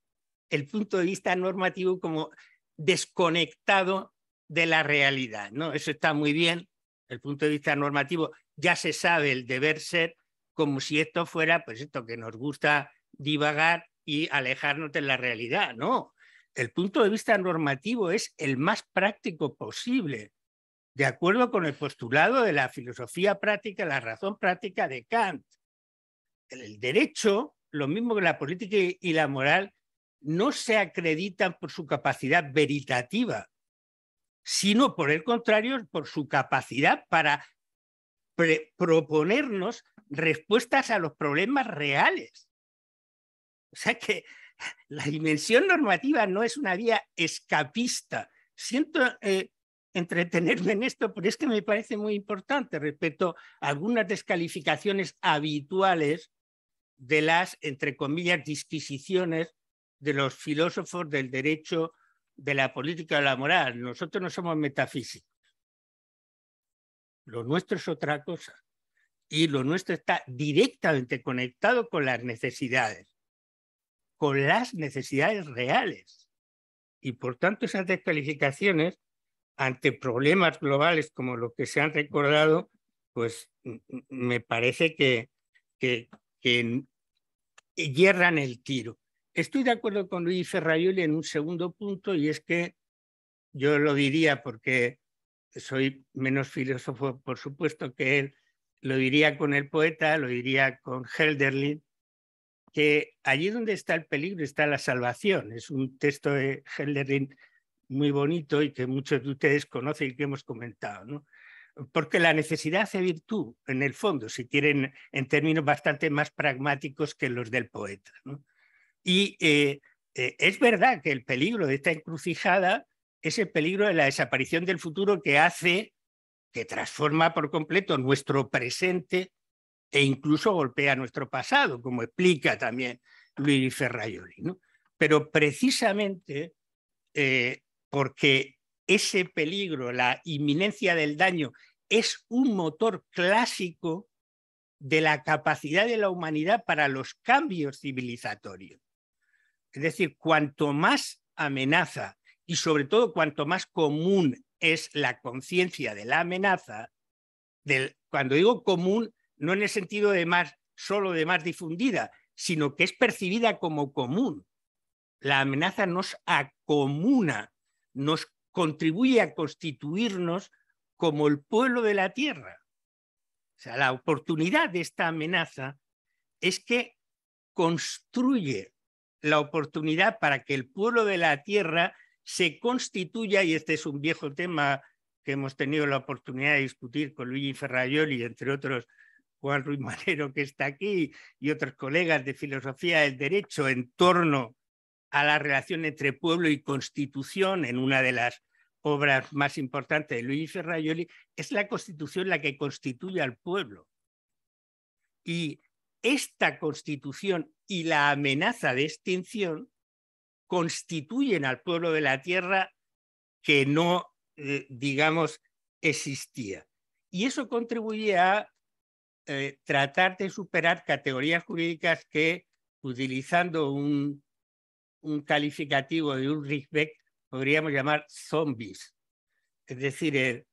el punto de vista normativo como desconectado de la realidad. ¿no? Eso está muy bien, el punto de vista normativo, ya se sabe el deber ser como si esto fuera, pues esto que nos gusta divagar y alejarnos de la realidad. No, el punto de vista normativo es el más práctico posible, de acuerdo con el postulado de la filosofía práctica, la razón práctica de Kant. El derecho, lo mismo que la política y la moral, no se acreditan por su capacidad veritativa, sino por el contrario, por su capacidad para proponernos respuestas a los problemas reales. O sea que la dimensión normativa no es una vía escapista. Siento eh, entretenerme en esto, pero es que me parece muy importante respecto a algunas descalificaciones habituales de las, entre comillas, disquisiciones de los filósofos del derecho, de la política, de la moral. Nosotros no somos metafísicos. Lo nuestro es otra cosa. Y lo nuestro está directamente conectado con las necesidades, con las necesidades reales. Y por tanto esas descalificaciones ante problemas globales como los que se han recordado, pues me parece que, que, que hierran el tiro. Estoy de acuerdo con Luis Ferraioli en un segundo punto y es que yo lo diría porque soy menos filósofo, por supuesto, que él, lo diría con el poeta, lo diría con Helderlin, que allí donde está el peligro está la salvación. Es un texto de Helderlin muy bonito y que muchos de ustedes conocen y que hemos comentado, ¿no? Porque la necesidad hace virtud, en el fondo, si tienen en términos bastante más pragmáticos que los del poeta, ¿no? Y eh, eh, es verdad que el peligro de esta encrucijada es el peligro de la desaparición del futuro que hace, que transforma por completo nuestro presente e incluso golpea nuestro pasado, como explica también Luis Ferraioli. Pero precisamente eh, porque ese peligro, la inminencia del daño, es un motor clásico de la capacidad de la humanidad para los cambios civilizatorios. Es decir, cuanto más amenaza y sobre todo cuanto más común es la conciencia de la amenaza, del, cuando digo común, no en el sentido de más, solo de más difundida, sino que es percibida como común. La amenaza nos acomuna, nos contribuye a constituirnos como el pueblo de la tierra. O sea, la oportunidad de esta amenaza es que construye la oportunidad para que el pueblo de la tierra se constituya, y este es un viejo tema que hemos tenido la oportunidad de discutir con Luigi Ferraioli, entre otros Juan Ruiz Manero, que está aquí, y otros colegas de filosofía del derecho en torno a la relación entre pueblo y constitución en una de las obras más importantes de Luigi Ferraioli, es la constitución la que constituye al pueblo. Y esta constitución y la amenaza de extinción constituyen al pueblo de la tierra que no, eh, digamos, existía. Y eso contribuye a eh, tratar de superar categorías jurídicas que, utilizando un, calificativo de un Beck, podríamos llamar zombies. Es decir, eh,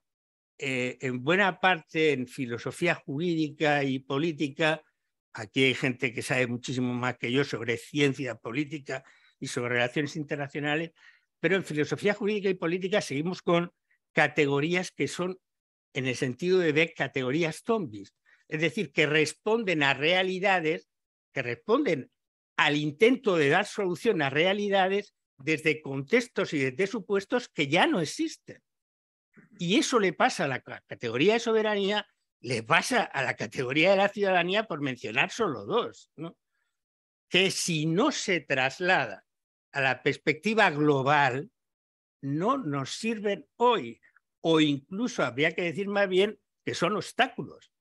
en buena parte en filosofía jurídica y política Aquí hay gente que sabe muchísimo más que yo sobre ciencia política y sobre relaciones internacionales, pero en filosofía jurídica y política seguimos con categorías que son, en el sentido de ver, categorías zombies, es decir, que responden a realidades, que responden al intento de dar solución a realidades desde contextos y desde supuestos que ya no existen. Y eso le pasa a la categoría de soberanía le pasa a la categoría de la ciudadanía por mencionar solo dos, que si no se traslada a la perspectiva global, no nos sirven hoy, o incluso habría que decir más bien que son obstáculos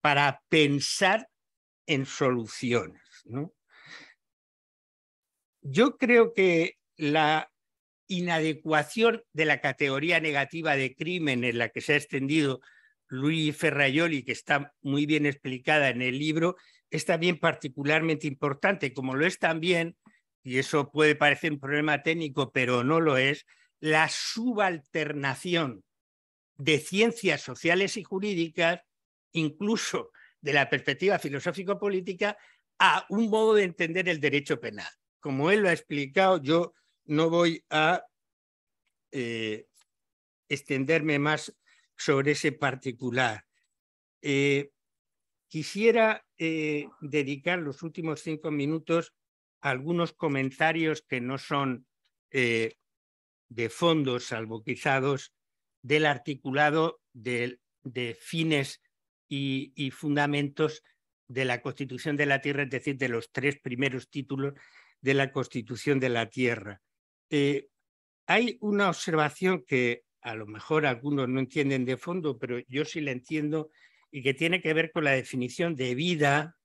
para pensar en soluciones. Yo creo que la inadecuación de la categoría negativa de crimen en la que se ha extendido Luis Ferraioli, que está muy bien explicada en el libro, es también particularmente importante, como lo es también, y eso puede parecer un problema técnico, pero no lo es, la subalternación de ciencias sociales y jurídicas, incluso de la perspectiva filosófico-política, a un modo de entender el derecho penal. Como él lo ha explicado, yo no voy a eh, extenderme más sobre ese particular. Eh, quisiera eh, dedicar los últimos cinco minutos a algunos comentarios que no son eh, de fondos, salvo del articulado de, fines y, fundamentos de la Constitución de la Tierra, es decir, de los tres primeros títulos de la Constitución de la Tierra. hay una observación que a lo mejor algunos no entienden de fondo, pero yo sí la entiendo, y que tiene que ver con la definición de vida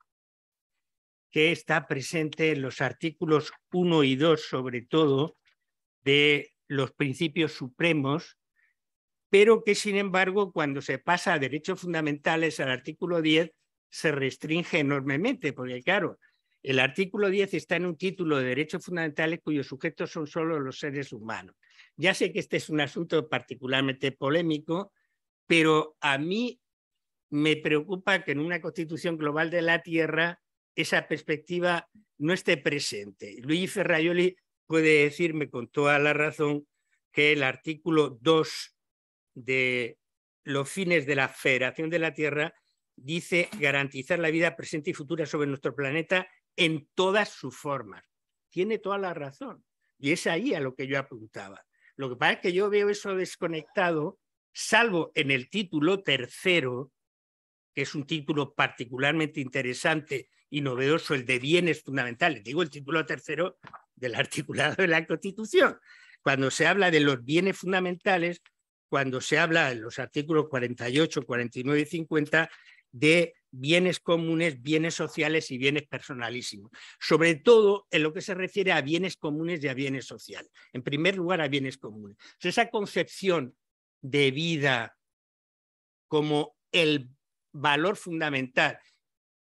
que está presente en los artículos 1 y 2, sobre todo, de los principios supremos, pero que sin embargo cuando se pasa a derechos fundamentales al artículo 10 se restringe enormemente, porque claro, el artículo 10 está en un título de derechos fundamentales cuyos sujetos son solo los seres humanos. Ya sé que este es un asunto particularmente polémico, pero a mí me preocupa que en una constitución global de la Tierra esa perspectiva no esté presente. Luigi Ferraioli puede decirme con toda la razón que el artículo 2 de los fines de la Federación de la Tierra dice garantizar la vida presente y futura sobre nuestro planeta en todas sus formas. Tiene toda la razón. Y es ahí a lo que yo apuntaba. Lo que pasa es que yo veo eso desconectado, salvo en el título tercero, que es un título particularmente interesante y novedoso, el de bienes fundamentales. Digo el título tercero del <laughs> articulado de la Constitución. Cuando se habla de los bienes fundamentales, cuando se habla en los artículos 48, 49 y 50 de bienes comunes, bienes sociales y bienes personalísimos, sobre todo en lo que se refiere a bienes comunes y a bienes sociales, en primer lugar a bienes comunes. esa concepción de vida como el valor fundamental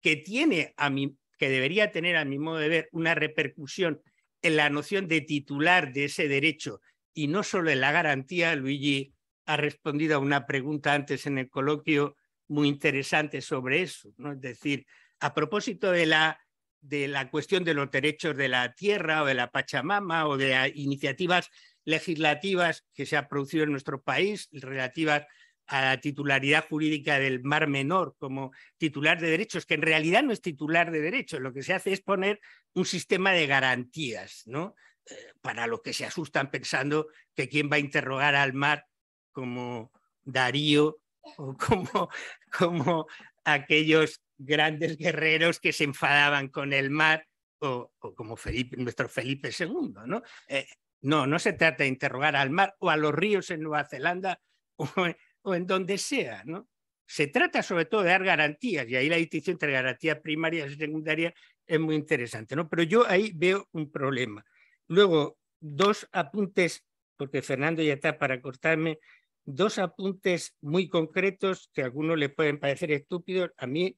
que tiene a mi, que debería tener a mi modo de ver una repercusión en la noción de titular de ese derecho y no solo en la garantía, Luigi ha respondido a una pregunta antes en el coloquio muy interesante sobre eso, ¿no? Es decir, a propósito de la, de la cuestión de los derechos de la tierra o de la Pachamama o de ah, iniciativas legislativas que se han producido en nuestro país relativas a la titularidad jurídica del Mar Menor como titular de derechos, que en realidad no es titular de derechos, lo que se hace es poner un sistema de garantías, ¿no? Eh, para los que se asustan pensando que quién va a interrogar al mar como Darío o como, <laughs> como aquellos grandes guerreros que se enfadaban con el mar o, como Felipe, nuestro Felipe II. ¿no? Eh, no, no se trata de interrogar al mar o a los ríos en Nueva Zelanda <laughs> o, en donde sea. ¿no? Se trata sobre todo de dar garantías y ahí la distinción entre garantías primaria y secundaria es muy interesante. ¿no? Pero yo ahí veo un problema. Luego, dos apuntes, porque Fernando ya está para cortarme dos apuntes muy concretos que a algunos les pueden parecer estúpidos. A mí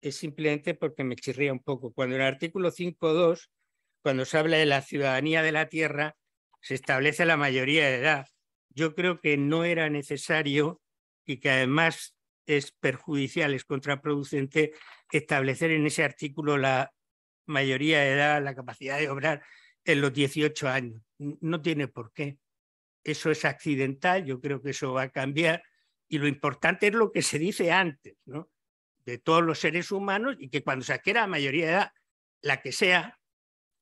es simplemente porque me chirría un poco. Cuando en el artículo 5.2, cuando se habla de la ciudadanía de la tierra, se establece la mayoría de edad. Yo creo que no era necesario y que además es perjudicial, es contraproducente establecer en ese artículo la mayoría de edad, la capacidad de obrar en los 18 años. No tiene por qué eso es accidental, yo creo que eso va a cambiar y lo importante es lo que se dice antes, ¿no? De todos los seres humanos y que cuando se adquiera la mayoría de edad, la que sea,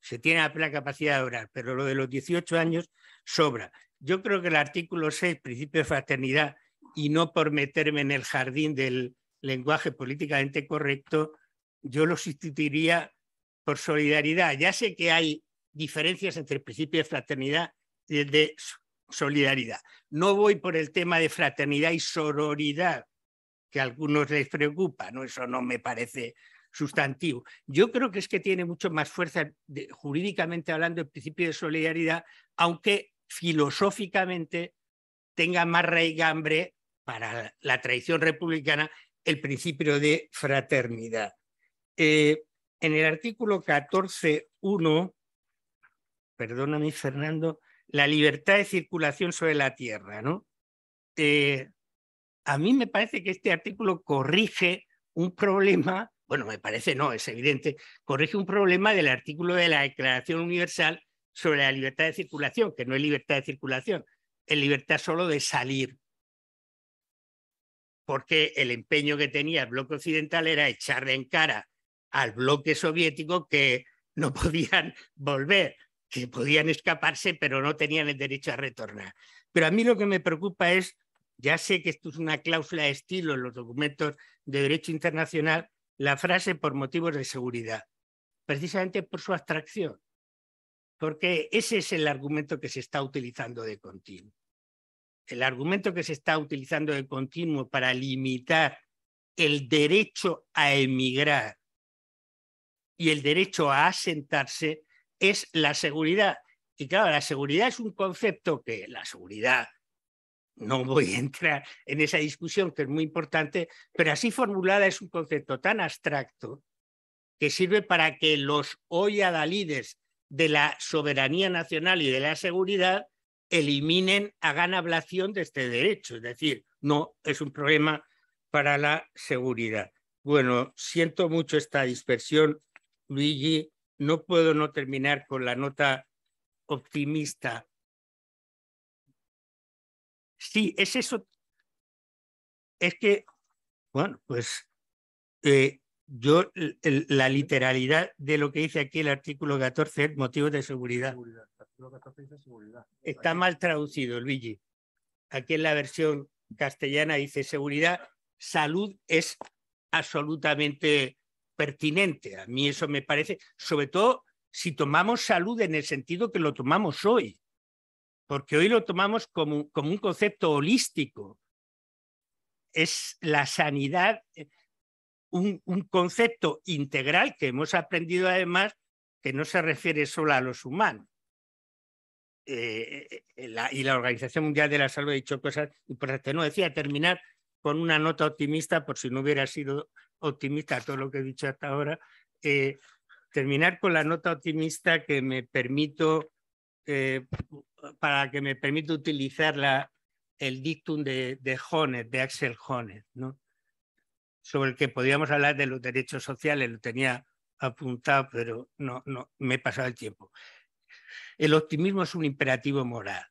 se tiene la plena capacidad de orar, pero lo de los 18 años sobra. Yo creo que el artículo 6, principio de fraternidad, y no por meterme en el jardín del lenguaje políticamente correcto, yo lo sustituiría por solidaridad. Ya sé que hay diferencias entre el principio de fraternidad y el de solidaridad. No voy por el tema de fraternidad y sororidad, que a algunos les preocupa, ¿no? eso no me parece sustantivo. Yo creo que es que tiene mucho más fuerza jurídicamente hablando el principio de solidaridad, aunque filosóficamente tenga más raigambre para la tradición republicana el principio de fraternidad. Eh, en el artículo 14.1, perdóname Fernando, la libertad de circulación sobre la Tierra, ¿no? Eh, a mí me parece que este artículo corrige un problema, bueno, me parece no, es evidente, corrige un problema del artículo de la Declaración Universal sobre la libertad de circulación, que no es libertad de circulación, es libertad solo de salir. Porque el empeño que tenía el bloque occidental era echarle en cara al bloque soviético que no <laughs> podían volver que podían escaparse, pero no tenían el derecho a retornar. Pero a mí lo que me preocupa es, ya sé que esto es una cláusula de estilo en los documentos de derecho internacional, la frase por motivos de seguridad, precisamente por su abstracción, porque ese es el argumento que se está utilizando de continuo. El argumento que se está utilizando de continuo para limitar el derecho a emigrar y el derecho a asentarse es la seguridad. Y claro, la seguridad es un concepto que la seguridad, no voy a entrar en esa discusión que es muy importante, pero así formulada es un concepto tan abstracto que sirve para que los hoy adalides de la soberanía nacional y de la seguridad eliminen, hagan ablación de este derecho. Es decir, no es un problema para la seguridad. Bueno, siento mucho esta dispersión, Luigi, no puedo no terminar con la nota optimista. Sí, es eso. Es que, bueno, pues eh, yo la literalidad de lo que dice aquí el artículo 14 motivo de seguridad. seguridad. Está mal traducido, Luigi. Aquí en la versión castellana dice seguridad, salud es absolutamente pertinente. A mí eso me parece, sobre todo si tomamos salud en el sentido que lo tomamos hoy, porque hoy lo tomamos como, como un concepto holístico. Es la sanidad eh, un, concepto integral que hemos aprendido además que no se refiere solo a los humanos. Eh, eh, y la Organización Mundial de la Salud ha dicho cosas y importantes. No decía terminar con una nota optimista, por si no hubiera sido optimista todo lo que he dicho hasta ahora, eh, terminar con la nota optimista que me permito, eh, para que me permita utilizar la, el dictum de, de de Axel Jones, ¿no? sobre el que podíamos hablar de los derechos sociales, lo tenía apuntado, pero no, no, me he pasado el tiempo. El optimismo es un imperativo moral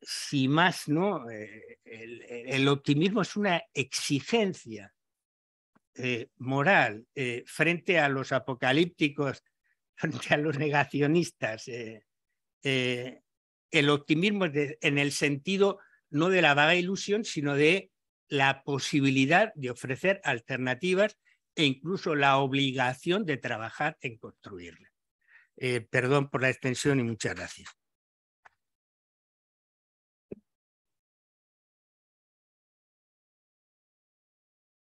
si más no, eh, el, optimismo es una exigencia eh, moral eh, frente a los apocalípticos, <laughs> frente a los negacionistas. el optimismo en el sentido no de la vaga ilusión, sino de la posibilidad de ofrecer alternativas e incluso la obligación de trabajar en construirla. perdón por la extensión y muchas gracias.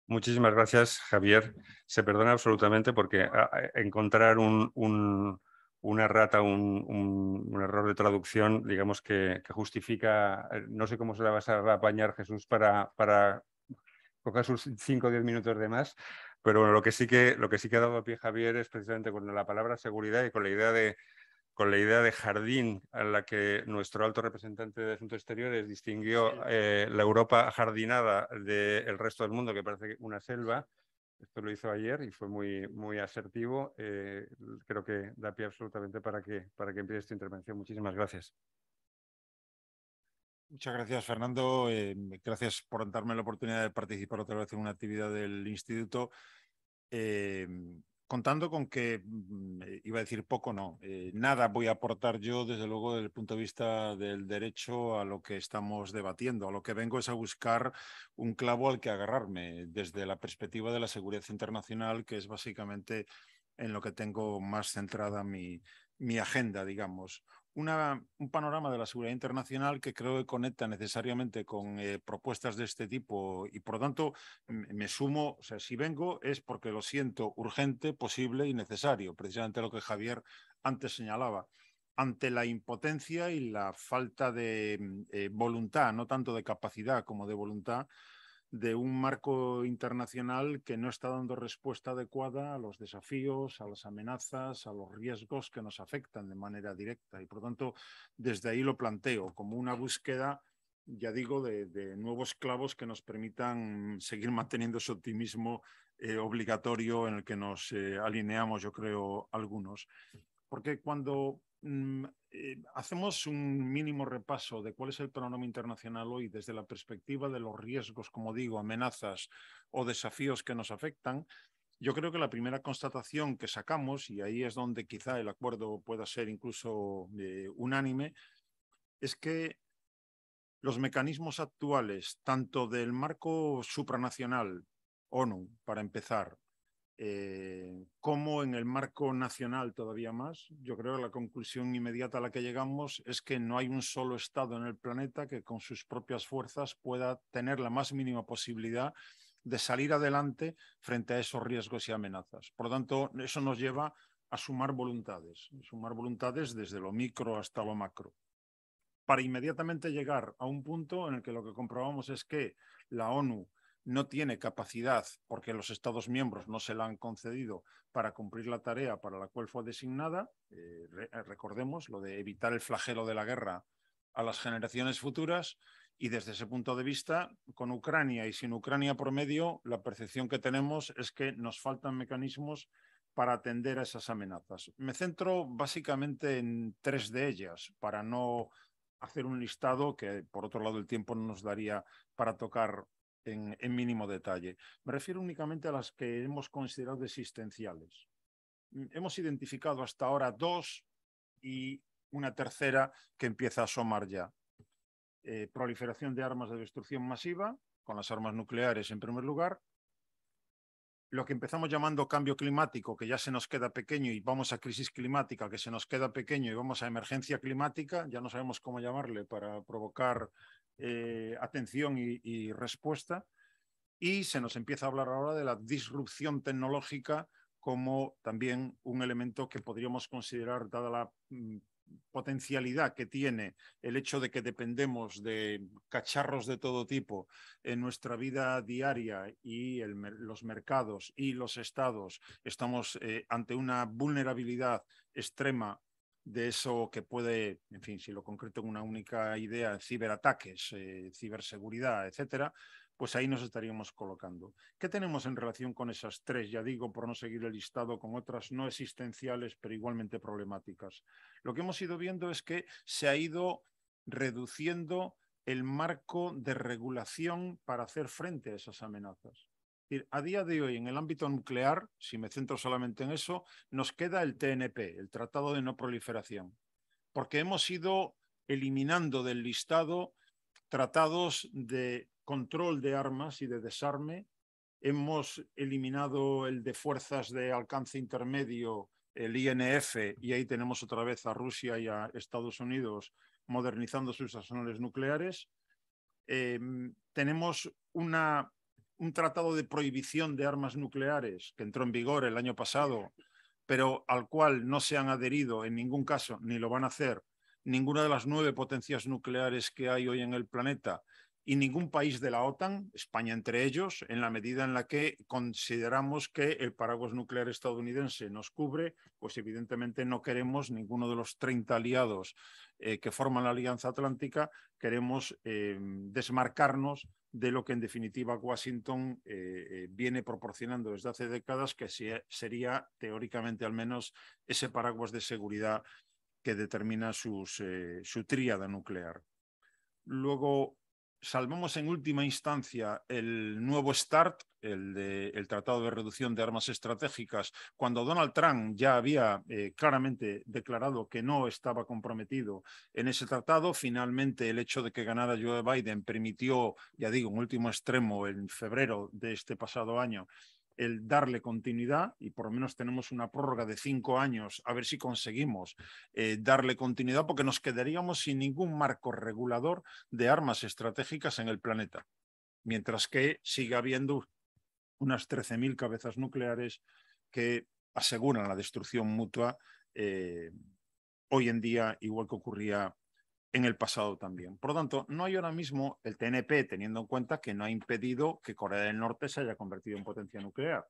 Muchísimas gracias, Javier. Se perdona absolutamente porque ah, eh, encontrar una rata, un, error de traducción, digamos que, justifica, eh, no sé cómo se la vas a apañar, Jesús, para, para coger sus 5 o 10 minutos de más, pero bueno, lo que sí que, lo que sí que ha dado pie Javier es precisamente con la palabra seguridad y con la idea de, con la idea de jardín a la que nuestro alto representante de Asuntos Exteriores distinguió eh, la Europa jardinada del resto del mundo, que parece una selva. Esto lo hizo ayer y fue muy, muy asertivo. Eh, creo que da pie absolutamente para que, para que empiece esta intervención. Muchísimas gracias. Muchas gracias, Fernando. Eh, gracias por darme la oportunidad de participar otra vez en una actividad del instituto. Eh, contando con que, mm, eh, iba a decir poco, no, eh, nada voy a aportar yo desde luego desde el punto de vista del derecho a lo que estamos debatiendo. A lo que vengo es a buscar un clavo al que agarrarme desde la perspectiva de la seguridad internacional, que es básicamente en lo que tengo más centrada mi agenda, digamos un panorama de la seguridad internacional que creo que conecta necesariamente con eh, propuestas de este tipo y por lo tanto me sumo, o sea, si vengo es porque lo siento urgente, posible y necesario, precisamente lo que Javier antes señalaba, ante la impotencia y la falta de mm, eh, voluntad, no tanto de capacidad como de voluntad de un marco internacional que no está dando respuesta adecuada a los desafíos, a las amenazas, a los riesgos que nos afectan de manera directa. Y por lo tanto, desde ahí lo planteo como una búsqueda, ya digo, de, nuevos clavos que nos permitan seguir <laughs> manteniendo ese optimismo eh, obligatorio en el que nos eh, alineamos, yo creo, algunos. Porque cuando mm, eh, hacemos un mínimo repaso de cuál es el panorama internacional hoy desde la perspectiva de los riesgos, como digo, amenazas o desafíos que nos afectan. Yo creo que la primera constatación que sacamos, y ahí es donde quizá el acuerdo pueda ser incluso eh, unánime, es que los mecanismos actuales, tanto del marco supranacional, ONU, para empezar, eh, como en el marco nacional todavía más, yo creo que la conclusión inmediata a la que llegamos es que no hay un solo Estado en el planeta que con sus propias fuerzas pueda tener la más mínima posibilidad de salir adelante frente a esos riesgos y amenazas. Por lo tanto, eso nos lleva a sumar voluntades, sumar voluntades desde lo micro hasta lo macro, para inmediatamente llegar a un punto en el que lo que comprobamos es que la ONU no tiene capacidad, porque los Estados miembros no se la han concedido para cumplir la tarea para la cual fue designada, eh, eh, recordemos lo de evitar el flagelo de la guerra a las generaciones futuras, y desde ese punto de vista, con Ucrania y sin Ucrania por medio, la percepción que tenemos es que nos faltan mecanismos para atender a esas amenazas. Me centro básicamente en tres de ellas, para no hacer un listado que, por otro lado, el tiempo no nos daría para tocar en, mínimo detalle. Me refiero únicamente a las que hemos considerado existenciales. Mm, hemos identificado hasta ahora dos y una tercera que empieza a asomar ya. Eh, proliferación de armas de destrucción masiva, con las armas nucleares en primer lugar. Lo que empezamos llamando cambio climático, que ya se nos queda pequeño y vamos a crisis climática, que se nos queda pequeño y vamos a emergencia climática, ya no sabemos cómo llamarle para provocar eh, atención y, respuesta. Y se nos empieza a hablar ahora de la disrupción tecnológica como también un elemento que podríamos considerar, dada la mm, potencialidad que tiene el hecho de que dependemos de cacharros de todo tipo en nuestra vida diaria y los mercados y los estados, estamos eh, ante una vulnerabilidad extrema de eso que puede, en fin, si lo concreto en una única idea, ciberataques, eh, ciberseguridad, etcétera, pues ahí nos estaríamos colocando. ¿Qué tenemos en relación con esas tres? Ya digo, por no seguir el listado con otras no existenciales, pero igualmente problemáticas. Lo que hemos ido viendo es que se ha ido reduciendo el marco de regulación para hacer frente a esas amenazas. A día de hoy, en el ámbito nuclear, si me centro solamente en eso, nos queda el TNP, el Tratado de No Proliferación, porque hemos ido eliminando del listado tratados de control de armas y de desarme. Hemos eliminado el de fuerzas de alcance intermedio, el INF, y ahí tenemos otra vez a Rusia y a Estados Unidos modernizando sus arsenales nucleares. Em, tenemos una un tratado de prohibición de armas nucleares que entró en vigor el año pasado, pero al cual no se han adherido en ningún caso, ni lo van a hacer, ninguna de las nueve potencias nucleares que hay hoy en el planeta, y ningún país de la OTAN, España entre ellos, en la medida en la que consideramos que el paraguas nuclear estadounidense nos cubre, pues evidentemente no queremos ninguno de los 30 aliados eh, que forman la Alianza Atlántica, queremos eh, desmarcarnos de lo que en definitiva Washington eh, viene proporcionando desde hace décadas, que sería teóricamente al menos ese paraguas de seguridad que determina su tríada nuclear. Luego, salvamos en última instancia el nuevo START, el, de, el, Tratado de Reducción de Armas Estratégicas, cuando Donald Trump ya había eh, claramente declarado que no estaba comprometido en ese tratado. Finalmente, el hecho de que ganara Joe Biden permitió, ya digo, un último extremo en febrero de este pasado año, el darle continuidad y por lo menos tenemos una prórroga de cinco años a ver si conseguimos eh, darle continuidad porque nos quedaríamos sin ningún marco regulador de armas estratégicas en el planeta, mientras que sigue habiendo unas 13.000 cabezas nucleares que aseguran la destrucción mutua eh, hoy en día, igual que ocurría en el pasado también. Por lo tanto, no hay ahora mismo el TNP, teniendo en cuenta que no ha impedido que Corea del Norte se haya convertido en potencia nuclear.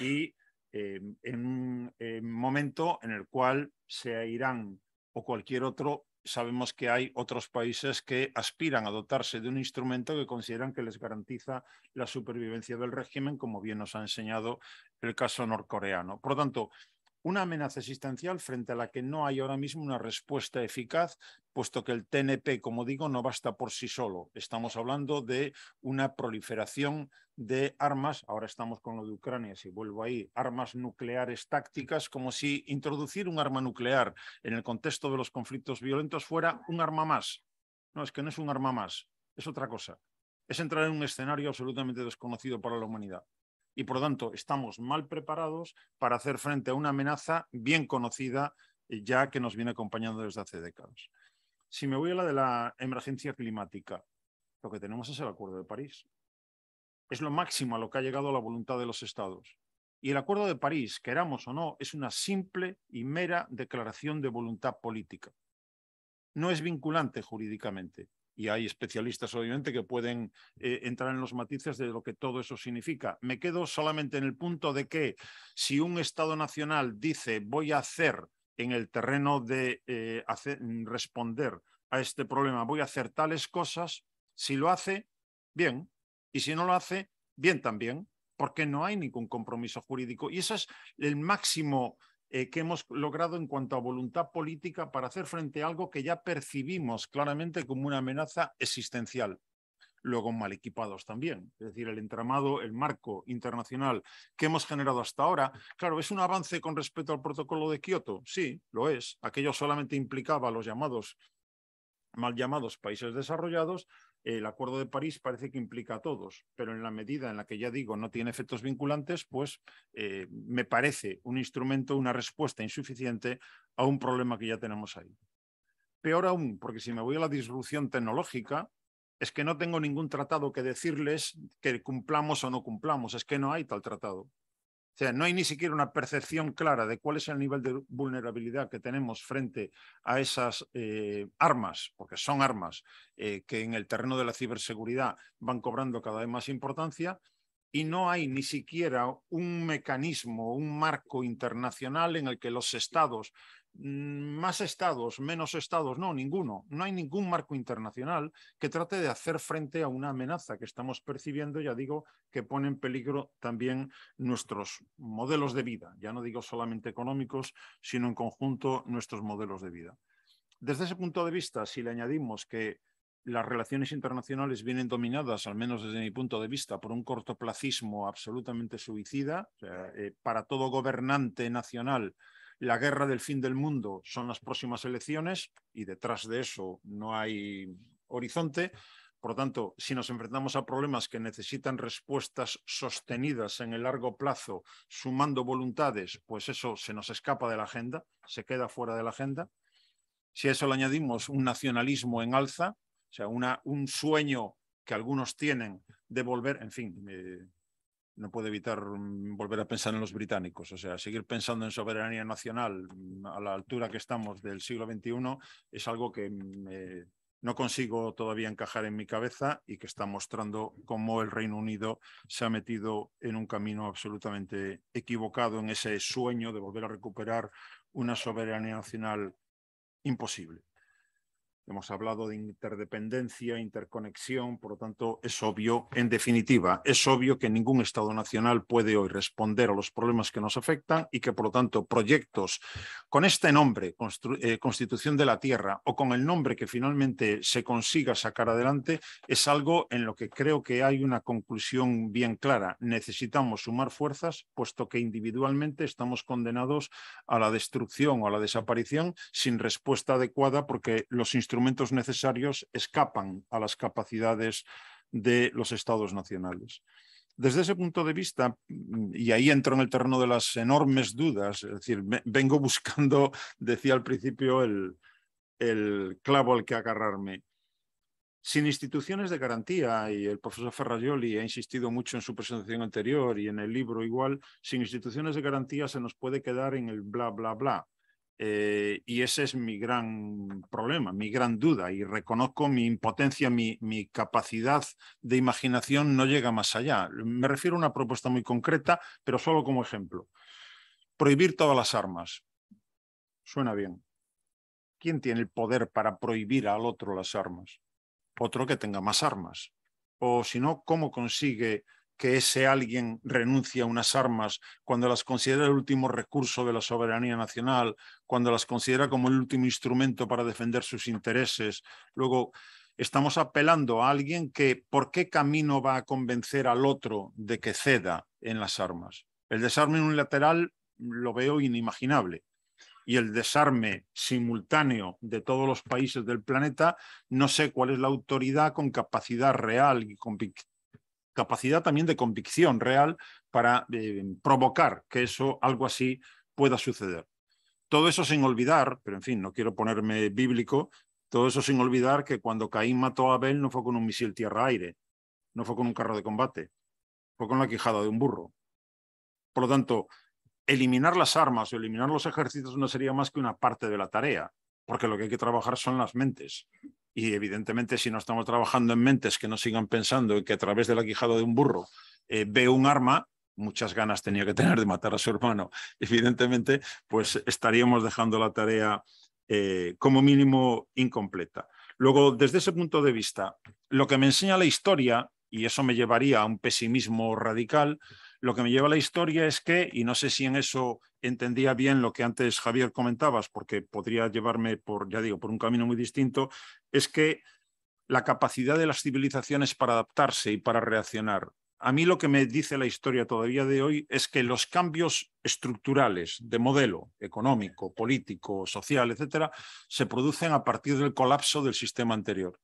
Y em, en un eh, momento en el cual sea Irán o cualquier otro, sabemos que hay otros países que aspiran a dotarse de un instrumento que consideran que les garantiza la supervivencia del régimen, como bien nos ha enseñado el caso norcoreano. Por lo tanto, una amenaza existencial frente a la que no hay ahora mismo una respuesta eficaz, puesto que el TNP, como digo, no basta por sí solo. Estamos hablando de una proliferación de armas, ahora estamos con lo de Ucrania, si vuelvo ahí, armas nucleares tácticas, como si introducir un arma nuclear en el contexto de los conflictos violentos fuera un arma más. No, es que no es un arma más, es otra cosa. Es entrar en un escenario absolutamente desconocido para la humanidad y por lo tanto estamos mal preparados para hacer frente a una amenaza bien conocida eh, ya que nos viene acompañando desde hace décadas. Si me voy a la de la emergencia climática, lo que tenemos es el Acuerdo de París. Es lo máximo a lo que ha llegado la voluntad de los estados. Y el Acuerdo de París, queramos o no, es una simple y mera declaración de voluntad política. No es vinculante jurídicamente y hay especialistas obviamente que pueden eh, entrar en los matices de lo que todo eso significa. Me quedo solamente en el punto de que si un Estado nacional dice voy a hacer en el terreno de eh, responder a este problema, voy a hacer tales cosas, si lo hace, bien, y si no lo hace, bien también, porque no hay ningún compromiso jurídico. Y ese es el máximo eh, que hemos logrado en cuanto a voluntad política para hacer frente a algo que ya percibimos claramente como una amenaza existencial. Luego mal equipados también. Es decir, el entramado, el marco internacional que hemos generado hasta ahora, claro, ¿es un avance con respecto al protocolo de Kioto? Sí, lo es. Aquello solamente implicaba a los llamados mal llamados países desarrollados, el Acuerdo de París parece que implica a todos, pero en la medida en la que ya digo no tiene efectos vinculantes, pues eh, me parece un instrumento, una respuesta insuficiente a un problema que ya tenemos ahí. Peor aún, porque si me voy a la disrupción tecnológica, es que no tengo ningún tratado que decirles que cumplamos o no cumplamos, es que no hay tal tratado. O sea, no hay ni siquiera una percepción clara de cuál es el nivel de vulnerabilidad que tenemos frente a esas eh, armas, porque son armas eh, que en el terreno de la ciberseguridad van cobrando cada vez más importancia y no hay ni siquiera un mecanismo, un marco internacional en el que los estados Mm, más estados, menos estados, no, ninguno. No hay ningún marco internacional que trate de hacer frente a una amenaza que estamos percibiendo, ya digo, que pone en peligro también nuestros modelos de vida, ya no digo solamente económicos, sino en conjunto nuestros modelos de vida. Desde ese punto de vista, si le añadimos que las relaciones internacionales vienen dominadas, al menos desde mi punto de vista, por un cortoplacismo absolutamente suicida, eh, para todo gobernante nacional, la guerra del fin del mundo son las próximas elecciones y detrás de eso no hay horizonte. Por lo tanto, si nos enfrentamos a problemas que necesitan respuestas sostenidas en el largo plazo, sumando voluntades, pues eso se nos escapa de la agenda, se queda fuera de la agenda. Si a eso le añadimos un nacionalismo en alza, o sea, un sueño que algunos tienen de volver, en fin, eh, no puedo evitar mm, volver a pensar en los británicos. O sea, seguir pensando en soberanía nacional mm, a la altura que estamos del siglo XXI es algo que mm, eh, no consigo todavía encajar en mi cabeza y que está mostrando cómo el Reino Unido se ha metido en un camino absolutamente equivocado en ese sueño de volver a recuperar una soberanía nacional imposible. Hemos hablado de interdependencia, interconexión, por lo tanto, es obvio, en definitiva, es obvio que ningún Estado nacional puede hoy responder a los problemas que nos afectan y que, por lo tanto, proyectos con este nombre, eh, Constitución de la Tierra, o con el nombre que finalmente se consiga sacar adelante, es algo en lo que creo que hay una conclusión bien clara. Necesitamos sumar fuerzas, puesto que individualmente estamos condenados a la destrucción o a la desaparición sin respuesta adecuada porque los instrumentos instrumentos necesarios escapan a las capacidades de los estados nacionales. Desde ese punto de vista, y ahí entro en el terreno de las enormes dudas, es decir, vengo buscando, <laughs> decía al principio, el, clavo al que agarrarme. Sin instituciones de garantía, y el profesor Ferrajoli ha insistido mucho en su presentación anterior y en el libro igual, sin instituciones de garantía se nos puede quedar en el bla, bla, bla. Eh, y ese es mi gran problema, mi gran duda. Y reconozco mi impotencia, mi, mi, capacidad de imaginación no llega más allá. Me refiero a una propuesta muy concreta, pero solo como ejemplo. Prohibir todas las armas. Suena bien. ¿Quién tiene el poder para prohibir al otro las armas? Otro que tenga más armas. O si no, ¿cómo consigue que ese alguien renuncia a unas armas, cuando las considera el último recurso de la soberanía nacional, cuando las considera como el último instrumento para defender sus intereses. Luego, estamos apelando a alguien que, ¿por qué camino va a convencer al otro de que ceda en las armas? El desarme unilateral lo veo inimaginable y el desarme simultáneo de todos los países del planeta, no sé cuál es la autoridad con capacidad real y con capacidad también de convicción real para eh, provocar que eso, algo así, pueda suceder. Todo eso sin olvidar, pero en fin, no quiero ponerme bíblico, todo eso sin olvidar que cuando Caín mató a Abel no fue con un misil tierra-aire, no fue con un carro de combate, fue con la quijada de un burro. Por lo tanto, eliminar las armas o eliminar los ejércitos no sería más que una parte de la tarea, porque lo que hay que trabajar son las mentes. Y evidentemente, si no estamos trabajando en mentes que no sigan pensando que a través del quijada de un burro eh, ve un arma, muchas ganas tenía que tener de matar a su hermano. <laughs> Evidentemente, pues estaríamos dejando la tarea eh, como mínimo incompleta. Luego, desde ese punto de vista, lo que me enseña la historia y eso me llevaría a un pesimismo radical. Lo que me lleva a la historia es que, y no sé si en eso entendía bien lo que antes Javier comentabas, porque podría llevarme por, ya digo, por un camino muy distinto, es que la capacidad de las civilizaciones para adaptarse y para reaccionar. A mí lo que me dice la historia todavía de hoy es que los cambios estructurales de modelo económico, político, social, etcétera, se producen a partir del colapso del sistema anterior.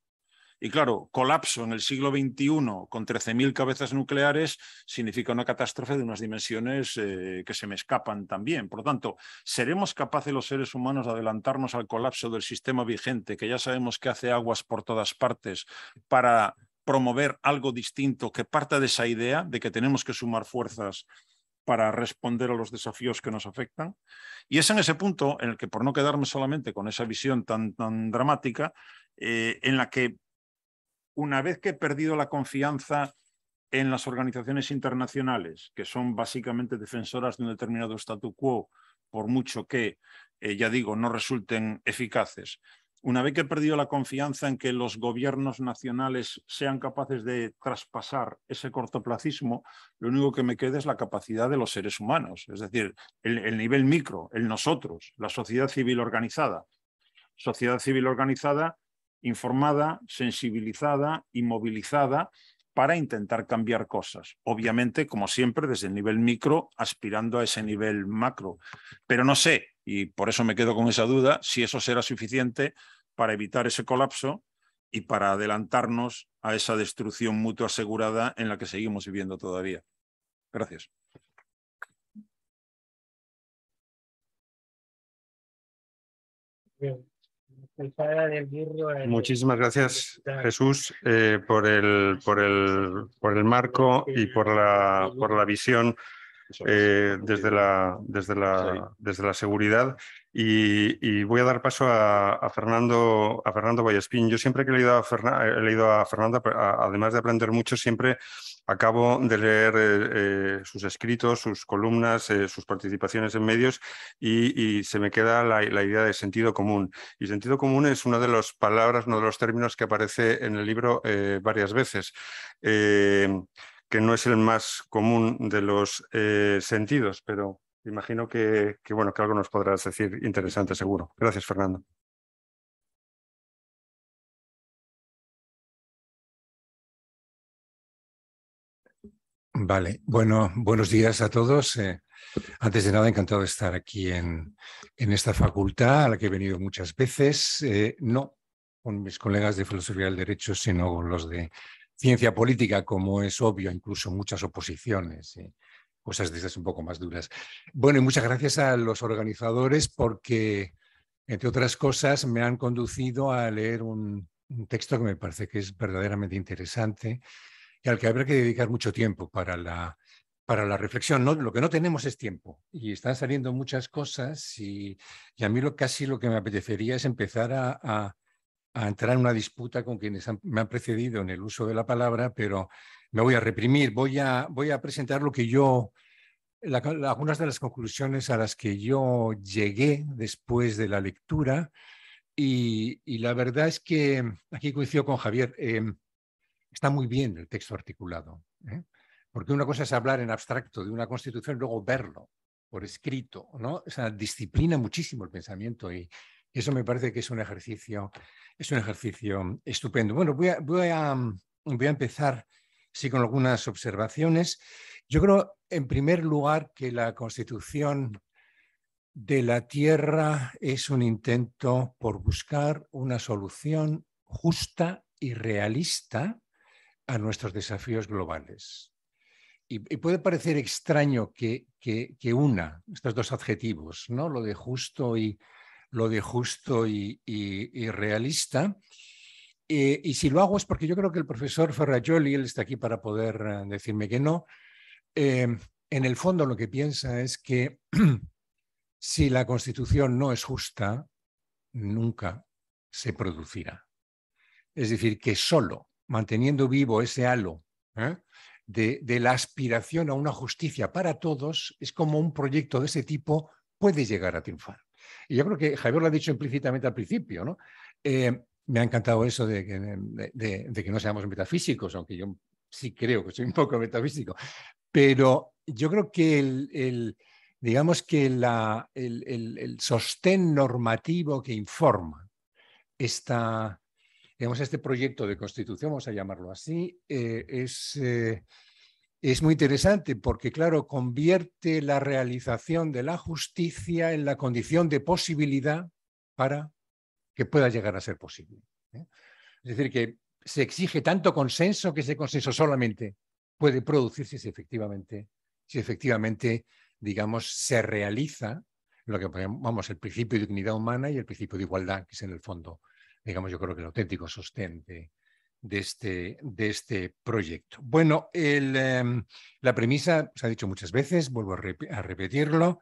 Y claro, colapso en el siglo XXI con 13.000 cabezas nucleares significa una catástrofe de unas dimensiones eh, que se me escapan también. Por lo tanto, ¿seremos capaces los seres humanos de adelantarnos al colapso del sistema vigente, que ya sabemos que hace aguas por todas partes, para promover algo distinto que parta de esa idea de que tenemos que sumar fuerzas para responder a los desafíos que nos afectan. Y es en ese punto en el que, por no quedarme solamente con esa visión tan, tan dramática, eh, en la que una vez que he perdido la confianza en las organizaciones internacionales, que son básicamente defensoras de un determinado statu quo, por mucho que, eh, ya digo, no resulten eficaces, una vez que he perdido la confianza en que los gobiernos nacionales sean capaces de traspasar ese cortoplacismo, lo único que me queda es la capacidad de los seres humanos, es decir, el, el nivel micro, el nosotros, la sociedad civil organizada. Sociedad civil organizada informada, sensibilizada y movilizada para intentar cambiar cosas. Obviamente, como siempre, desde el nivel micro, aspirando a ese nivel macro. Pero no sé, y por eso me quedo con esa duda, si eso será suficiente para evitar ese colapso y para adelantarnos a esa destrucción mutua asegurada en la que seguimos viviendo todavía. Gracias. Eh, Muchísimas gracias, Jesús, eh, por, el, por, el, por el marco y por la, por la visión eh, desde, la, desde, la, desde la seguridad. Y, voy a dar paso a, Fernando, a Fernando Vallespín. Yo siempre que he leído a, Fernando, he leído a Fernando, además de aprender mucho, siempre acabo de leer eh, eh, sus escritos, sus columnas, eh, sus participaciones en medios y, se me queda la, idea de sentido común. Y sentido común es una de las palabras, uno de los términos que aparece en el libro varias veces que no es el más común de los sentidos, pero imagino que, bueno, que algo nos podrás decir interesante seguro. Gracias, Fernando. Vale, bueno, buenos días a todos. Eh, antes de nada, encantado de estar aquí en, esta facultad a la que he venido muchas veces, eh, no con mis colegas de Filosofía del Derecho, sino con los de Ciencia Política, como es obvio, incluso muchas oposiciones. Eh cosas de esas un poco más duras. Bueno, y muchas gracias a los organizadores porque, entre otras cosas, me han conducido a leer un, texto que me parece que es verdaderamente interesante y al que habrá que dedicar mucho tiempo para la, para la reflexión. No, lo que no tenemos es tiempo y están saliendo muchas cosas y, y a mí lo, casi lo que me apetecería es empezar a, entrar en una disputa con quienes me han precedido en el uso de la palabra, pero me voy a reprimir, voy a, voy a presentar lo que yo, algunas de las conclusiones a las que yo llegué después de la lectura. Y, la verdad es que aquí coincido con Javier, eh, está muy bien el texto articulado, ¿eh? porque una cosa es hablar en abstracto de una constitución, luego verlo por escrito, ¿no? O sea, disciplina muchísimo el pensamiento y, eso me parece que es un ejercicio, es un ejercicio estupendo. Bueno, voy a, voy a, voy a empezar sí con algunas observaciones. Yo creo, en primer lugar, que la constitución de la Tierra es un intento por buscar una solución justa y realista a nuestros desafíos globales. Y, puede parecer extraño que, una estos dos adjetivos, ¿no? lo de justo y, lo de justo y realista, eh, y si lo hago es porque yo creo que el profesor Ferrajoli, él está aquí para poder eh, decirme que no, eh, en el fondo lo que piensa es que <clears throat> si la constitución no es justa, nunca se producirá. Es decir, que solo manteniendo vivo ese halo de, la aspiración a una justicia para todos, es como un proyecto de ese tipo puede llegar a triunfar. Y yo creo que Javier lo ha dicho implícitamente al principio, ¿no? me ha encantado eso de que, no seamos metafísicos, aunque yo sí creo que soy un poco metafísico, pero yo creo que el, digamos que el, sostén normativo que informa esta, este proyecto de constitución, vamos a llamarlo así, eh, es, eh, es muy interesante porque, claro, convierte la realización de la justicia en la condición de posibilidad para que pueda llegar a ser posible. ¿eh? Es decir, que se exige tanto consenso que ese consenso solamente puede producirse si efectivamente, si efectivamente, digamos, se realiza lo que el principio de dignidad humana y el principio de igualdad, que es en el fondo, digamos, yo creo que el auténtico sostén de, este, de este proyecto. Bueno, em, la premisa, se ha dicho muchas veces, vuelvo a repetirlo,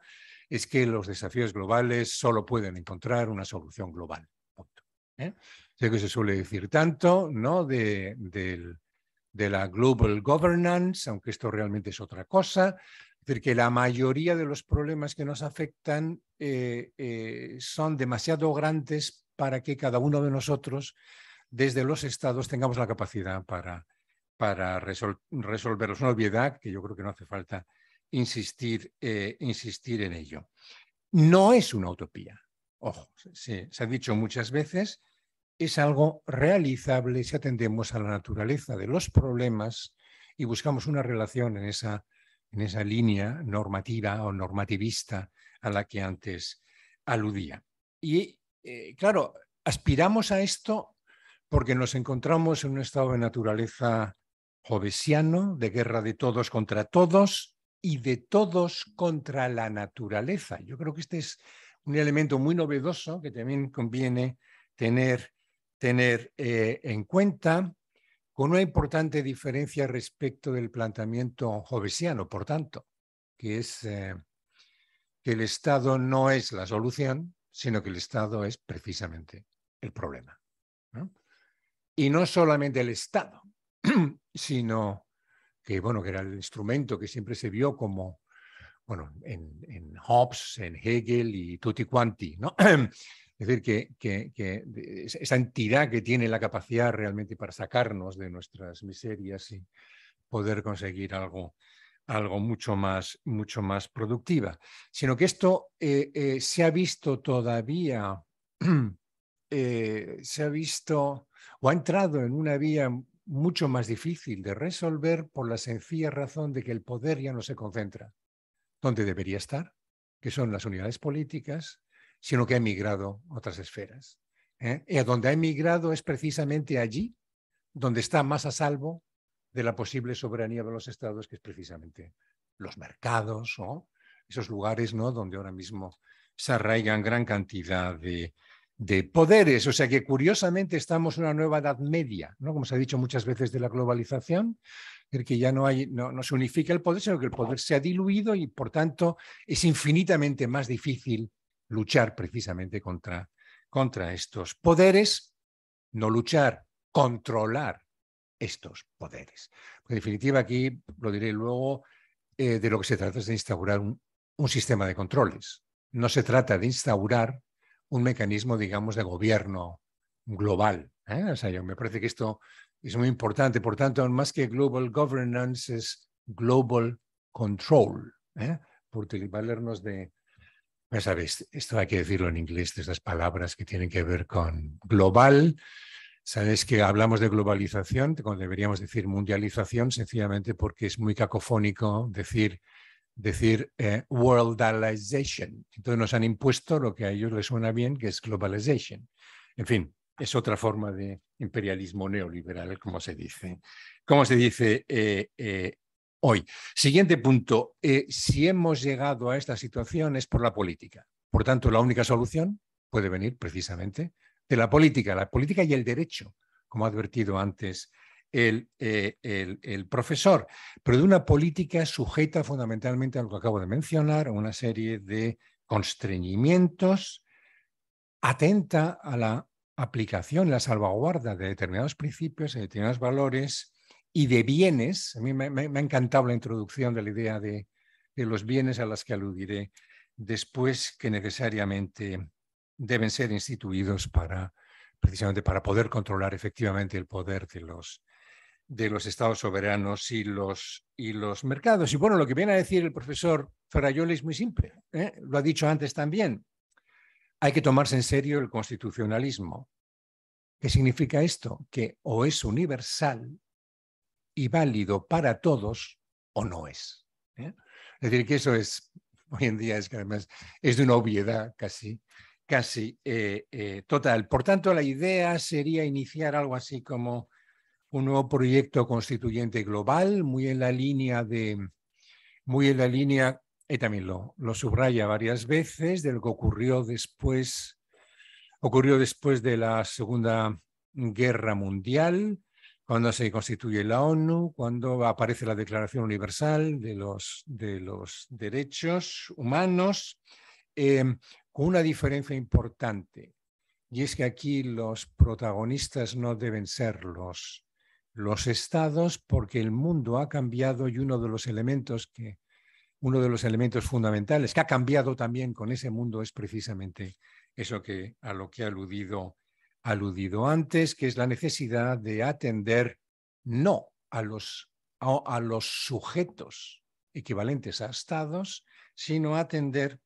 es que los desafíos globales solo pueden encontrar una solución global. ¿eh? Sé que se suele decir tanto, De, la global governance, aunque esto realmente es otra cosa. porque la mayoría de los problemas que nos afectan eh, eh, son demasiado grandes para que cada uno de nosotros, desde los estados, tengamos la capacidad para, para Es resolverlos. Una obviedad que yo creo que no hace falta insistir, insistir en ello. No es una utopía. Ojo, se ha dicho muchas veces, es algo realizable si atendemos a la naturaleza de los problemas y buscamos una relación en esa, en esa línea normativa o normativista a la que antes aludía. Y eh, claro, aspiramos a esto porque nos encontramos en un estado de naturaleza jovesiano, de guerra de todos contra todos y de todos contra la naturaleza. Yo creo que este es un elemento muy novedoso que también conviene tener tener eh, en cuenta, con una importante diferencia respecto del planteamiento jovesiano, por tanto, que es eh, que el Estado no es la solución, sino que el Estado es precisamente el problema. Y no solamente el Estado, <clears throat> sino que, bueno, que era el instrumento que siempre se vio como, bueno, en, Hobbes, en Hegel y tutti quanti, ¿no? <clears throat> Es decir, que, esa entidad que tiene la capacidad realmente para sacarnos de nuestras miserias y poder conseguir algo, algo mucho, más, mucho más productiva. Sino que esto eh, eh, se ha visto todavía, <clears throat> eh, se ha visto o ha entrado en una vía mucho más difícil de resolver por la sencilla razón de que el poder ya no se concentra donde debería estar, que son las unidades políticas, sino que ha emigrado a otras esferas. ¿eh? Y a donde ha emigrado es precisamente allí donde está más a salvo de la posible soberanía de los estados, que es precisamente los mercados o esos lugares ¿no? donde ahora mismo se arraigan gran cantidad de, poderes. O sea que curiosamente estamos en una nueva edad media, ¿no? como se ha dicho muchas veces de la globalización, que ya no, hay, no, no se unifica el poder, sino que el poder se ha diluido y por tanto es infinitamente más difícil luchar precisamente contra, contra estos poderes, no luchar, controlar estos poderes. En definitiva, aquí, lo diré luego, eh, de lo que se trata es de instaurar un, un sistema de controles. No se trata de instaurar un mecanismo, digamos, de gobierno global. ¿eh? O sea, yo me parece que esto es muy importante. Por tanto, más que global governance es global control, ¿eh? por valernos de, ya sabéis, esto hay que decirlo en inglés, de estas palabras que tienen que ver con global. Sabes que hablamos de globalización, cuando deberíamos decir mundialización, sencillamente porque es muy cacofónico decir, decir eh, worldalization. Entonces nos han impuesto lo que a ellos les suena bien, que es globalization. En fin, es otra forma de imperialismo neoliberal, como se dice. cómo se dice eh, eh, hoy. Siguiente punto. Eh, si hemos llegado a esta situación es por la política. Por tanto, la única solución puede venir precisamente de la política, la política y el derecho, como ha advertido antes el, eh, el, profesor, pero de una política sujeta fundamentalmente a lo que acabo de mencionar, a una serie de constreñimientos, atenta a la aplicación, la salvaguarda de determinados principios, de determinados valores, y de bienes. A mí me, ha encantado la introducción de la idea de, los bienes a las que aludiré después que necesariamente deben ser instituidos para precisamente para poder controlar efectivamente el poder de los, de los estados soberanos y los, y los mercados. Y bueno, lo que viene a decir el profesor Ferrayoli es muy simple, ¿eh? lo ha dicho antes también. Hay que tomarse en serio el constitucionalismo. ¿Qué significa esto? Que o es universal y válido para todos o no es. ¿eh? Es decir, que eso es, hoy en día es que además es de una obviedad casi, casi eh, eh, total. Por tanto, la idea sería iniciar algo así como un nuevo proyecto constituyente global, muy en la línea de, muy en la línea, y también lo, lo subraya varias veces, de lo que ocurrió después, ocurrió después de la Segunda Guerra Mundial, cuando se constituye la ONU, cuando aparece la Declaración Universal de los, Derechos Humanos, em, con una diferencia importante, y es que aquí los protagonistas no deben ser los, los estados, porque el mundo ha cambiado y uno de los elementos que uno de los elementos fundamentales que ha cambiado también con ese mundo es precisamente eso que a lo que ha aludido aludido antes, que es la necesidad de atender no a los, a, los sujetos equivalentes a estados, sino atender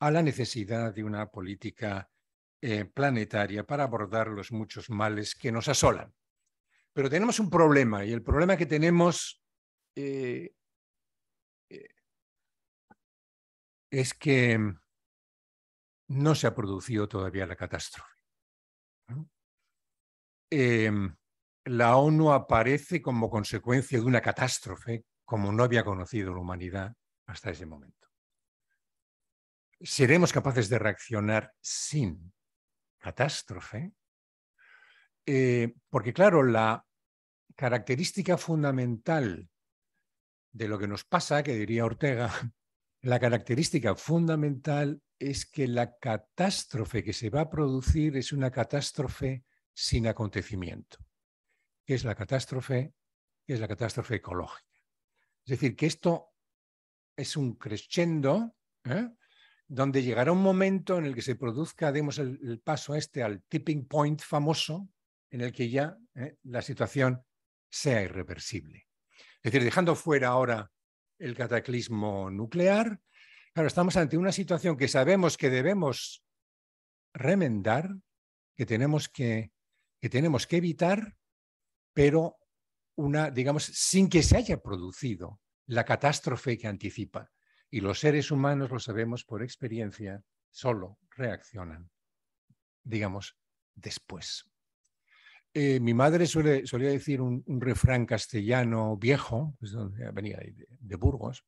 a la necesidad de una política eh, planetaria para abordar los muchos males que nos asolan. Pero tenemos un problema y el problema que tenemos eh, eh, es que no se ha producido todavía la catástrofe. Em, la ONU aparece como consecuencia de una catástrofe como no había conocido la humanidad hasta ese momento. Seremos capaces de reaccionar sin catástrofe, eh, porque claro, la característica fundamental de lo que nos pasa, que diría Ortega, <laughs> la característica fundamental es que la catástrofe que se va a producir es una catástrofe sin acontecimiento, que es la catástrofe, que es la catástrofe ecológica. Es decir, que esto es un crescendo ¿eh? donde llegará un momento en el que se produzca, demos el, paso este al tipping point famoso, en el que ya ¿eh? la situación sea irreversible. Es decir, dejando fuera ahora el cataclismo nuclear, claro, estamos ante una situación que sabemos que debemos remendar, que tenemos que que tenemos que evitar, pero una, digamos, sin que se haya producido la catástrofe que anticipa. Y los seres humanos, lo sabemos por experiencia, solo reaccionan, digamos, después. Eh, mi madre suele, solía decir un, refrán castellano viejo, pues, venía de, Burgos,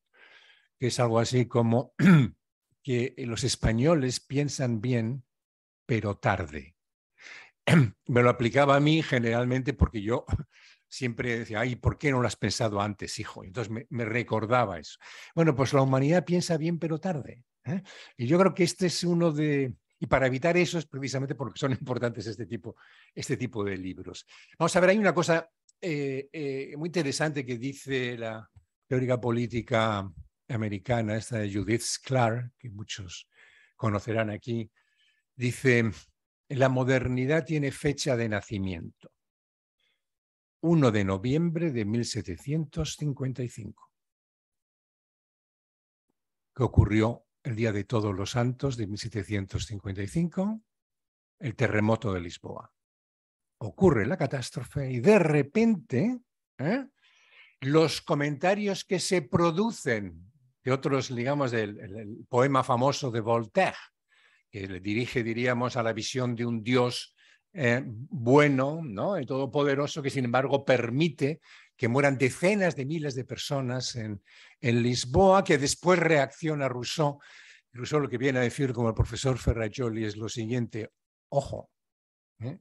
que es algo así como <clears throat> que los españoles piensan bien, pero tarde. <clears throat> me lo aplicaba a mí generalmente porque yo siempre decía, ay, ¿por qué no lo has pensado antes, hijo? Entonces me, recordaba eso. Bueno, pues la humanidad piensa bien pero tarde. ¿eh? Y yo creo que este es uno de... Y para evitar eso es precisamente porque son <laughs> importantes este tipo, este tipo de libros. Vamos a ver, hay una cosa eh, eh, muy interesante que dice la teórica política americana, esta de Judith Sklar, que muchos conocerán aquí. Dice, la modernidad tiene fecha de nacimiento, 1 de noviembre de 1755, que ocurrió el Día de Todos los Santos de 1755, el terremoto de Lisboa. Ocurre la catástrofe y de repente ¿eh? los comentarios que se producen de otros, digamos, del el poema famoso de Voltaire, que le dirige, diríamos, a la visión de un Dios eh, bueno ¿no? y todopoderoso, que sin embargo permite que mueran decenas de miles de personas en, Lisboa, que después reacciona Rousseau. Rousseau lo que viene a decir, como el profesor Ferrajoli, es lo siguiente, ojo, ¿eh?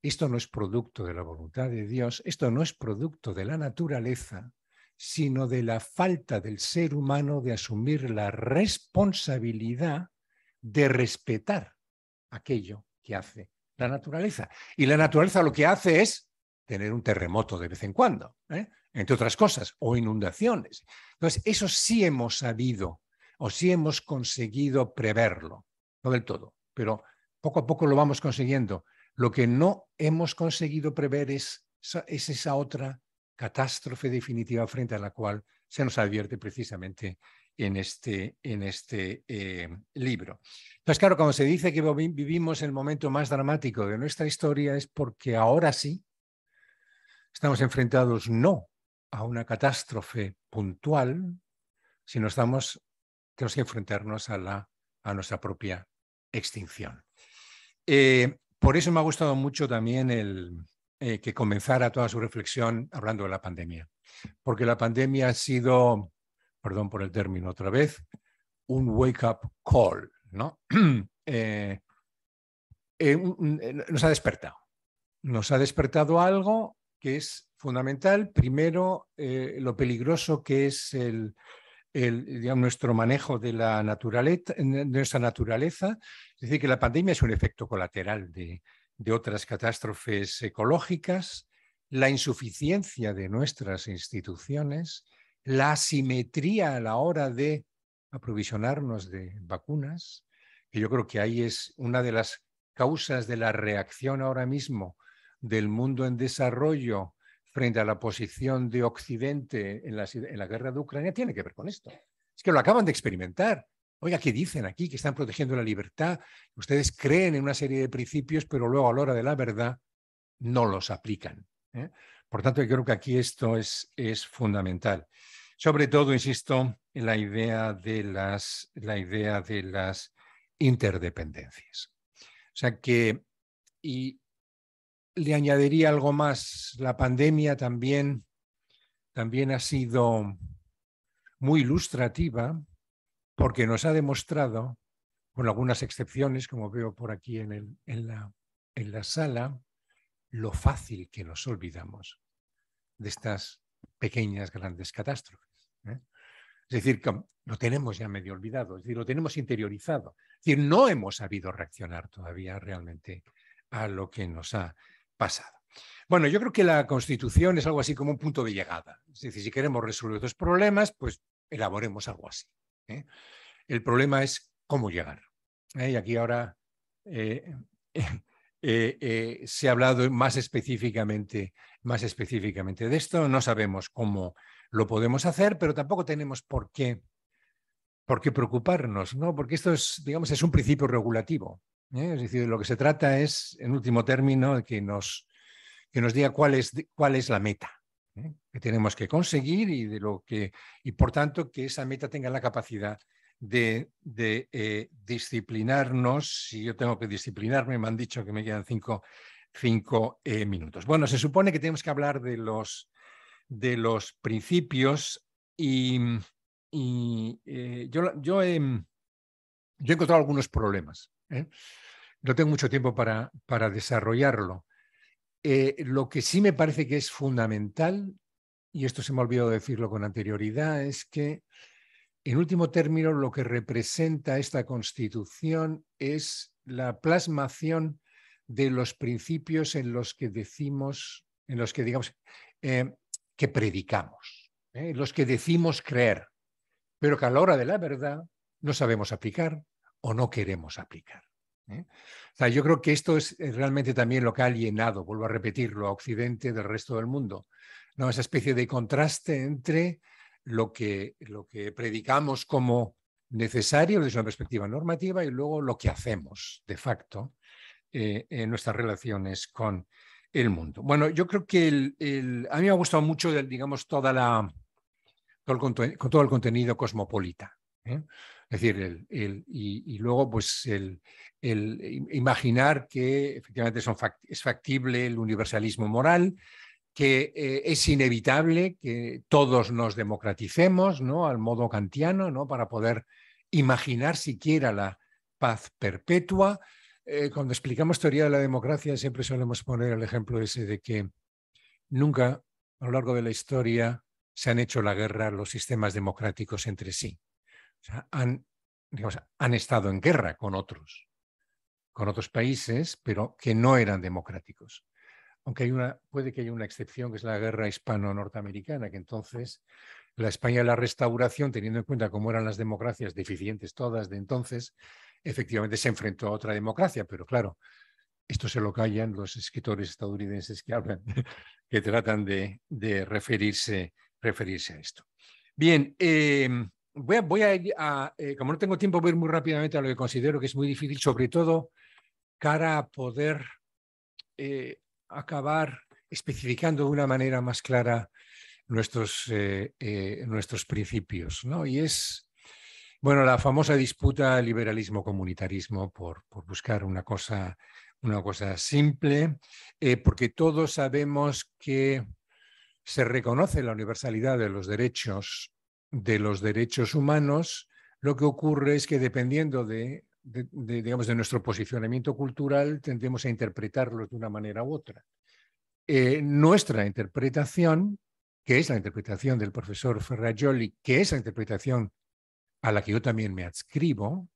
esto no es producto de la voluntad de Dios, esto no es producto de la naturaleza, sino de la falta del ser humano de asumir la responsabilidad de respetar aquello que hace la naturaleza. Y la naturaleza lo que hace es tener un terremoto de vez en cuando, ¿eh? entre otras cosas, o inundaciones. Entonces, eso sí hemos sabido o sí hemos conseguido preverlo, no del todo, pero poco a poco lo vamos consiguiendo. Lo que no hemos conseguido prever es, es esa otra catástrofe definitiva frente a la cual se nos advierte precisamente en este, en este eh, libro. Entonces, claro, cuando se dice que vivimos el momento más dramático de nuestra historia es porque ahora sí estamos enfrentados no a una catástrofe puntual, sino estamos, tenemos que enfrentarnos a, la, a nuestra propia extinción. Eh, por eso me ha gustado mucho también el, eh, que comenzara toda su reflexión hablando de la pandemia, porque la pandemia ha sido perdón por el término otra vez, un wake-up call, ¿no? <clears throat> Eh, eh, eh, nos ha despertado. Nos ha despertado algo que es fundamental. Primero, lo peligroso que es el, nuestro manejo de, la naturaleza, de nuestra naturaleza. Es decir, que la pandemia es un efecto colateral de otras catástrofes ecológicas, la insuficiencia de nuestras instituciones, la asimetría a la hora de aprovisionarnos de vacunas, que yo creo que ahí es una de las causas de la reacción ahora mismo del mundo en desarrollo frente a la posición de Occidente en la, guerra de Ucrania, tiene que ver con esto. Es que lo acaban de experimentar. Oiga, ¿qué dicen aquí? Que están protegiendo la libertad. Ustedes creen en una serie de principios, pero luego a la hora de la verdad no los aplican. ¿eh? Por tanto, yo creo que aquí esto es, es fundamental. Sobre todo, insisto, en la idea de las, la idea de las interdependencias. O sea que, y le añadiría algo más, la pandemia también, también ha sido muy ilustrativa porque nos ha demostrado, con algunas excepciones, como veo por aquí en, en, la, en la sala, lo fácil que nos olvidamos de estas pequeñas, grandes catástrofes. ¿eh? Es decir, lo tenemos ya medio olvidado, es decir, lo tenemos interiorizado. Es decir, no hemos sabido reaccionar todavía realmente a lo que nos ha pasado. Bueno, yo creo que la Constitución es algo así como un punto de llegada. Es decir, si queremos resolver estos problemas, pues elaboremos algo así. ¿eh? El problema es cómo llegar. ¿eh? Y aquí ahora <laughs> se ha hablado más específicamente, más específicamente de esto. No sabemos cómo lo podemos hacer, pero tampoco tenemos por qué, por qué preocuparnos, ¿no? Porque esto es, digamos, es un principio regulativo. ¿eh? Es decir, lo que se trata es, en último término, que nos, que nos diga cuál es, cuál es la meta ¿eh? que tenemos que conseguir y, de lo que, y, por tanto, que esa meta tenga la capacidad de, eh, disciplinarnos. Si yo tengo que disciplinarme, me han dicho que me quedan cinco minutos. Bueno, se supone que tenemos que hablar de los de los principios y, eh, yo, yo, he, encontrado algunos problemas. ¿eh? No tengo mucho tiempo para, para desarrollarlo. Eh, lo que sí me parece que es fundamental, y esto se me ha olvidado decirlo con anterioridad, es que en último término lo que representa esta constitución es la plasmación de los principios en los que decimos, en los que digamos, que predicamos, ¿eh? los que decimos creer, pero que a la hora de la verdad no sabemos aplicar o no queremos aplicar. ¿eh? O sea, yo creo que esto es eh, realmente también lo que ha alienado, vuelvo a repetirlo, a Occidente del resto del mundo. ¿no? Esa especie de contraste entre lo que, lo que predicamos como necesario desde una perspectiva normativa y luego lo que hacemos de facto en nuestras relaciones con el mundo. Bueno, yo creo que a mí me ha gustado mucho, digamos, toda la, todo, el, contenido cosmopolita. ¿eh? Es decir, y, luego, pues, el, imaginar que efectivamente es factible el universalismo moral, que eh, es inevitable que todos nos democraticemos, ¿no? Al modo kantiano, ¿no? Para poder imaginar siquiera la paz perpetua. Eh, cuando explicamos teoría de la democracia siempre solemos poner el ejemplo ese de que nunca a lo largo de la historia se han hecho la guerra los sistemas democráticos entre sí. O sea, han, digamos, han estado en guerra con otros, con otros países, pero que no eran democráticos. Aunque hay una, puede que haya una excepción, que es la guerra hispano-norteamericana, que entonces la España de la restauración, teniendo en cuenta cómo eran las democracias deficientes todas de entonces, efectivamente se enfrentó a otra democracia, pero claro, esto se lo callan los escritores estadounidenses que hablan, <laughs> que tratan de, referirse, referirse a esto. Bien, em, voy a, eh, como no tengo tiempo, voy a ir muy rápidamente a lo que considero que es muy difícil, sobre todo cara a poder eh, acabar especificando de una manera más clara nuestros, eh, nuestros principios, ¿no? Y es bueno, la famosa disputa liberalismo-comunitarismo por, por, buscar una cosa, una cosa simple, eh, porque todos sabemos que se reconoce la universalidad de los derechos, de los derechos humanos, lo que ocurre es que dependiendo de, digamos, de nuestro posicionamiento cultural, tendemos a interpretarlos de una manera u otra. Eh, nuestra interpretación, que es la interpretación del profesor Ferragioli, que es la interpretación a la que yo también me adscribo,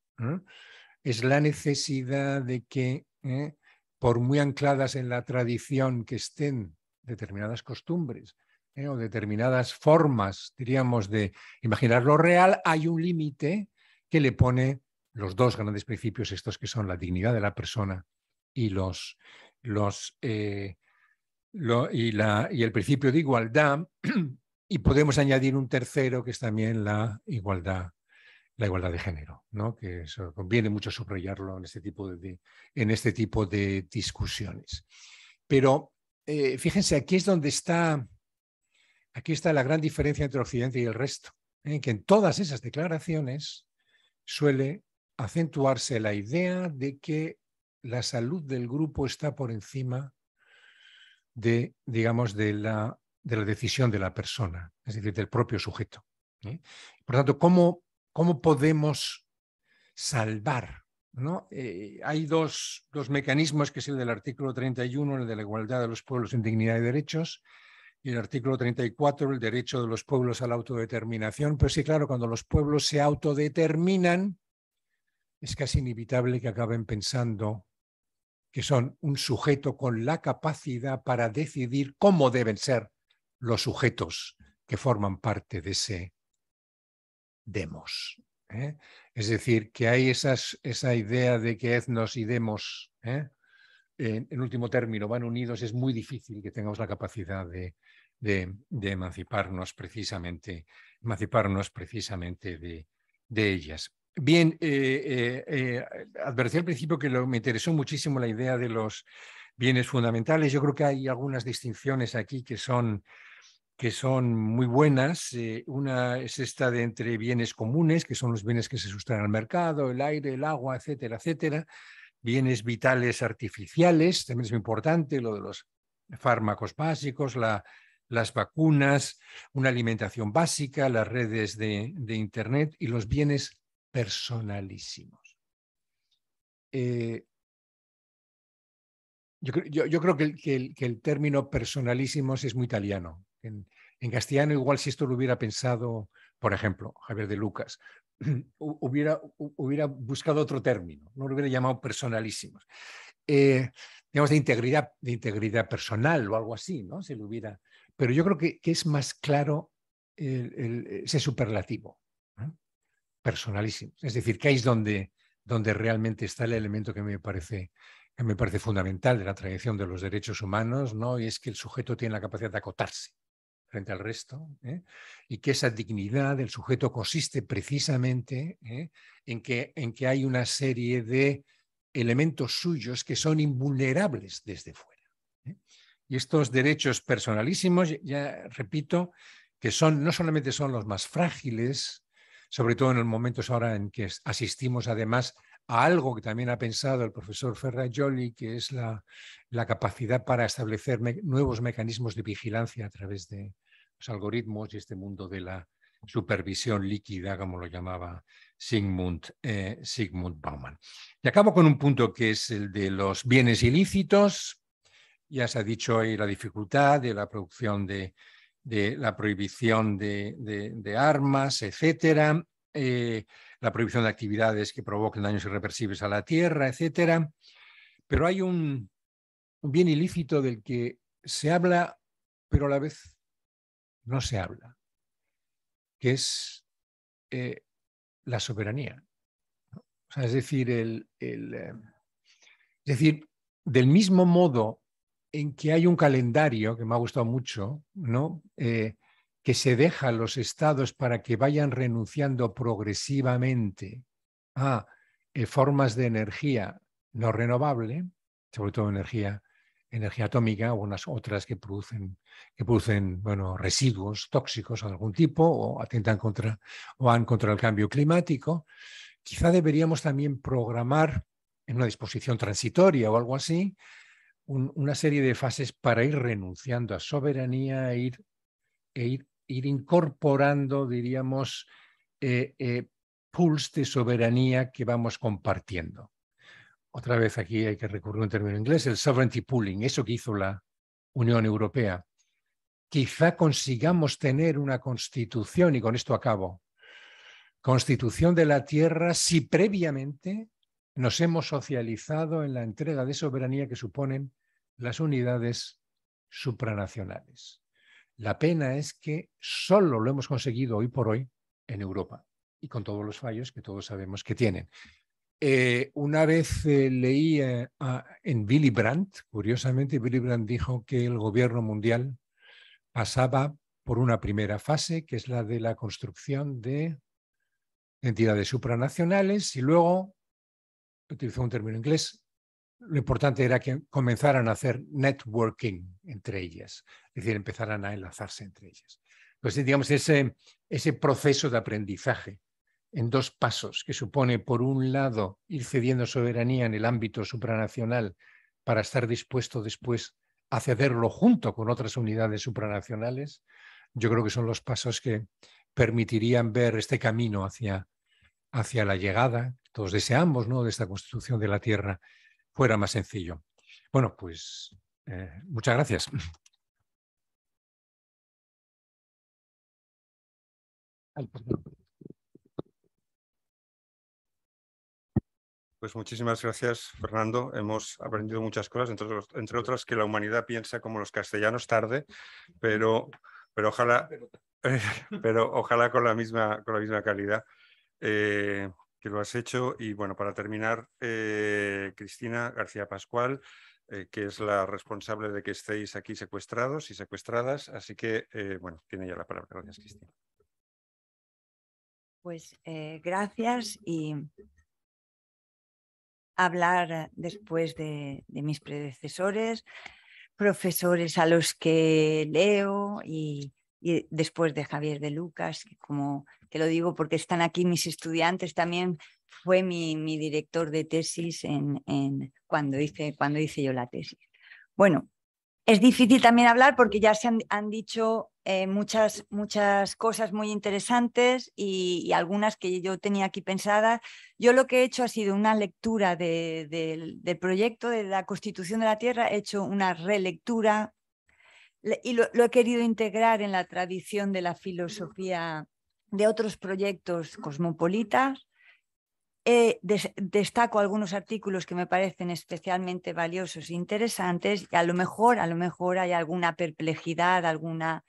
es la necesidad de que, ¿eh? por muy ancladas en la tradición que estén determinadas costumbres ¿eh? o determinadas formas, diríamos, de imaginar lo real, hay un límite que le pone los dos grandes principios, estos que son la dignidad de la persona y los, los eh, y, y el principio de igualdad, <clears throat> y podemos añadir un tercero que es también la igualdad la igualdad de género, ¿no? que eso conviene mucho subrayarlo en este tipo de, en este tipo de discusiones. Pero eh, fíjense, aquí es donde está, aquí está la gran diferencia entre Occidente y el resto, ¿eh? que en todas esas declaraciones suele acentuarse la idea de que la salud del grupo está por encima de, digamos, de la, de la decisión de la persona, es decir, del propio sujeto. ¿eh? Por tanto, ¿cómo cómo podemos salvar. ¿no? Eh, hay dos, mecanismos, que es el del artículo 31, el de la igualdad de los pueblos en dignidad y derechos, y el artículo 34, el derecho de los pueblos a la autodeterminación. pero sí, claro, cuando los pueblos se autodeterminan, es casi inevitable que acaben pensando que son un sujeto con la capacidad para decidir cómo deben ser los sujetos que forman parte de ese demos. ¿eh? Es decir, que hay esa idea de que etnos y demos, ¿eh? en, último término, van unidos, es muy difícil que tengamos la capacidad de, emanciparnos precisamente, emanciparnos precisamente de, ellas. Bien, eh, advertí al principio que me interesó muchísimo la idea de los bienes fundamentales. Yo creo que hay algunas distinciones aquí que son que son muy buenas. Eh, una es esta de entre bienes comunes, que son los bienes que se sustraen al mercado, el aire, el agua, etcétera, etcétera. Bienes vitales artificiales, también es muy importante lo de los fármacos básicos, las vacunas, una alimentación básica, las redes de, Internet y los bienes personalísimos. Eh, yo, creo que el, término personalísimos es muy italiano. En, castellano, igual si esto lo hubiera pensado, por ejemplo, Javier de Lucas, <clears throat> hubiera, buscado otro término, no lo hubiera llamado personalísimos. Eh, digamos, de integridad, de integridad personal o algo así, ¿no? Si lo hubiera. Pero yo creo que, es más claro ese superlativo, personalísimo. Es decir, que ahí es donde, donde realmente está el elemento que me parece que me parece fundamental de la tradición de los derechos humanos, ¿no? Y es que el sujeto tiene la capacidad de acotarse, frente al resto, ¿eh? y que esa dignidad del sujeto consiste precisamente ¿eh? en, que, en que hay una serie de elementos suyos que son invulnerables desde fuera. ¿eh? Y estos derechos personalísimos, ya repito, que son, no solamente son los más frágiles, sobre todo en los momentos ahora en que asistimos además algo que también ha pensado el profesor Ferrajoli, que es la, capacidad para establecer nuevos mecanismos de vigilancia a través de los algoritmos y este mundo de la supervisión líquida, como lo llamaba Sigmund, eh, Sigmund Bauman. Y acabo con un punto que es el de los bienes ilícitos. Ya se ha dicho hoy la dificultad de la producción de, la prohibición de, armas, etcétera. Eh, la prohibición de actividades que provoquen daños irreversibles a la tierra, etcétera. Pero hay un, bien ilícito del que se habla, pero a la vez no se habla, que es eh, la soberanía. es decir, el, eh, es decir, del mismo modo en que hay un calendario que me ha gustado mucho, ¿no? Eh, que se deja a los estados para que vayan renunciando progresivamente a eh, formas de energía no renovable, sobre todo energía, energía atómica o unas otras que producen, que producen bueno, residuos tóxicos de algún tipo o atentan contra o van contra el cambio climático, quizá deberíamos también programar en una disposición transitoria o algo así, una serie de fases para ir renunciando a soberanía e e ir ir incorporando, diríamos, eh, eh, pools de soberanía que vamos compartiendo. Otra vez aquí hay que recurrir a un término inglés, el sovereignty pooling, eso que hizo la Unión Europea. Quizá consigamos tener una constitución, y con esto acabo, constitución de la tierra si previamente nos hemos socializado en la entrega de soberanía que suponen las unidades supranacionales. La pena es que solo lo hemos conseguido hoy por hoy en Europa y con todos los fallos que todos sabemos que tienen. Eh, una vez eh, leí eh, en Billy Brandt, curiosamente, Billy Brandt dijo que el gobierno mundial pasaba por una primera fase, que es la de la construcción de entidades supranacionales, y luego, utilizó un término inglés, lo importante era que comenzaran a hacer networking entre ellas, es decir, empezaran a enlazarse entre ellas. Entonces, digamos, ese, ese proceso de aprendizaje en dos pasos, que supone, por un lado, ir cediendo soberanía en el ámbito supranacional para estar dispuesto después a cederlo junto con otras unidades supranacionales, yo creo que son los pasos que permitirían ver este camino hacia, hacia la llegada, todos deseamos, ¿no?, de esta constitución de la Tierra fuera más sencillo. Bueno, pues eh, muchas gracias. Pues muchísimas gracias, Fernando. Hemos aprendido muchas cosas, entre, entre otras que la humanidad piensa como los castellanos tarde, pero, pero, ojalá, <laughs> pero ojalá con la misma, con la misma calidad. Eh, que lo has hecho. Y bueno, para terminar, eh, Cristina García Pascual, eh, que es la responsable de que estéis aquí secuestrados y secuestradas. Así que, eh, bueno, tiene ya la palabra. Gracias, Cristina. Pues gracias y hablar después de mis predecesores, profesores a los que leo y y después de Javier de Lucas, que como te lo digo porque están aquí mis estudiantes, también fue mi, mi director de tesis en, en, cuando, hice, cuando yo la tesis. Bueno, es difícil también hablar porque ya se han, dicho eh, muchas, muchas cosas muy interesantes y, algunas que yo tenía aquí pensadas. Yo lo que he hecho ha sido una lectura del proyecto de la Constitución de la Tierra, he hecho una relectura, y lo, he querido integrar en la tradición de la filosofía de otros proyectos cosmopolitas. Eh, destaco algunos artículos que me parecen especialmente valiosos e interesantes y a lo mejor, a lo mejor hay alguna perplejidad, alguna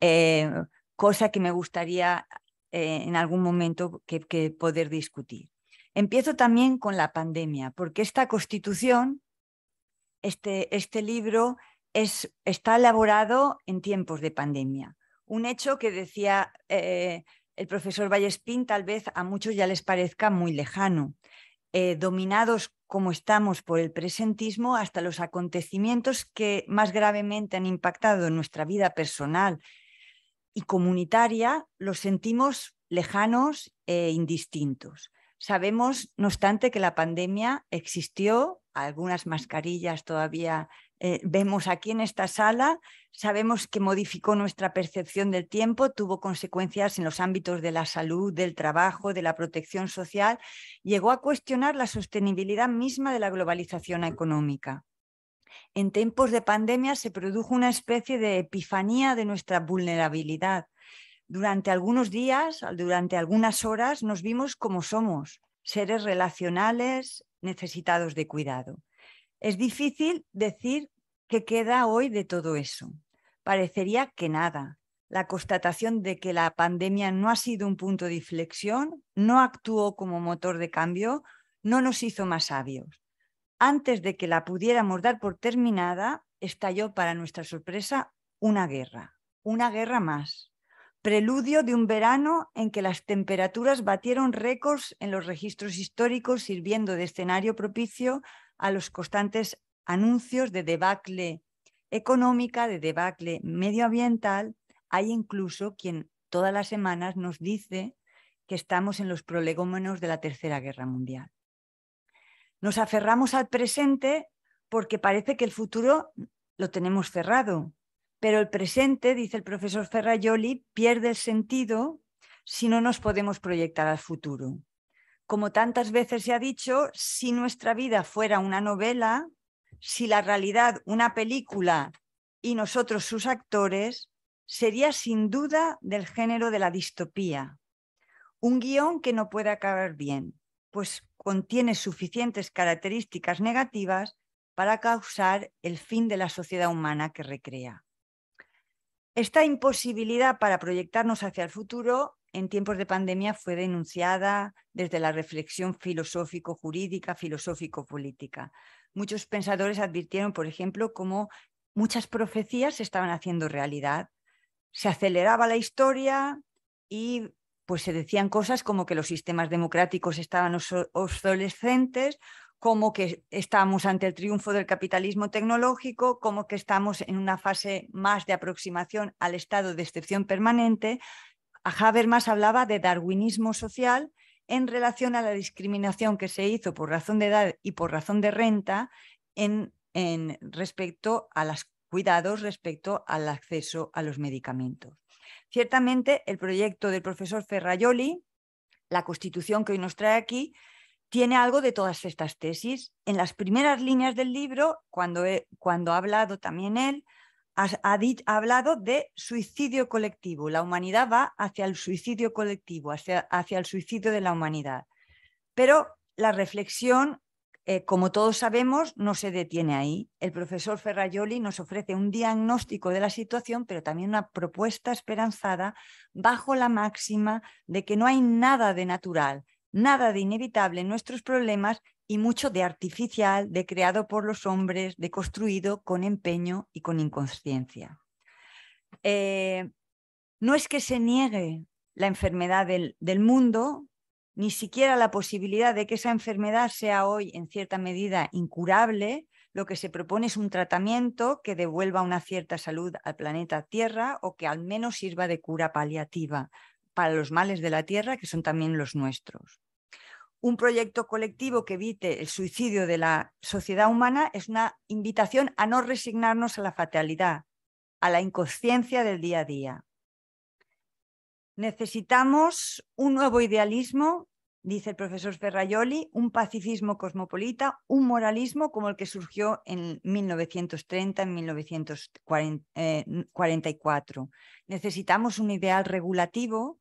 eh, cosa que me gustaría eh, en algún momento que, poder discutir. Empiezo también con la pandemia, porque esta constitución, este, este libro está elaborado en tiempos de pandemia. Un hecho que decía eh, el profesor Vallespín, tal vez a muchos ya les parezca muy lejano. Eh, dominados como estamos por el presentismo hasta los acontecimientos que más gravemente han impactado en nuestra vida personal y comunitaria, los sentimos lejanos e indistintos. Sabemos, no obstante, que la pandemia existió, algunas mascarillas todavía eh, vemos aquí en esta sala, sabemos que modificó nuestra percepción del tiempo, tuvo consecuencias en los ámbitos de la salud, del trabajo, de la protección social, llegó a cuestionar la sostenibilidad misma de la globalización económica. En tiempos de pandemia se produjo una especie de epifanía de nuestra vulnerabilidad. Durante algunos días, durante algunas horas, nos vimos como somos, seres relacionales, necesitados de cuidado. Es difícil decir qué queda hoy de todo eso. Parecería que nada. La constatación de que la pandemia no ha sido un punto de inflexión, no actuó como motor de cambio, no nos hizo más sabios. Antes de que la pudiéramos dar por terminada, estalló para nuestra sorpresa una guerra, una guerra más preludio de un verano en que las temperaturas batieron récords en los registros históricos, sirviendo de escenario propicio a los constantes anuncios de debacle económica, de debacle medioambiental. Hay incluso quien todas las semanas nos dice que estamos en los prolegómenos de la Tercera Guerra Mundial. Nos aferramos al presente porque parece que el futuro lo tenemos cerrado, pero el presente, dice el profesor Ferrajoli, pierde el sentido si no nos podemos proyectar al futuro. Como tantas veces se ha dicho, si nuestra vida fuera una novela, si la realidad una película y nosotros sus actores, sería sin duda del género de la distopía. Un guión que no puede acabar bien, pues contiene suficientes características negativas para causar el fin de la sociedad humana que recrea. Esta imposibilidad para proyectarnos hacia el futuro en tiempos de pandemia fue denunciada desde la reflexión filosófico-jurídica, filosófico-política. Muchos pensadores advirtieron, por ejemplo, cómo muchas profecías se estaban haciendo realidad. Se aceleraba la historia y pues se decían cosas como que los sistemas democráticos estaban obsolescentes cómo que estamos ante el triunfo del capitalismo tecnológico, cómo que estamos en una fase más de aproximación al estado de excepción permanente. A Habermas hablaba de darwinismo social en relación a la discriminación que se hizo por razón de edad y por razón de renta en, respecto a los cuidados, respecto al acceso a los medicamentos. Ciertamente, el proyecto del profesor Ferraioli, la constitución que hoy nos trae aquí, tiene algo de todas estas tesis. En las primeras líneas del libro, cuando, ha hablado también él, ha, hablado de suicidio colectivo. La humanidad va hacia el suicidio colectivo, hacia, el suicidio de la humanidad. Pero la reflexión, eh, como todos sabemos, no se detiene ahí. El profesor Ferrajoli nos ofrece un diagnóstico de la situación, pero también una propuesta esperanzada bajo la máxima de que no hay nada de natural nada de inevitable en nuestros problemas y mucho de artificial, de creado por los hombres, de construido con empeño y con inconsciencia. Eh, no es que se niegue la enfermedad del mundo, ni siquiera la posibilidad de que esa enfermedad sea hoy en cierta medida incurable, lo que se propone es un tratamiento que devuelva una cierta salud al planeta Tierra o que al menos sirva de cura paliativa para los males de la Tierra, que son también los nuestros un proyecto colectivo que evite el suicidio de la sociedad humana es una invitación a no resignarnos a la fatalidad, a la inconsciencia del día a día. Necesitamos un nuevo idealismo, dice el profesor Ferraioli, un pacifismo cosmopolita, un moralismo como el que surgió en 1930, en 1944. Eh, Necesitamos un ideal regulativo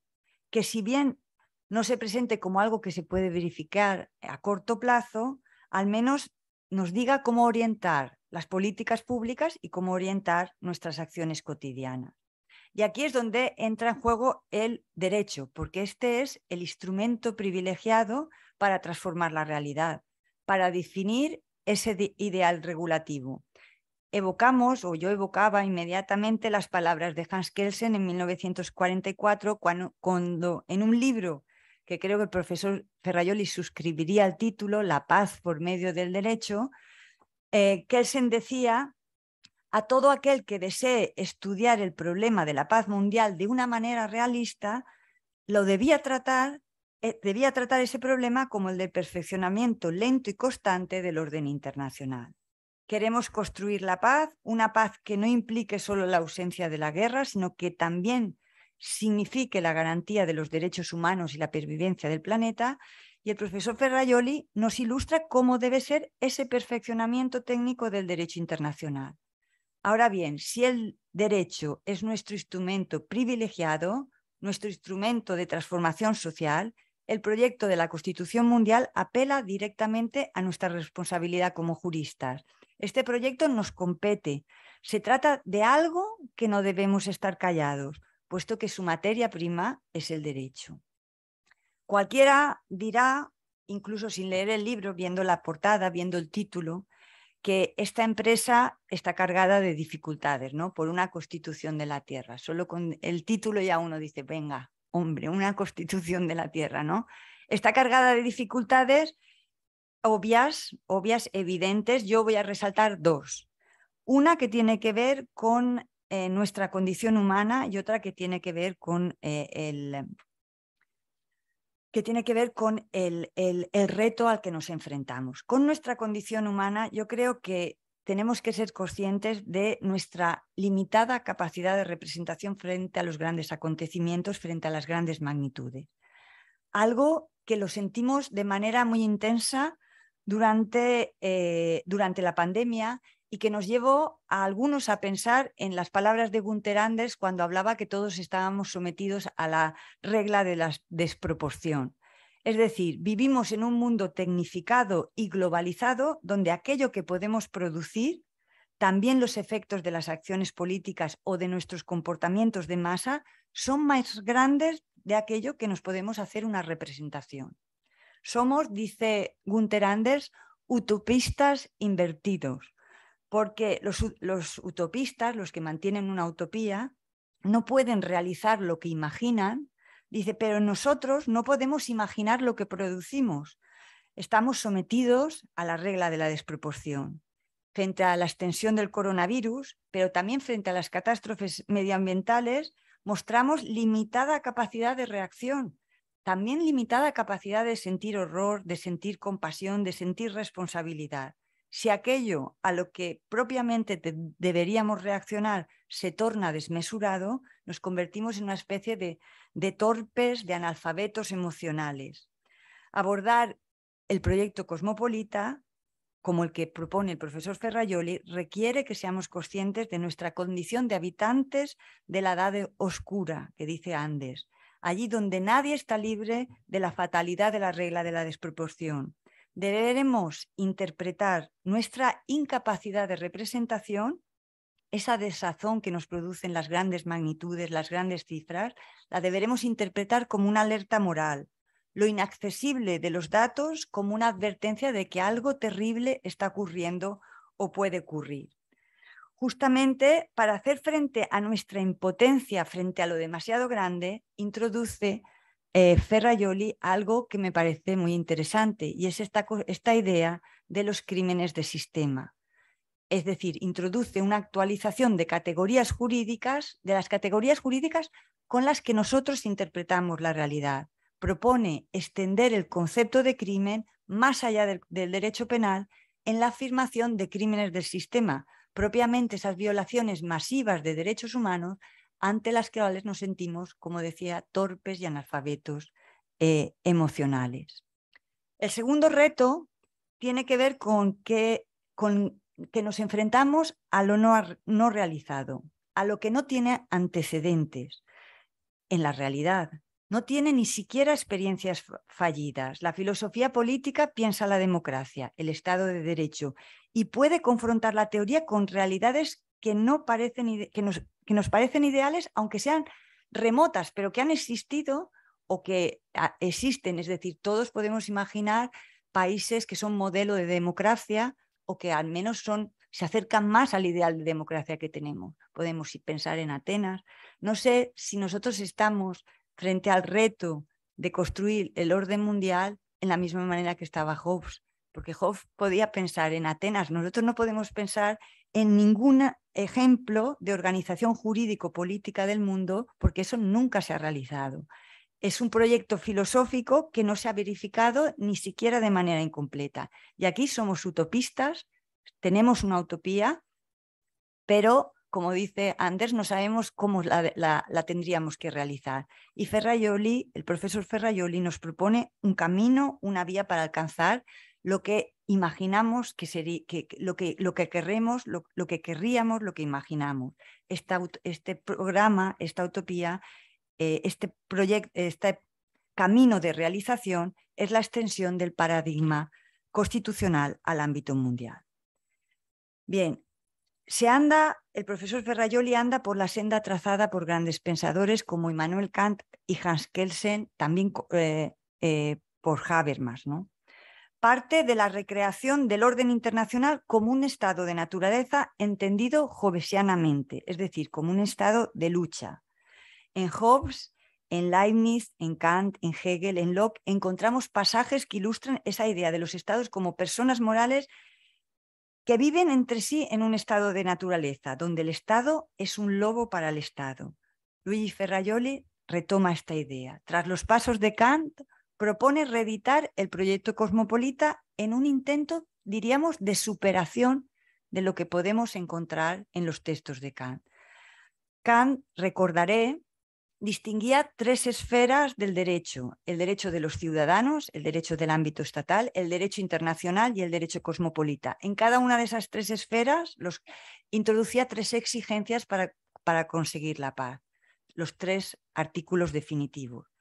que si bien no se presente como algo que se puede verificar a corto plazo, al menos nos diga cómo orientar las políticas públicas y cómo orientar nuestras acciones cotidianas. Y aquí es donde entra en juego el derecho, porque este es el instrumento privilegiado para transformar la realidad, para definir ese ideal regulativo. Evocamos, o yo evocaba inmediatamente las palabras de Hans Kelsen en 1944, cuando, en un libro que creo que el profesor Ferrayoli suscribiría al título La paz por medio del derecho, Kelsen eh, decía, a todo aquel que desee estudiar el problema de la paz mundial de una manera realista, lo debía tratar, eh, debía tratar ese problema como el del perfeccionamiento lento y constante del orden internacional. Queremos construir la paz, una paz que no implique solo la ausencia de la guerra, sino que también signifique la garantía de los derechos humanos y la pervivencia del planeta, y el profesor Ferraioli nos ilustra cómo debe ser ese perfeccionamiento técnico del derecho internacional. Ahora bien, si el derecho es nuestro instrumento privilegiado, nuestro instrumento de transformación social, el proyecto de la Constitución Mundial apela directamente a nuestra responsabilidad como juristas. Este proyecto nos compete. Se trata de algo que no debemos estar callados puesto que su materia prima es el derecho. Cualquiera dirá, incluso sin leer el libro, viendo la portada, viendo el título, que esta empresa está cargada de dificultades, ¿no? Por una constitución de la tierra. Solo con el título ya uno dice, venga, hombre, una constitución de la tierra, ¿no? Está cargada de dificultades obvias, obvias, evidentes. Yo voy a resaltar dos. Una que tiene que ver con eh, nuestra condición humana y otra que tiene que ver con eh, el que tiene que ver con el, el, reto al que nos enfrentamos. Con nuestra condición humana, yo creo que tenemos que ser conscientes de nuestra limitada capacidad de representación frente a los grandes acontecimientos, frente a las grandes magnitudes. Algo que lo sentimos de manera muy intensa durante, eh, durante la pandemia y que nos llevó a algunos a pensar en las palabras de Gunther Anders cuando hablaba que todos estábamos sometidos a la regla de la desproporción. Es decir, vivimos en un mundo tecnificado y globalizado donde aquello que podemos producir, también los efectos de las acciones políticas o de nuestros comportamientos de masa, son más grandes de aquello que nos podemos hacer una representación. Somos, dice Gunther Anders, utopistas invertidos porque los, utopistas, los que mantienen una utopía, no pueden realizar lo que imaginan. Dice, pero nosotros no podemos imaginar lo que producimos. Estamos sometidos a la regla de la desproporción frente a la extensión del coronavirus, pero también frente a las catástrofes medioambientales, mostramos limitada capacidad de reacción, también limitada capacidad de sentir horror, de sentir compasión, de sentir responsabilidad si aquello a lo que propiamente deberíamos reaccionar se torna desmesurado, nos convertimos en una especie de, de torpes, de analfabetos emocionales. Abordar el proyecto cosmopolita, como el que propone el profesor Ferraioli, requiere que seamos conscientes de nuestra condición de habitantes de la edad oscura, que dice Andes, allí donde nadie está libre de la fatalidad de la regla de la desproporción. Deberemos interpretar nuestra incapacidad de representación, esa desazón que nos producen las grandes magnitudes, las grandes cifras, la deberemos interpretar como una alerta moral, lo inaccesible de los datos como una advertencia de que algo terrible está ocurriendo o puede ocurrir. Justamente para hacer frente a nuestra impotencia frente a lo demasiado grande, introduce eh, Ferrayoli algo que me parece muy interesante y es esta, idea de los crímenes de sistema. Es decir, introduce una actualización de categorías jurídicas, de las categorías jurídicas con las que nosotros interpretamos la realidad. Propone extender el concepto de crimen más allá del derecho penal en la afirmación de crímenes del sistema, propiamente esas violaciones masivas de derechos humanos ante las cuales nos sentimos, como decía, torpes y analfabetos eh, emocionales. El segundo reto tiene que ver con que, con que nos enfrentamos a lo no, no realizado, a lo que no tiene antecedentes en la realidad. No tiene ni siquiera experiencias fallidas. La filosofía política piensa la democracia, el Estado de Derecho, y puede confrontar la teoría con realidades que no parecen, que nos, que nos parecen ideales, aunque sean remotas, pero que han existido o que ah, existen. Es decir, todos podemos imaginar países que son modelo de democracia o que al menos son se acercan más al ideal de democracia que tenemos. Podemos pensar en Atenas. No sé si nosotros estamos frente al reto de construir el orden mundial en la misma manera que estaba Hobbes, porque Hobbes podía pensar en Atenas. Nosotros no podemos pensar en ningún ejemplo de organización jurídico-política del mundo, porque eso nunca se ha realizado. Es un proyecto filosófico que no se ha verificado ni siquiera de manera incompleta. Y aquí somos utopistas, tenemos una utopía, pero como dice Anders, no sabemos cómo la, tendríamos que realizar. Y Ferraioli, el profesor Ferraioli, nos propone un camino, una vía para alcanzar lo que imaginamos que, sería, que, lo, que lo que querremos, lo, que querríamos, lo que imaginamos. este programa, esta utopía, eh, este proyecto, este camino de realización es la extensión del paradigma constitucional al ámbito mundial. Bien, se anda, el profesor Ferrayoli anda por la senda trazada por grandes pensadores como Immanuel Kant y Hans Kelsen, también eh, eh, por Habermas, ¿no? parte de la recreación del orden internacional como un estado de naturaleza entendido jovesianamente, es decir, como un estado de lucha. En Hobbes, en Leibniz, en Kant, en Hegel, en Locke, encontramos pasajes que ilustran esa idea de los estados como personas morales que viven entre sí en un estado de naturaleza, donde el Estado es un lobo para el Estado. Luigi Ferraioli retoma esta idea. Tras los pasos de Kant, propone reeditar el proyecto cosmopolita en un intento, diríamos, de superación de lo que podemos encontrar en los textos de Kant. Kant, recordaré, distinguía tres esferas del derecho, el derecho de los ciudadanos, el derecho del ámbito estatal, el derecho internacional y el derecho cosmopolita. En cada una de esas tres esferas los, introducía tres exigencias para, para conseguir la paz, los tres artículos definitivos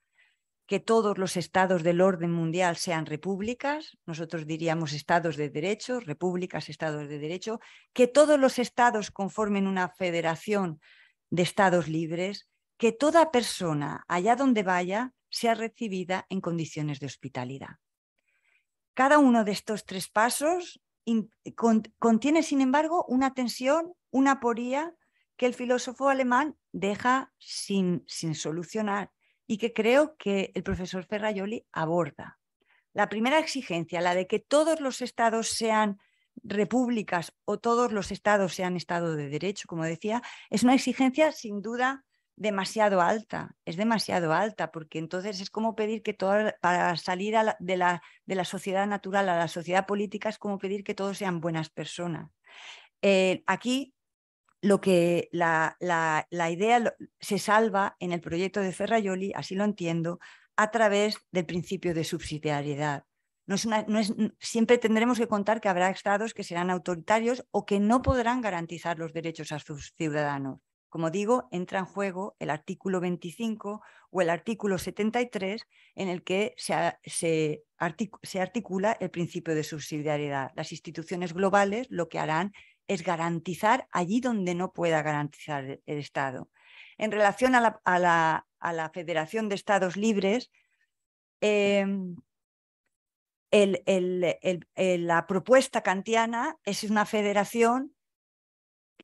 que todos los estados del orden mundial sean repúblicas, nosotros diríamos estados de derecho, repúblicas, estados de derecho, que todos los estados conformen una federación de estados libres, que toda persona, allá donde vaya, sea recibida en condiciones de hospitalidad. Cada uno de estos tres pasos contiene, sin embargo, una tensión, una poría que el filósofo alemán deja sin, sin solucionar y que creo que el profesor Ferrayoli aborda. La primera exigencia, la de que todos los estados sean repúblicas o todos los estados sean estado de derecho, como decía, es una exigencia sin duda demasiado alta, es demasiado alta, porque entonces es como pedir que todo, para salir de, la, sociedad natural a la sociedad política, es como pedir que todos sean buenas personas. Eh, aquí lo que la, idea se salva en el proyecto de ferrayoli así lo entiendo, a través del principio de subsidiariedad. No siempre tendremos que contar que habrá estados que serán autoritarios o que no podrán garantizar los derechos a sus ciudadanos. Como digo, entra en juego el artículo 25 o el artículo 73 en el que se, se articula el principio de subsidiariedad. Las instituciones globales lo que harán es garantizar allí donde no pueda garantizar el Estado. En relación a la, Federación de Estados Libres, em, la propuesta kantiana es una federación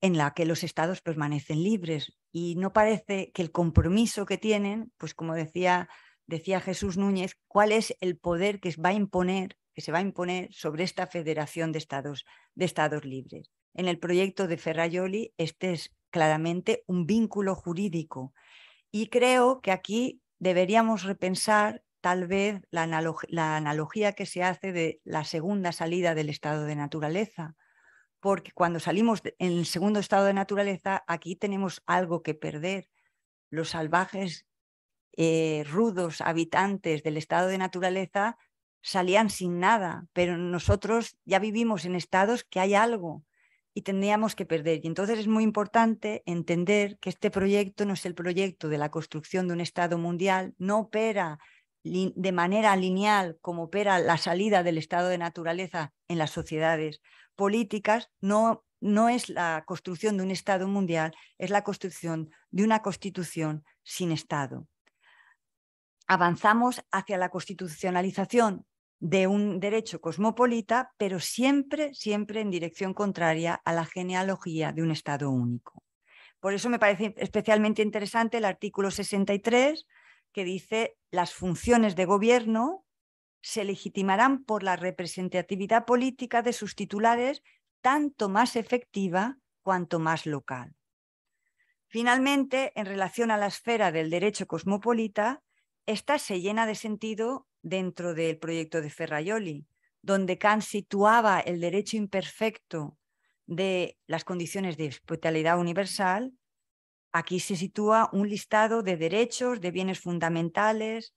en la que los estados permanecen libres y no parece que el compromiso que tienen, pues como decía, Jesús Núñez, cuál es el poder que va a imponer, que se va a imponer sobre esta federación de estados libres en el proyecto de Ferrajoli este es claramente un vínculo jurídico. Y creo que aquí deberíamos repensar tal vez la, analogía que se hace de la segunda salida del estado de naturaleza, porque cuando salimos en el segundo estado de naturaleza, aquí tenemos algo que perder. Los salvajes, eh, rudos habitantes del estado de naturaleza salían sin nada, pero nosotros ya vivimos en estados que hay algo, y tendríamos que perder. Y entonces es muy importante entender que este proyecto no es el proyecto de la construcción de un Estado mundial, no opera de manera lineal como opera la salida del estado de naturaleza en las sociedades políticas, no, no es la construcción de un Estado mundial, es la construcción de una constitución sin Estado. Avanzamos hacia la constitucionalización, de un derecho cosmopolita, pero siempre, siempre en dirección contraria a la genealogía de un Estado único. Por eso me parece especialmente interesante el artículo 63, que dice las funciones de gobierno se legitimarán por la representatividad política de sus titulares, tanto más efectiva cuanto más local. Finalmente, en relación a la esfera del derecho cosmopolita, esta se llena de sentido dentro del proyecto de Ferraioli, donde Kant situaba el derecho imperfecto de las condiciones de hospitalidad universal, aquí se sitúa un listado de derechos, de bienes fundamentales,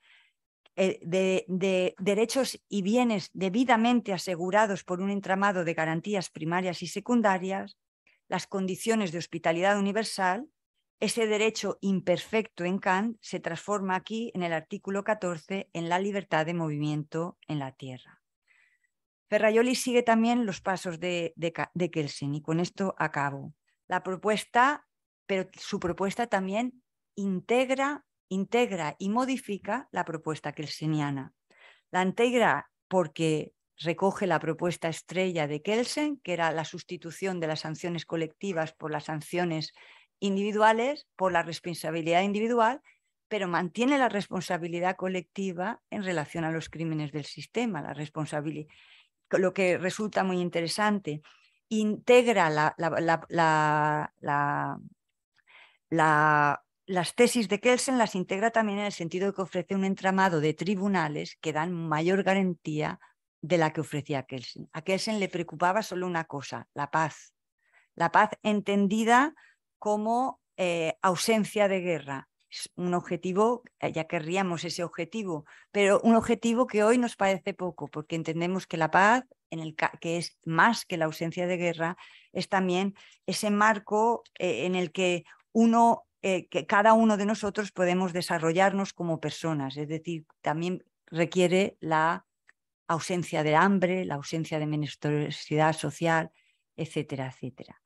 eh, de, de, derechos y bienes debidamente asegurados por un entramado de garantías primarias y secundarias, las condiciones de hospitalidad universal ese derecho imperfecto en Kant se transforma aquí en el artículo 14 en la libertad de movimiento en la tierra. Ferrayoli sigue también los pasos de, Kelsen y con esto acabo. La propuesta, pero su propuesta también integra, integra y modifica la propuesta kelseniana. La integra porque recoge la propuesta estrella de Kelsen, que era la sustitución de las sanciones colectivas por las sanciones individuales por la responsabilidad individual, pero mantiene la responsabilidad colectiva en relación a los crímenes del sistema, la responsabilidad, lo que resulta muy interesante. Integra las tesis de Kelsen, las integra también en el sentido de que ofrece un entramado de tribunales que dan mayor garantía de la que ofrecía Kelsen. A Kelsen le preocupaba solo una cosa, la paz. La paz entendida como eh, ausencia de guerra. Es un objetivo, eh, ya querríamos ese objetivo, pero un objetivo que hoy nos parece poco, porque entendemos que la paz, que es más que la ausencia de guerra, es también ese marco eh, en el que uno, que cada uno de nosotros podemos desarrollarnos como personas, es decir, también requiere la ausencia de hambre, la ausencia de menesterosidad social, etcétera, etcétera.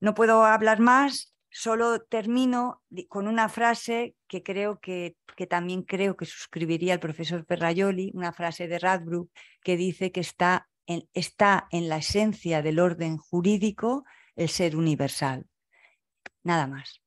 No puedo hablar más, solo termino con una frase que creo que, también creo que suscribiría el profesor Perrayoli, una frase de Radbrook que dice que está en la esencia del orden jurídico el ser universal. Nada más.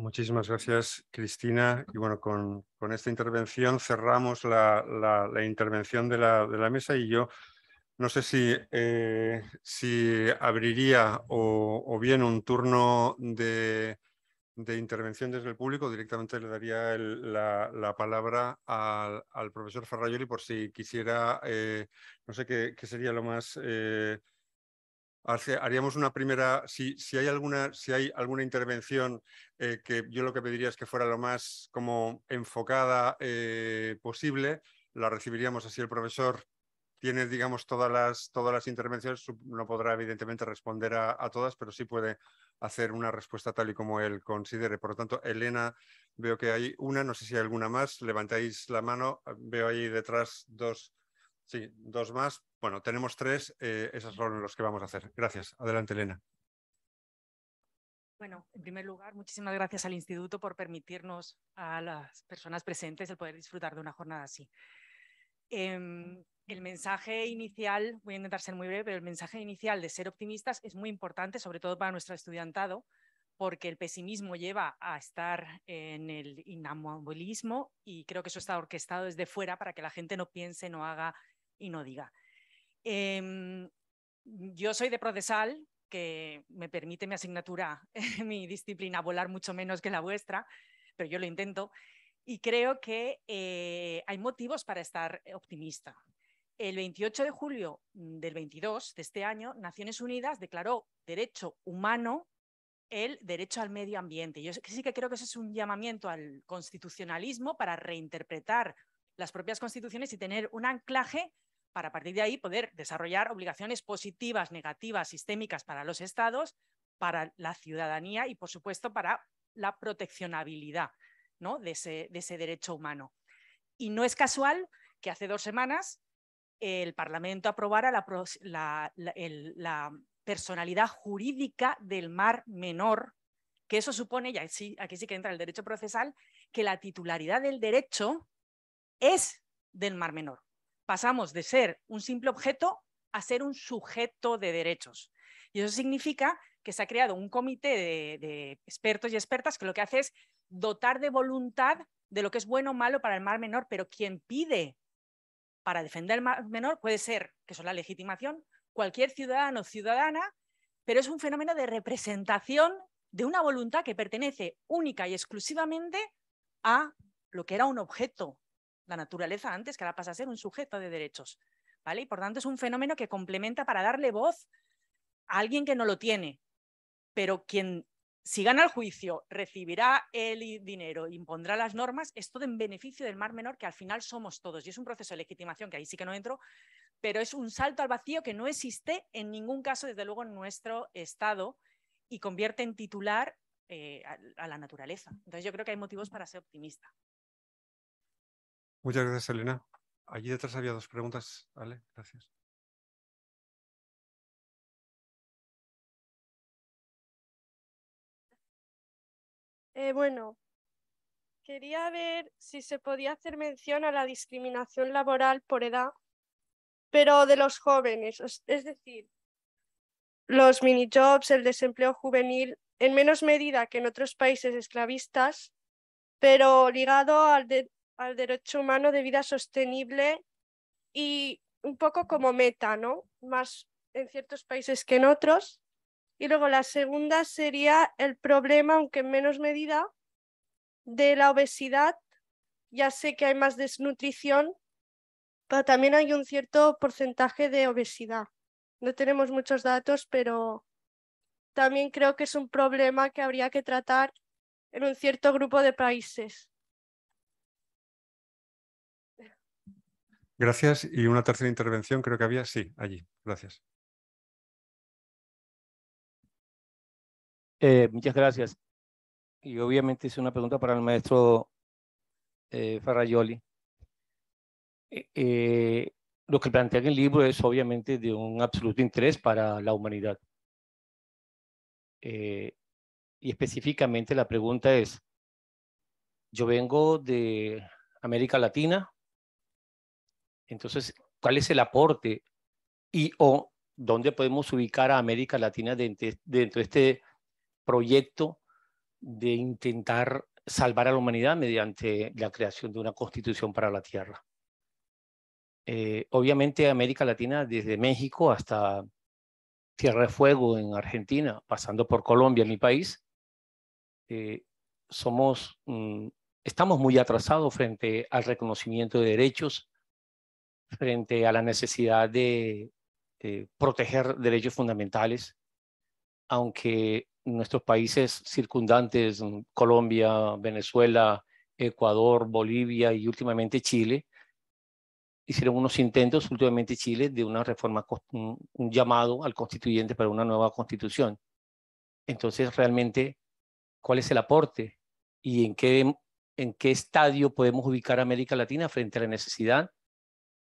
Muchísimas gracias, Cristina. Y bueno, con, con esta intervención cerramos la, intervención de la, de la, mesa y yo no sé si, eh, si abriría o, bien un turno de, intervención desde el público, directamente le daría la, palabra al, profesor Ferrayoli por si quisiera, eh, no sé qué, sería lo más... Eh, haríamos una primera, si, hay, alguna, si hay alguna intervención eh, que yo lo que pediría es que fuera lo más como enfocada eh, posible, la recibiríamos así el profesor tiene, digamos, todas las, todas las intervenciones, no podrá evidentemente responder a, a, todas, pero sí puede hacer una respuesta tal y como él considere. Por lo tanto, Elena, veo que hay una, no sé si hay alguna más, levantáis la mano, veo ahí detrás dos Sí, dos más. Bueno, tenemos tres. Eh, esos son los que vamos a hacer. Gracias. Adelante, Elena. Bueno, en primer lugar, muchísimas gracias al Instituto por permitirnos a las personas presentes el poder disfrutar de una jornada así. Em, el mensaje inicial, voy a intentar ser muy breve, pero el mensaje inicial de ser optimistas es muy importante, sobre todo para nuestro estudiantado, porque el pesimismo lleva a estar en el inamovilismo y creo que eso está orquestado desde fuera para que la gente no piense, no haga, y no diga. Em, yo soy de procesal, que me permite mi asignatura, <laughs> mi disciplina, volar mucho menos que la vuestra, pero yo lo intento. Y creo que eh, hay motivos para estar optimista. El 28 de julio del 22 de este año, Naciones Unidas declaró derecho humano el derecho al medio ambiente. Yo sí que creo que eso es un llamamiento al constitucionalismo para reinterpretar las propias constituciones y tener un anclaje para a partir de ahí poder desarrollar obligaciones positivas, negativas, sistémicas para los estados, para la ciudadanía y, por supuesto, para la proteccionabilidad de, ese, derecho humano. Y no es casual que hace dos semanas el Parlamento aprobara la, personalidad jurídica del mar menor, que eso supone, y aquí sí que entra el derecho procesal, que la titularidad del derecho es del mar menor pasamos de ser un simple objeto a ser un sujeto de derechos. Y eso significa que se ha creado un comité de, expertos y expertas que lo que hace es dotar de voluntad de lo que es bueno o malo para el mal menor, pero quien pide para defender el mar menor puede ser, que es la legitimación, cualquier ciudadano o ciudadana, pero es un fenómeno de representación de una voluntad que pertenece única y exclusivamente a lo que era un objeto la naturaleza antes, que ahora pasa a ser un sujeto de derechos. ¿vale? Y por tanto es un fenómeno que complementa para darle voz a alguien que no lo tiene, pero quien, si gana el juicio, recibirá el dinero, impondrá las normas, es todo en beneficio del mar menor, que al final somos todos. Y es un proceso de legitimación que ahí sí que no entro, pero es un salto al vacío que no existe en ningún caso, desde luego, en nuestro Estado y convierte en titular eh, a la naturaleza. Entonces yo creo que hay motivos para ser optimista. Muchas gracias, Elena. Allí detrás había dos preguntas, Vale, gracias. Eh, bueno, quería ver si se podía hacer mención a la discriminación laboral por edad, pero de los jóvenes, es decir, los mini jobs, el desempleo juvenil, en menos medida que en otros países esclavistas, pero ligado al, de, al derecho humano de vida sostenible y un poco como meta, ¿no? Más en ciertos países que en otros. Y luego la segunda sería el problema, aunque en menos medida, de la obesidad. Ya sé que hay más desnutrición, pero también hay un cierto porcentaje de obesidad. No tenemos muchos datos, pero también creo que es un problema que habría que tratar en un cierto grupo de países. Gracias. Y una tercera intervención creo que había. Sí, allí. Gracias. Eh, muchas gracias. Y obviamente es una pregunta para el maestro eh, eh, eh, lo que plantea en el libro es obviamente de un absoluto interés para la humanidad. y específicamente la pregunta es, yo vengo de América Latina, entonces, ¿cuál es el aporte y o dónde podemos ubicar a América Latina dentro, de este proyecto de intentar salvar a la humanidad mediante la creación de una constitución para la Tierra? Eh, obviamente América Latina, desde México hasta Tierra de Fuego en Argentina, pasando por Colombia, mi país, eh, somos, mm, estamos muy atrasados frente al reconocimiento de derechos, frente a la necesidad de eh, proteger derechos fundamentales, aunque nuestros países circundantes, mm, Colombia, Venezuela, Ecuador, Bolivia y últimamente Chile, hicieron unos intentos, últimamente Chile, de una reforma, un llamado al constituyente para una nueva constitución. Entonces, realmente, ¿cuál es el aporte y en qué, en qué estadio podemos ubicar a América Latina frente a la necesidad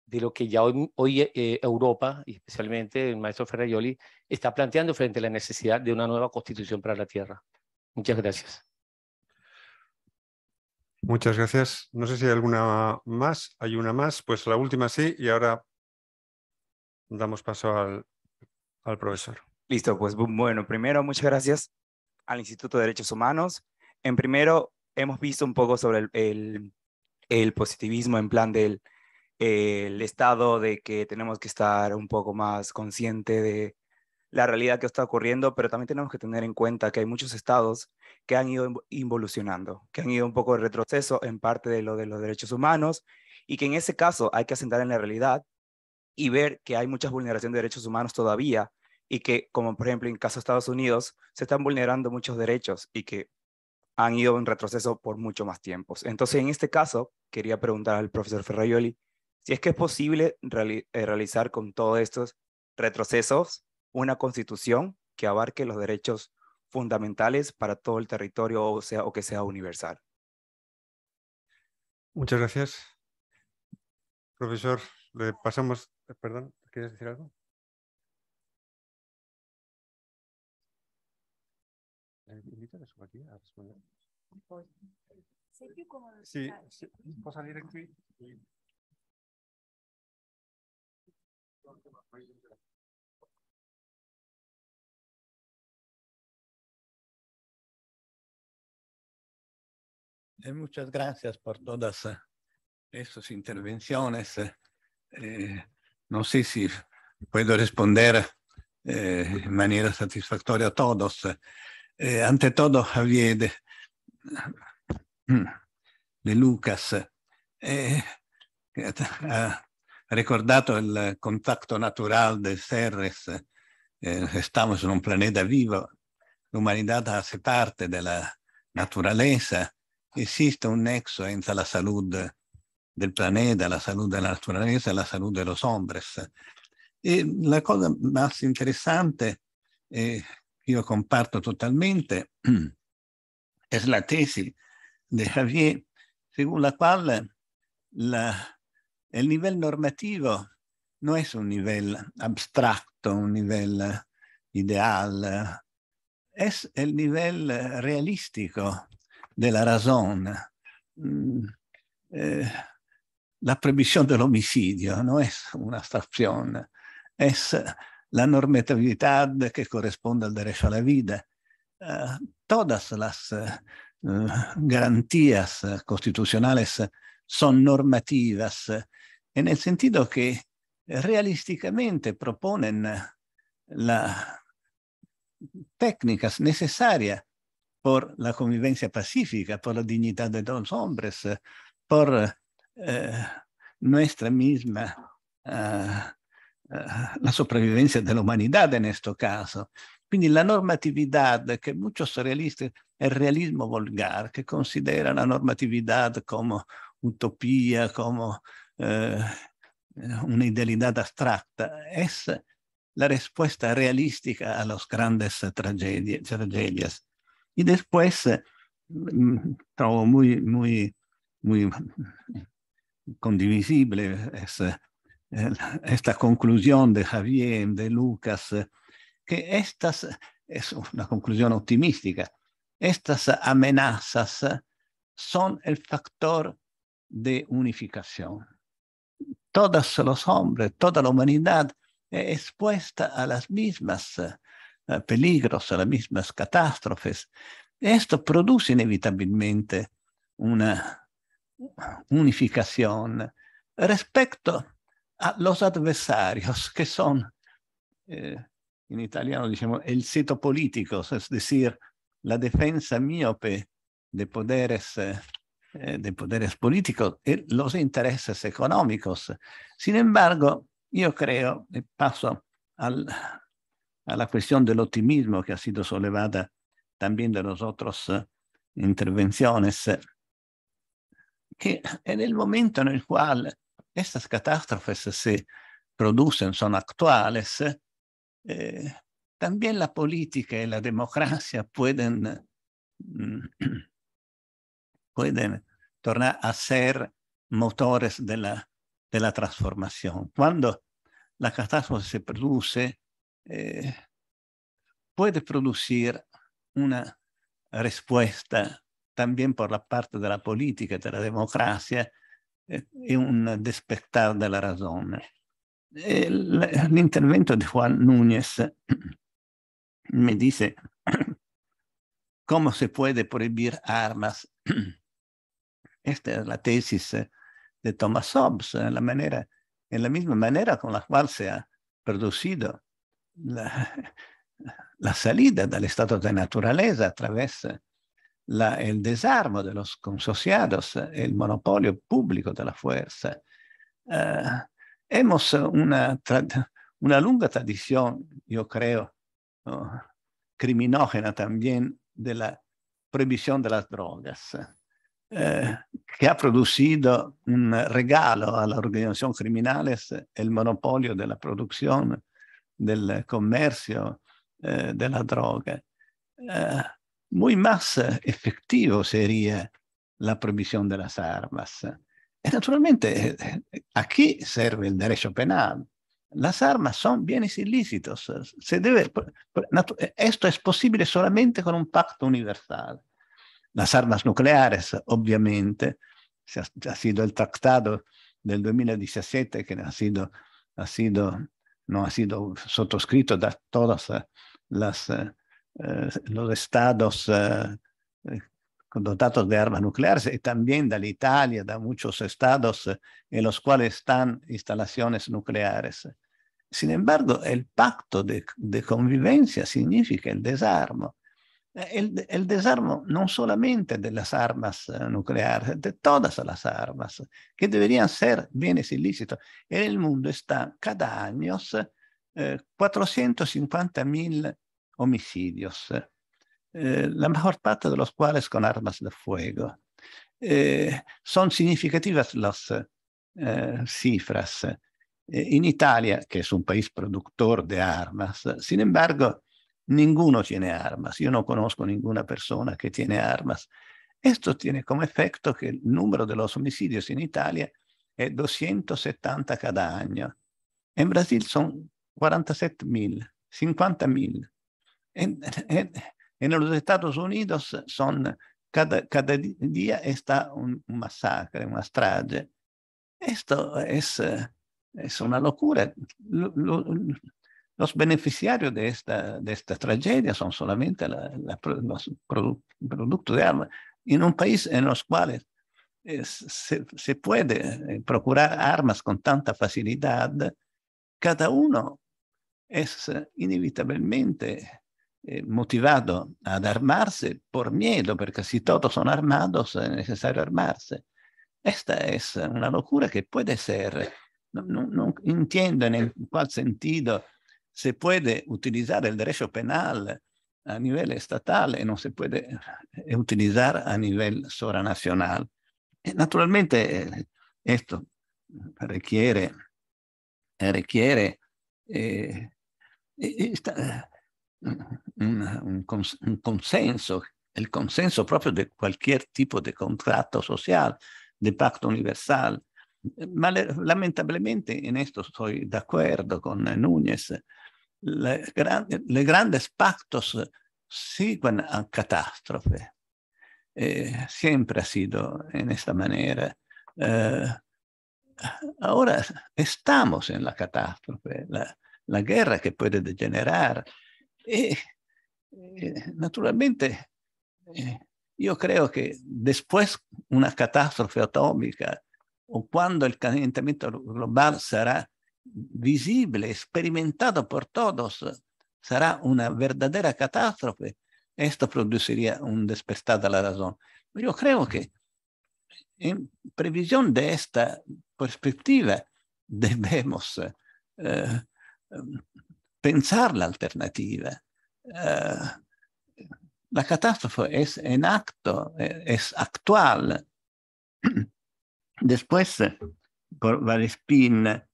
de lo que ya hoy, eh, eh, Europa, y especialmente el maestro Ferraioli, está planteando frente a la necesidad de una nueva constitución para la Tierra. Muchas gracias. Muchas gracias. No sé si hay alguna más. Hay una más. Pues la última sí. Y ahora damos paso al, al profesor. Listo. Pues bueno, primero muchas gracias al Instituto de Derechos Humanos. En primero hemos visto un poco sobre el, el positivismo en plan del el estado de que tenemos que estar un poco más consciente de la realidad que está ocurriendo, pero también tenemos que tener en cuenta que hay muchos estados que han ido involucionando, que han ido un poco de retroceso en parte de lo de los derechos humanos y que en ese caso hay que asentar en la realidad y ver que hay muchas vulneraciones de derechos humanos todavía y que, como por ejemplo en el caso de Estados Unidos, se están vulnerando muchos derechos y que han ido en retroceso por mucho más tiempos. Entonces, en este caso, quería preguntar al profesor Ferraioli, si es que es posible eh, realizar con todos estos retrocesos una constitución que abarque los derechos fundamentales para todo el territorio o, sea, o que sea universal. Muchas gracias. Profesor, le pasamos, eh, perdón, ¿quieres decir algo? Pues, sí, puedo salir aquí. Eh, Eh, muchas gracias por todas eh, esas intervenciones. Eh, no sé si puedo responder de manera satisfactoria a todos. ante todo, Javier de, mm, Lucas, ricordato il contatto naturale del Serres, Eh, estamos en un pianeta vivo, l'umanità humanidad hace parte della naturalezza, esiste un nexo entre la salute del pianeta, la salute della naturalezza naturaleza, la salute de los hombres. E la cosa más interessante, eh, io comparto totalmente, <clears throat> è la tesi di Javier, secondo la quale la El nivel normativo no es un nivel abstracto, un nivel eh, ideal, eh. es el nivel eh, realístico de la razón. Mm, la prohibición del homicidio no es una abstracción, es la normatividad que corresponde al derecho a la vida. todas las garantías constitucionales son normativas e nel sentido che realisticamente proponen las técnicas necesarias per la convivenza pacifica, per la dignità dei los hombres, la eh, nuestra misma, uh, uh, la sopravvivencia de la humanidad caso. Quindi la normatività che molti muchos è il realismo vulgar, che considera la normatività come utopia, come Eh, una idealidad abstracta, es la respuesta realística a las grandes eh, tragedias tragedias. Y después, eh, mm, trovo muy, muy, muy condivisible esta conclusión de Javier, de Lucas, que estas, es una conclusión optimística, estas amenazas son el factor de unificación todos los hombres, toda la humanidad es eh, expuesta a las mismas eh, peligros, a las mismas catástrofes. Esto produce inevitablemente una unificación respecto a los adversarios que son, eh, en italiano el seto político, es decir, la defensa miope de poderes eh, de poderes políticos y los intereses económicos. Sin embargo, yo creo, y paso a la cuestión del optimismo que ha sido sollevada también de las otras eh, intervenciones, eh, que en el momento en el cual estas catástrofes se producen, son actuales, también la política y la democracia pueden pueden tornar a ser motores de la, de la transformación. Cuando la catástrofe se produce, eh, puede producir una respuesta también por la parte de la política, de la democracia, eh, y un despertar de la razón. el intervento de Juan Núñez me dice <clears throat> cómo se puede prohibir armas <clears throat> Esta es la tesis eh, de Thomas Hobbes, eh, la en la misma manera con la cual se ha producido la, <laughs> salida del estado de naturaleza a través eh, la, el desarmo de los consociados, el monopolio público de la fuerza. hemos una, una lunga tradición, yo creo, oh, criminógena también de la prohibición de las drogas. Eh, che ha producido un regalo a la organización criminales el monopolio della produzione, del commercio eh, de droga. Eh, muy más efectivo sería la proibizione delle las armas. Y naturalmente, eh, chi serve il derecho penale? Le armas sono bienes ilícitos. Questo è eh, esto es posible solamente con un pacto universale. las armas nucleares, obviamente. ha, sido el tratado del 2017 que ha sido, ha sido, no ha sido sottoscrito de todos eh, eh, eh, los estados dotados de armas nucleares y también de la Italia, de muchos estados en los cuales están instalaciones nucleares. Sin embargo, el pacto de, de convivencia significa el desarmo el, desarmo no solamente de las armas eh, nucleares, de todas las armas, que deberían ser bienes ilícitos. En el mundo está cada año 450.000 eh, homicidios, eh, la mayor parte de los cuales con armas de fuego. son significativas las cifras. en Italia, que es un país productor de armas, sin embargo, Ninguno tiene armas. Io non conosco ninguna persona che tiene armas. Questo tiene come effetto che il numero de los in Italia è 270 cada anno. In Brasile sono 47 50.000. E negli Stati Uniti en, cada, cada día está un, un masacre, una strage. Questo è, es una locura. Lo, lo, Los beneficiarios de esta, tragedia son solamente los productos de armas. En un país en los cuales se, puede eh, procurar armas con tanta facilidad, cada uno es eh, inevitablemente eh, motivado a armarse por miedo, porque si todos son armados es necesario armarse. Esta es una locura que puede ser, no entiendo en cuál sentido se può utilizzare il derecho penal a livello estatal e non se può eh, utilizzare a nivel sobranacional. Eh, naturalmente, questo eh, richiede requiere eh, esta, un, un, consenso, il consenso proprio di qualche tipo di contratto sociale, di pacto universal. Ma lamentablemente, in questo sono d'accordo acuerdo con Núñez, Los grandes pactos siguen a catástrofe. Eh, siempre ha sido en esta manera. Eh, ahora estamos en la catástrofe, la, guerra que puede degenerar. Eh, naturalmente, yo creo que después una catástrofe atómica o cuando el calentamiento global será visibile, experimentado por todos. sarà una verdadera catastrofe, questo produciría un despertar alla la razón. Yo creo que en previsión de esta perspectiva debemos eh, pensar la alternativa. Eh, la catastrofe è in acto, è actual. <clears throat> Después, por Valespín,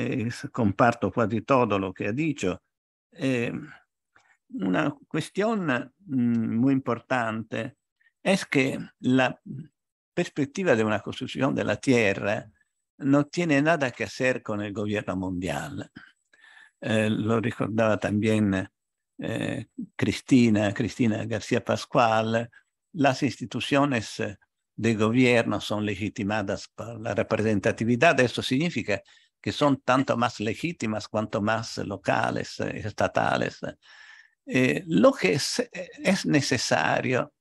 eh, comparto quasi tutto lo che ha detto. Eh, una questione mm, molto importante è che la prospettiva di una costruzione della Terra non tiene nada a che hacer con il governo mondiale. Eh, lo ricordava anche eh, Cristina, Cristina García Pascual, le istituzioni del governo sono legittimate por la representatividad. Esto significa que son tanto más legítimas cuanto más eh, locales, eh, estatales. Eh. lo que es, necesario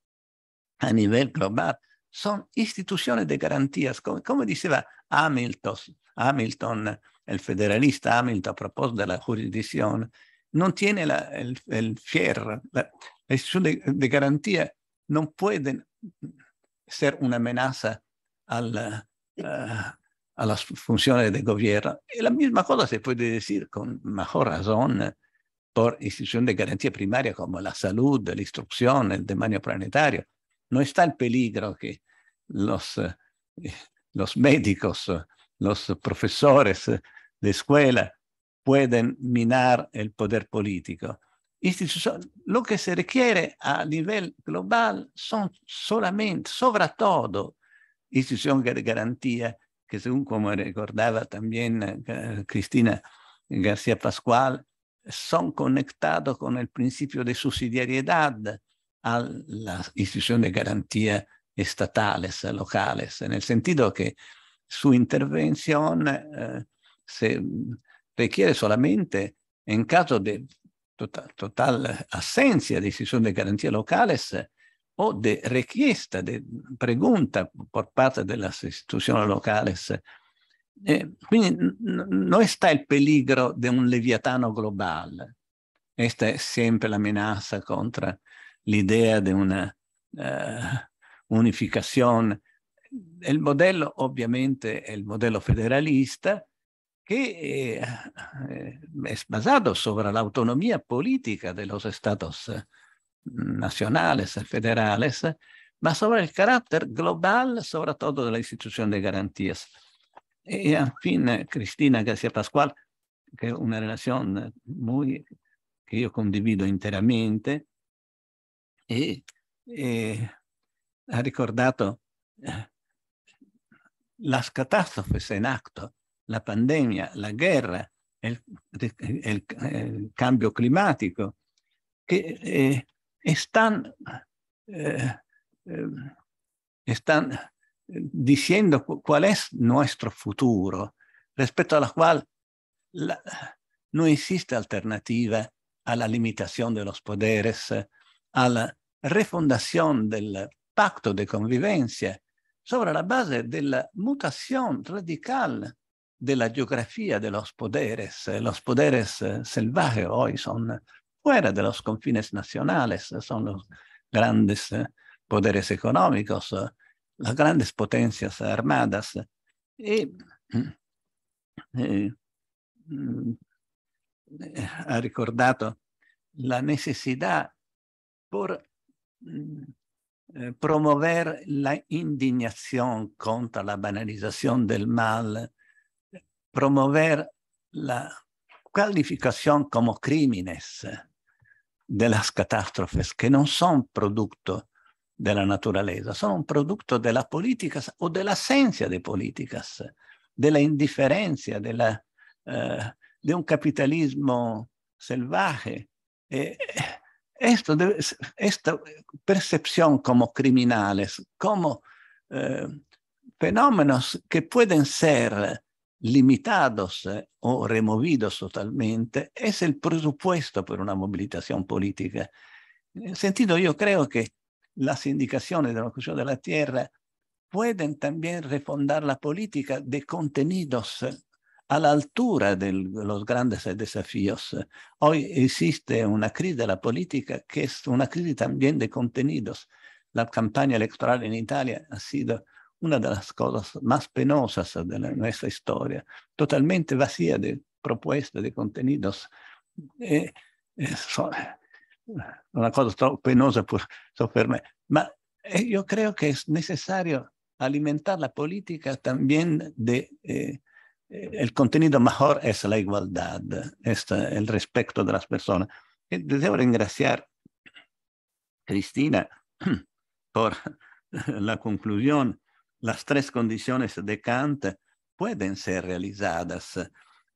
a nivel global son instituciones de garantías, como, como decía Hamilton, Hamilton, el federalista Hamilton a propósito de la jurisdicción, no tiene el, fierro, la, de, garantía no puede ser una amenaza al, a las funciones de gobierno. Y la misma cosa se puede decir con mejor razón eh, por institución de garantía primaria como la salud, la instrucción, el demonio planetario. No está el peligro que los, eh, los médicos, eh, los profesores de escuela pueden minar el poder político. lo que se requiere a nivel global son solamente, sobre todo, instituciones de garantía que según como recordaba también eh, Cristina García Pascual, son conectados con el principio de subsidiariedad a las instituciones de garantía estatales, eh, locales, en el sentido que su intervención eh, se requiere solamente en caso de tota-, total, total, eh, ausencia de decisión de garantía locales, o di richiesta, di pregunta por parte de las instituciones eh, quindi non sta il peligro di un leviatano globale. Questa è sempre la minaccia contro l'idea di una uh, unificazione. Il modello ovviamente è il modello federalista che è, eh, è basato sull'autonomia politica degli Stati Estados nacionales, federales, ma sobre el carácter global, sobre todo de la institución de garantías. fin, eh, Cristina García Pasquale, che è una relazione eh, muy que yo condivido interamente, y, eh, ha ricordato eh, las catástrofes in acto, la pandemia, la guerra, il, el, el cambio climatico, che eh, están, eh, eh, están diciendo cuál es nuestro futuro, rispetto a quale cual la, no existe alternativa alla limitazione dei poteri, alla refondazione del pacto de convivenza, sopra la base della mutazione radicale della geografia dei poteri. I poteri eh, selvaggi oggi sono fuera de los confines nacionales, eh, son los grandes eh, poderes económicos, eh, las grandes potencias armadas. Y, mm, ha recordado la necesidad por mm, promover la indignación contra la banalización del mal, promover la calificación como crímenes de las catástrofes que no son producto de la naturaleza, son un de las políticas o de la esencia de políticas, de la indiferencia, de eh, un capitalismo salvaje. Eh, esta percepción como criminales, como eh, fenómenos que pueden ser limitados eh, o removidos totalmente, es el presupuesto por una movilización política. En el sentido, yo creo que las indicaciones de la Comisión de la Tierra pueden también refundar la política de contenidos eh, a la altura de los grandes eh, desafíos. Hoy existe una crisis de la política que es una crisis también de contenidos. La campaña electoral en Italia ha sido una de las cosas más penosas de nuestra historia, totalmente vacía de propuestas, de contenidos. Eh, eh, una cosa penosa por, por Pero yo creo que es necesario alimentar la política también de... Eh, el contenido mejor es la igualdad, es el respeto de las personas. Y debo a Cristina <clears throat> por la conclusión las tres condiciones de Kant pueden ser realizadas,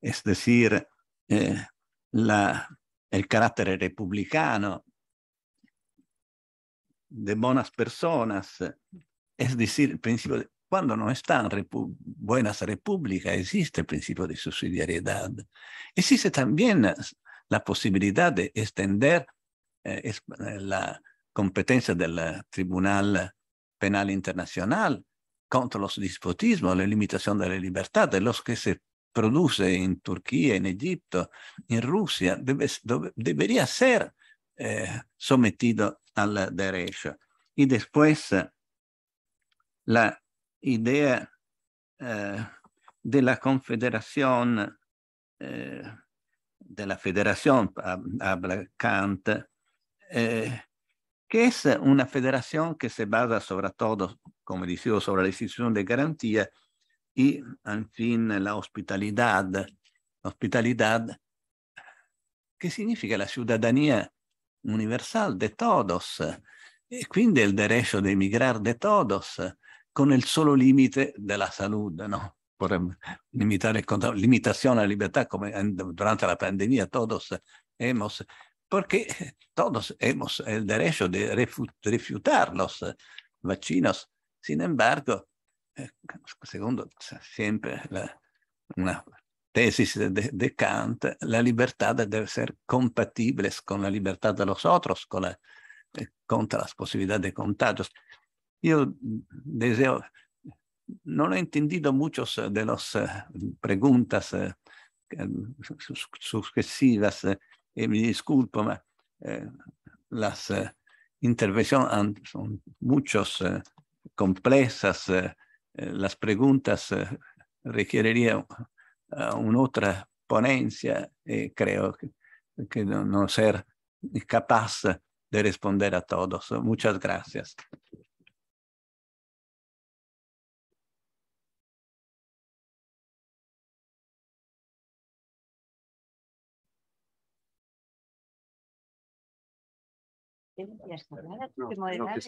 es decir, eh, el carácter republicano de buenas personas, es decir, el principio cuando no están buenas repúblicas, existe el principio de subsidiariedad. Existe también la posibilidad de extender eh, eh, la competencia del Tribunal Penal Internacional contro lo dispotismo, la limitazione delle libertà, dello che si produce in Turchia, in Egitto, in Russia, deve, dove, deveria essere eh, sometido al derecho. E después la idea eh, della confederazione, eh, della federazione, habla Kant, eh, que es eh, una federación que se basa sobre todo, como decía, sobre la institución de garantía y, en fin, la hospitalidad. Hospitalidad, que significa la ciudadanía universal de todos, y quindi el derecho de emigrar de todos, con el solo límite de la salud, ¿no? Por em, limitar limitación a la libertad, como durante la pandemia todos hemos porque todos hemos el derecho de refutar los vacinos. Sin embargo, según siempre una tesis de, Kant, la libertad debe ser compatible con la libertad de los otros, con la, contra las posibilidades de contagios. Yo deseo, no he entendido muchas de las preguntas sucesivas y eh, me disculpo, eh, las eh, intervenciones son muchas complejas, las preguntas requerirían una otra ponencia, y creo que, no ser capaz de responder a todos. Muchas gracias.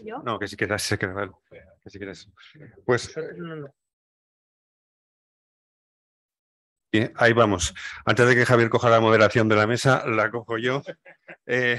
yo? No, que si quieres, <laughs> que, si quieres. Pues. Eh, bien, ahí vamos. Antes de que Javier coja la moderación de la mesa, la cojo yo. <laughs> Eh,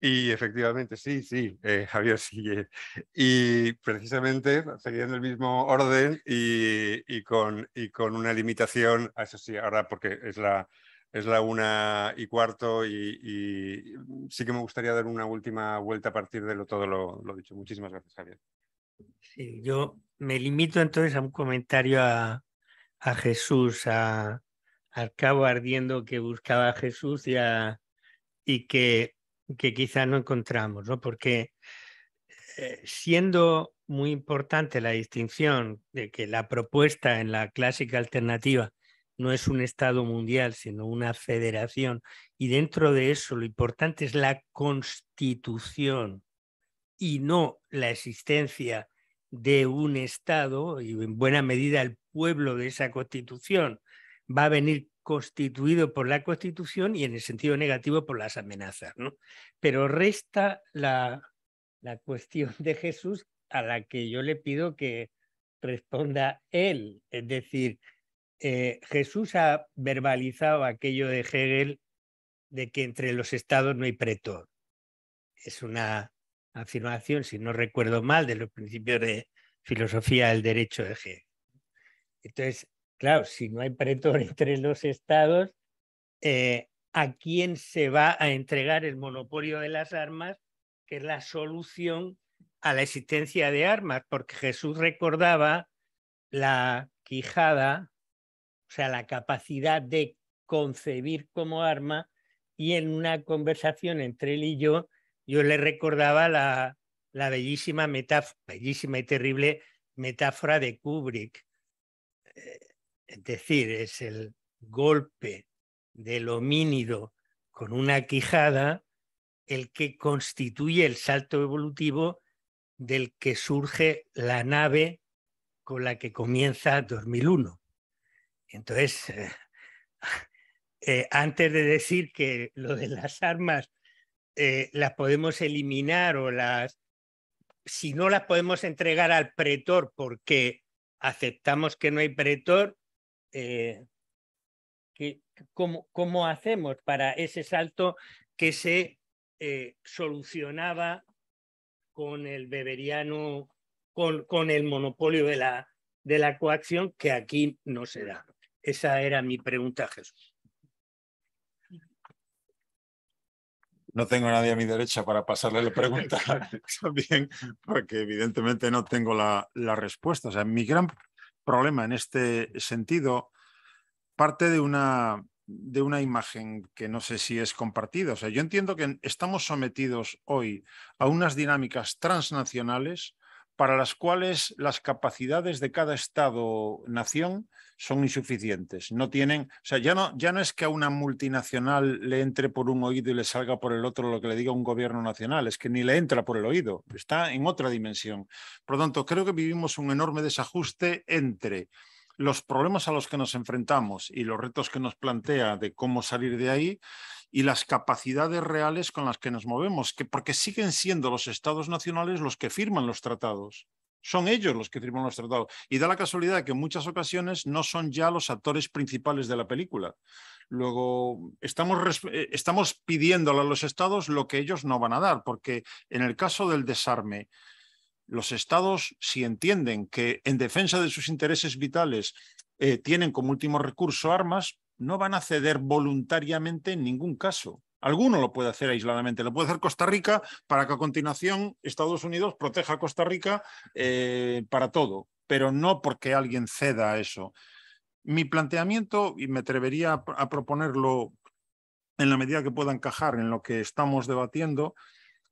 y efectivamente, sí, sí, eh, Javier sigue. Y precisamente siguiendo el mismo orden y, con, y con una limitación, eso sí, ahora porque es la, es la una y cuarto y, mm, sí que me gustaría dar una última vuelta a partir de lo, todo lo, dicho. Muchísimas gracias, Javier. Sí, yo me limito entonces a un comentario a, Jesús, al cabo ardiendo que buscaba Jesús y, que, que quizá no encontramos, ¿no? Porque eh, siendo muy importante la distinción de que la propuesta en la clásica alternativa no es un Estado mundial, sino una federación. Y dentro de eso lo importante es la constitución y no la existencia de un Estado y en buena medida el pueblo de esa constitución va a venir constituido por la constitución y en el sentido negativo por las amenazas. Pero resta la, la cuestión de Jesús a la que yo le pido que responda él. Es decir, eh, Jesús ha verbalizado aquello de Hegel de que entre los estados no hay pretor. Es una afirmación, si no recuerdo mal, de los principios de filosofía del derecho de Hegel. Entonces, claro, si no hay pretor <laughs> entre los estados, eh, ¿a quién se va a entregar el monopolio de las armas, que es la solución a la existencia de armas? Porque Jesús recordaba la quijada sea, la capacidad de concebir como arma y en una conversación entre él y yo, yo le recordaba la, bellísima, bellísima y terrible metáfora de Kubrick. Eh, es decir, es el golpe del homínido con una quijada el que constituye el salto evolutivo del que surge la nave con la que comienza 2001. Entonces, eh, <laughs> eh, antes de decir que lo de las armas eh, las podemos eliminar o las, si no las podemos entregar al pretor porque aceptamos que no hay pretor, ¿cómo, hacemos para ese salto que se solucionaba con el beberiano, con, el monopolio de la, de la coacción que aquí no se da? Esa era mi pregunta, Jesús. No tengo nadie a mi derecha para pasarle la pregunta <laughs> <laughs> también, porque evidentemente no tengo la, respuesta. O sea, mi gran problema en este sentido parte de una, de una imagen que no sé si es compartida. O sea, yo entiendo que estamos sometidos hoy a unas dinámicas transnacionales para las cuales las capacidades de cada Estado-nación son insuficientes. No tienen, o sea, ya no, ya no es que a una multinacional le entre por un oído y le salga por el otro lo que le diga un gobierno nacional, es que ni le entra por el oído, está en otra dimensión. Por lo tanto, creo que vivimos un enorme desajuste entre los problemas a los que nos enfrentamos y los retos que nos plantea de cómo salir de ahí y las capacidades reales con las que nos movemos, que, porque siguen siendo los estados nacionales los que firman los tratados. Son ellos los que firman los tratados. Y da la casualidad que en muchas ocasiones no son ya los actores principales de la película. Luego, estamos, eh, estamos pidiéndole a los estados lo que ellos no van a dar, porque en el caso del desarme, los estados, si entienden que en defensa de sus intereses vitales eh, tienen como último recurso armas, no van a ceder voluntariamente en ningún caso. Alguno lo puede hacer aisladamente, lo puede hacer Costa Rica para que a continuación Estados Unidos proteja a Costa Rica eh, para todo, pero no porque alguien ceda a eso. Mi planteamiento, y me atrevería a, proponerlo en la medida que pueda encajar en lo que estamos debatiendo,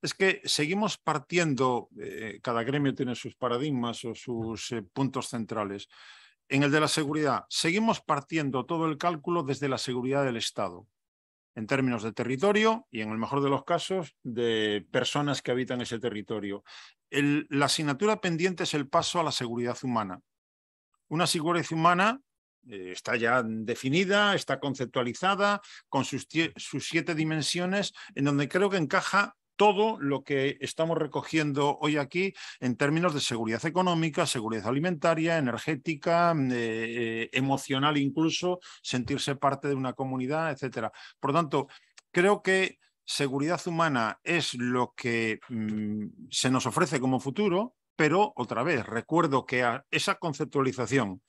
es que seguimos partiendo, eh, cada gremio tiene sus paradigmas o sus eh, puntos centrales, en el de la seguridad, seguimos partiendo todo el cálculo desde la seguridad del Estado, en términos de territorio y, en el mejor de los casos, de personas que habitan ese territorio. la asignatura pendiente es el paso a la seguridad humana. Una seguridad humana eh, está ya definida, está conceptualizada, con sus siete dimensiones, en donde creo que encaja todo lo que estamos recogiendo hoy aquí en términos de seguridad económica, seguridad alimentaria, energética, mm, eh, eh, emocional incluso, sentirse parte de una comunidad, etcétera. Por lo tanto, creo que seguridad humana es lo que mm, se nos ofrece como futuro, pero otra vez, recuerdo que esa conceptualización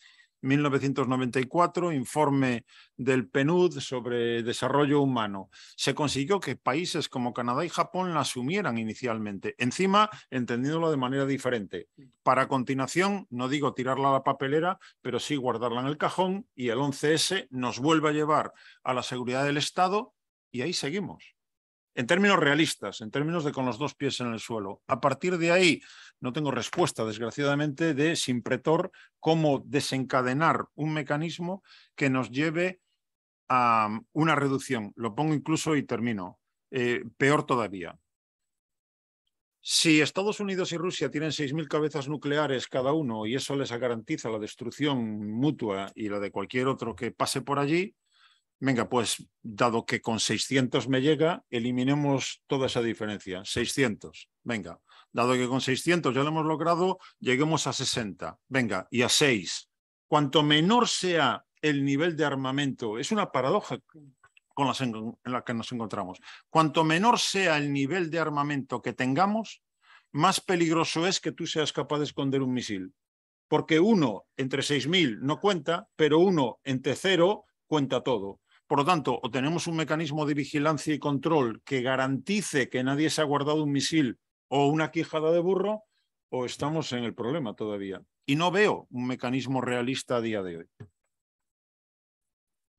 1994, informe del PNUD sobre desarrollo humano. Se consiguió que países como Canadá y Japón la asumieran inicialmente, encima entendiéndolo de manera diferente. Para continuación, no digo tirarla a la papelera, pero sí guardarla en el cajón y el 11S nos vuelve a llevar a la seguridad del Estado y ahí seguimos en términos realistas, en términos de con los dos pies en el suelo. A partir de ahí, no tengo respuesta, desgraciadamente, de sin pretor cómo desencadenar un mecanismo que nos lleve a um, una reducción. Lo pongo incluso y termino. Eh, peor todavía. Si Estados Unidos y Rusia tienen 6.000 cabezas nucleares cada uno y eso les garantiza la destrucción mutua y la de cualquier otro que pase por allí, Venga, pues dado que con 600 me llega, eliminemos toda esa diferencia. 600. Venga, dado que con 600 ya lo hemos logrado, lleguemos a 60. Venga, y a 6. Cuanto menor sea el nivel de armamento, es una paradoja con en, la que nos encontramos. Cuanto menor sea el nivel de armamento que tengamos, más peligroso es que tú seas capaz de esconder un misil. Porque uno entre 6.000 no cuenta, pero uno entre cero cuenta todo. Por lo tanto, o tenemos un mecanismo de vigilancia y control que garantice que nadie se ha guardado un misil o una quijada de burro, o estamos en el problema todavía. Y no veo un mecanismo realista a día de hoy.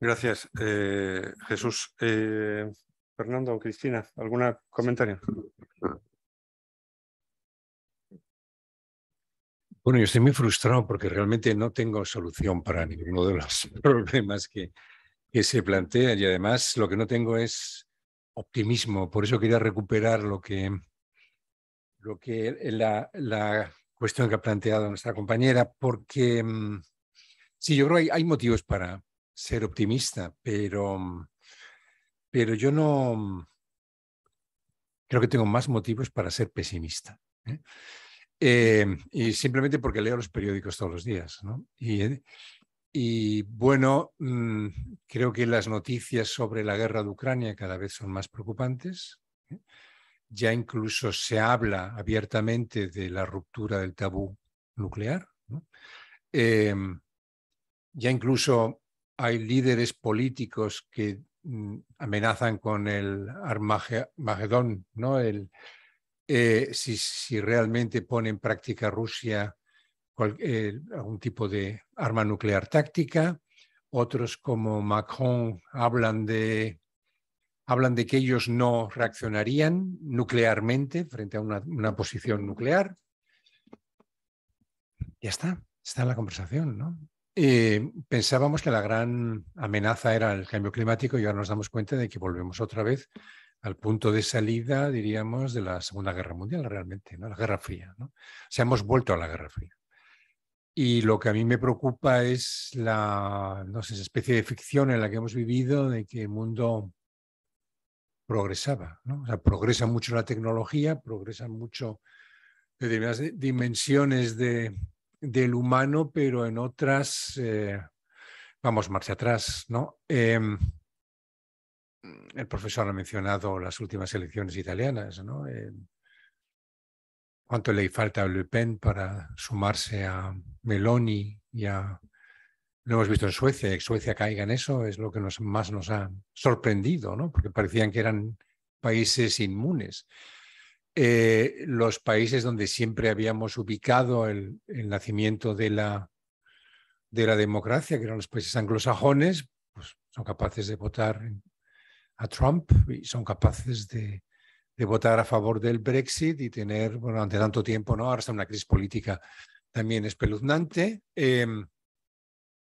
Gracias, eh, Jesús. Eh, Fernando o Cristina, ¿alguna comentario? Bueno, yo estoy muy frustrado porque realmente no tengo solución para ninguno de los <laughs> problemas que, que se plantea y además lo que no tengo es optimismo. Por eso quería recuperar lo que, lo que la, cuestión que ha planteado nuestra compañera, porque mm, sí, yo creo que hay, motivos para ser optimista, pero, mm, pero yo no mm, creo que tengo más motivos para ser pesimista. ¿eh? Eh, y simplemente porque leo los periódicos todos los días, Y, eh, y bueno, mm, creo que las noticias sobre la guerra de Ucrania cada vez son más preocupantes. ¿eh? Ya incluso se habla abiertamente de la ruptura del tabú nuclear. Em, ya incluso hay líderes políticos que mm, amenazan con el Armagedón, ¿no? El, eh, si, si realmente pone en práctica Rusia eh, algún tipo de arma nuclear táctica. Otros como Macron hablan de, hablan de que ellos no reaccionarían nuclearmente frente a una, posición nuclear. Ya está, está la conversación, ¿no? Eh, pensábamos que la gran amenaza era el cambio climático y ahora nos damos cuenta de que volvemos otra vez al punto de salida, diríamos, de la Segunda Guerra Mundial realmente, ¿no? la Guerra Fría. ¿no? O sea, hemos vuelto a la Guerra Fría. Y lo que a mí me preocupa es la esa especie de ficción en la que hemos vivido de que el mundo progresaba. ¿no? O sea, progresa mucho la tecnología, progresan mucho las dimensiones del humano, pero en otras eh, vamos marcha atrás. ¿no? Em, el profesor ha mencionado las últimas elecciones italianas. ¿no? Em, cuánto le falta a Le Pen para sumarse a Meloni y a... Lo hemos visto en Suecia, que Suecia caiga en eso es lo que más nos ha sorprendido, ¿no? porque parecían que eran países inmunes. Eh, los países donde siempre habíamos ubicado el, nacimiento de la, de la democracia, que eran los países anglosajones, pues son capaces de votar a Trump y son capaces de, de votar a favor del Brexit y tener, bueno, ante tanto tiempo, ¿no? Ahora está una crisis política también espeluznante. Em,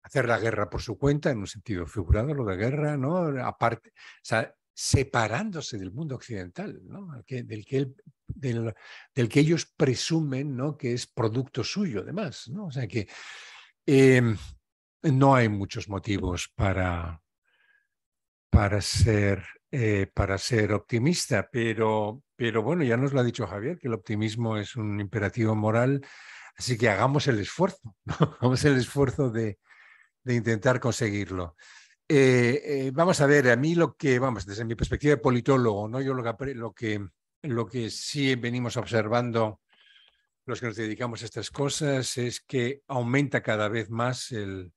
hacer la guerra por su cuenta, en un sentido figurado, lo de guerra, ¿no? Aparte, o sea, separándose del mundo occidental, ¿no? del, que del, que ellos presumen, ¿no? Que es producto suyo, además, ¿no? O sea que em, no hay muchos motivos para, para ser eh, para ser optimista, pero, pero bueno, ya nos lo ha dicho Javier, que el optimismo es un imperativo moral, así que hagamos el esfuerzo, <laughs> hagamos el esfuerzo de, intentar conseguirlo. Eh, eh, vamos a ver, a mí lo que, vamos, desde mi perspectiva de politólogo, ¿no? yo lo que, lo que, sí venimos observando los que nos dedicamos a estas cosas es que aumenta cada vez más el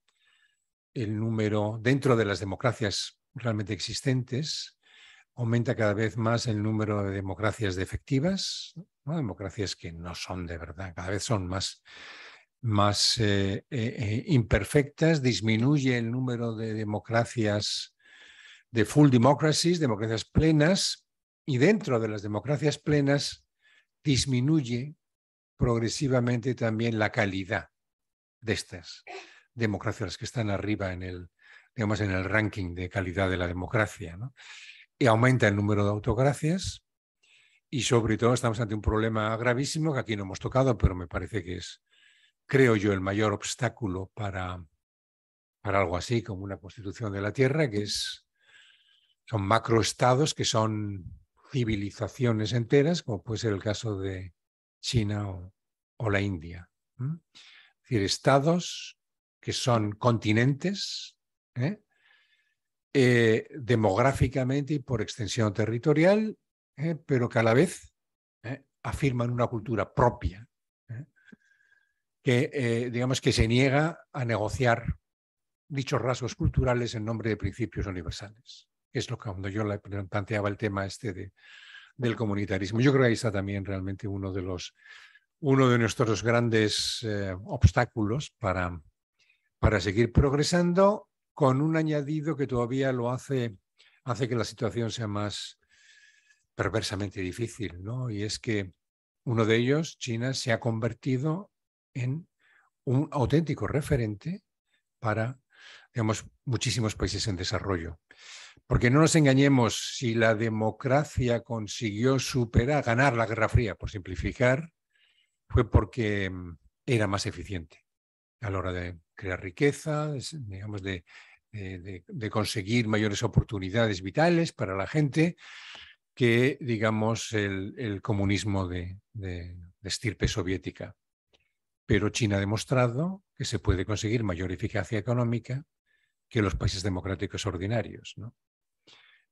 número dentro de las democracias realmente existentes aumenta cada vez más el número de democracias defectivas, ¿no? democracias que no son de verdad, cada vez son más, más eh, eh, eh, imperfectas, disminuye el número de democracias, de full democracies, democracias plenas, y dentro de las democracias plenas disminuye progresivamente también la calidad de estas democracias que están arriba en el, digamos, en el ranking de calidad de la democracia y aumenta el número de autocracias y sobre todo estamos ante un problema gravísimo que aquí no hemos tocado, pero me parece que es, creo yo, el mayor obstáculo para, algo así como una constitución de la Tierra, que es, son macroestados que son civilizaciones enteras, como puede ser el caso de China o, la India. Es decir, estados que son continentes, ¿eh? Eh, demográficamente y por extensión territorial, eh, pero que a la vez eh, afirman una cultura propia, que digamos que se niega a negociar dichos rasgos culturales en nombre de principios universales. Es lo que cuando yo le planteaba el tema este de, del comunitarismo. Yo creo que ahí está también realmente uno de los uno de nuestros grandes obstáculos para, para seguir progresando con un añadido que todavía lo hace, hace que la situación sea más perversamente difícil, ¿no? Y es que uno de ellos, China, se ha convertido en un auténtico referente para, digamos, muchísimos países en desarrollo. Porque no nos engañemos, si la democracia consiguió superar, ganar la Guerra Fría, por simplificar, fue porque era más eficiente a la hora de crear riqueza, digamos, de, conseguir mayores oportunidades vitales para la gente que, digamos, el, comunismo de, de estirpe soviética. Pero China ha demostrado que se puede conseguir mayor eficacia económica que los países democráticos ordinarios. ¿no?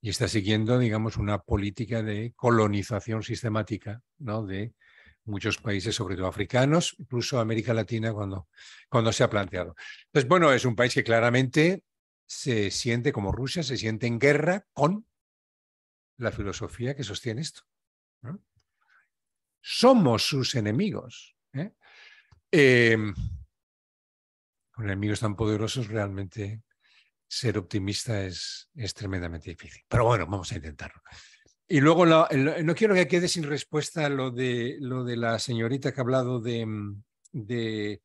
Y está siguiendo, digamos, una política de colonización sistemática ¿no? de muchos países, sobre todo africanos, incluso América Latina cuando, cuando se ha planteado. Entonces, bueno, es un país que claramente se siente como Rusia, se siente en guerra con la filosofía que sostiene esto. Somos sus enemigos. ¿eh? Em, con enemigos tan poderosos realmente ser optimista es, es tremendamente difícil. Pero bueno, vamos a intentarlo. Y luego, eh, no quiero que quede sin respuesta lo de, lo de la señorita que ha hablado mm, de,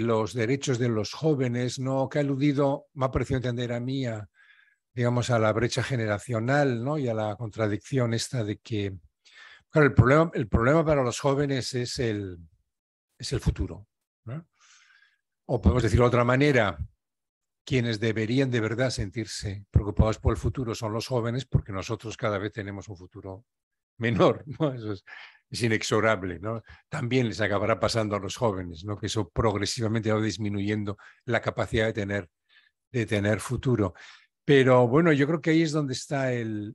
los derechos de los jóvenes, ¿no? que ha aludido, me ha parecido entender a mí, a, digamos, a la brecha generacional ¿no? y a la contradicción esta de que, claro, el problema, el problema para los jóvenes es el, es el futuro. O podemos decirlo de otra manera, quienes deberían de verdad sentirse preocupados por el futuro son los jóvenes, porque nosotros cada vez tenemos un futuro menor, <laughs> ¿no? Eso es, inexorable, ¿no? También les acabará pasando a los jóvenes, ¿no? Que eso progresivamente va disminuyendo la capacidad de tener, futuro. Pero bueno, yo creo que ahí es donde está el,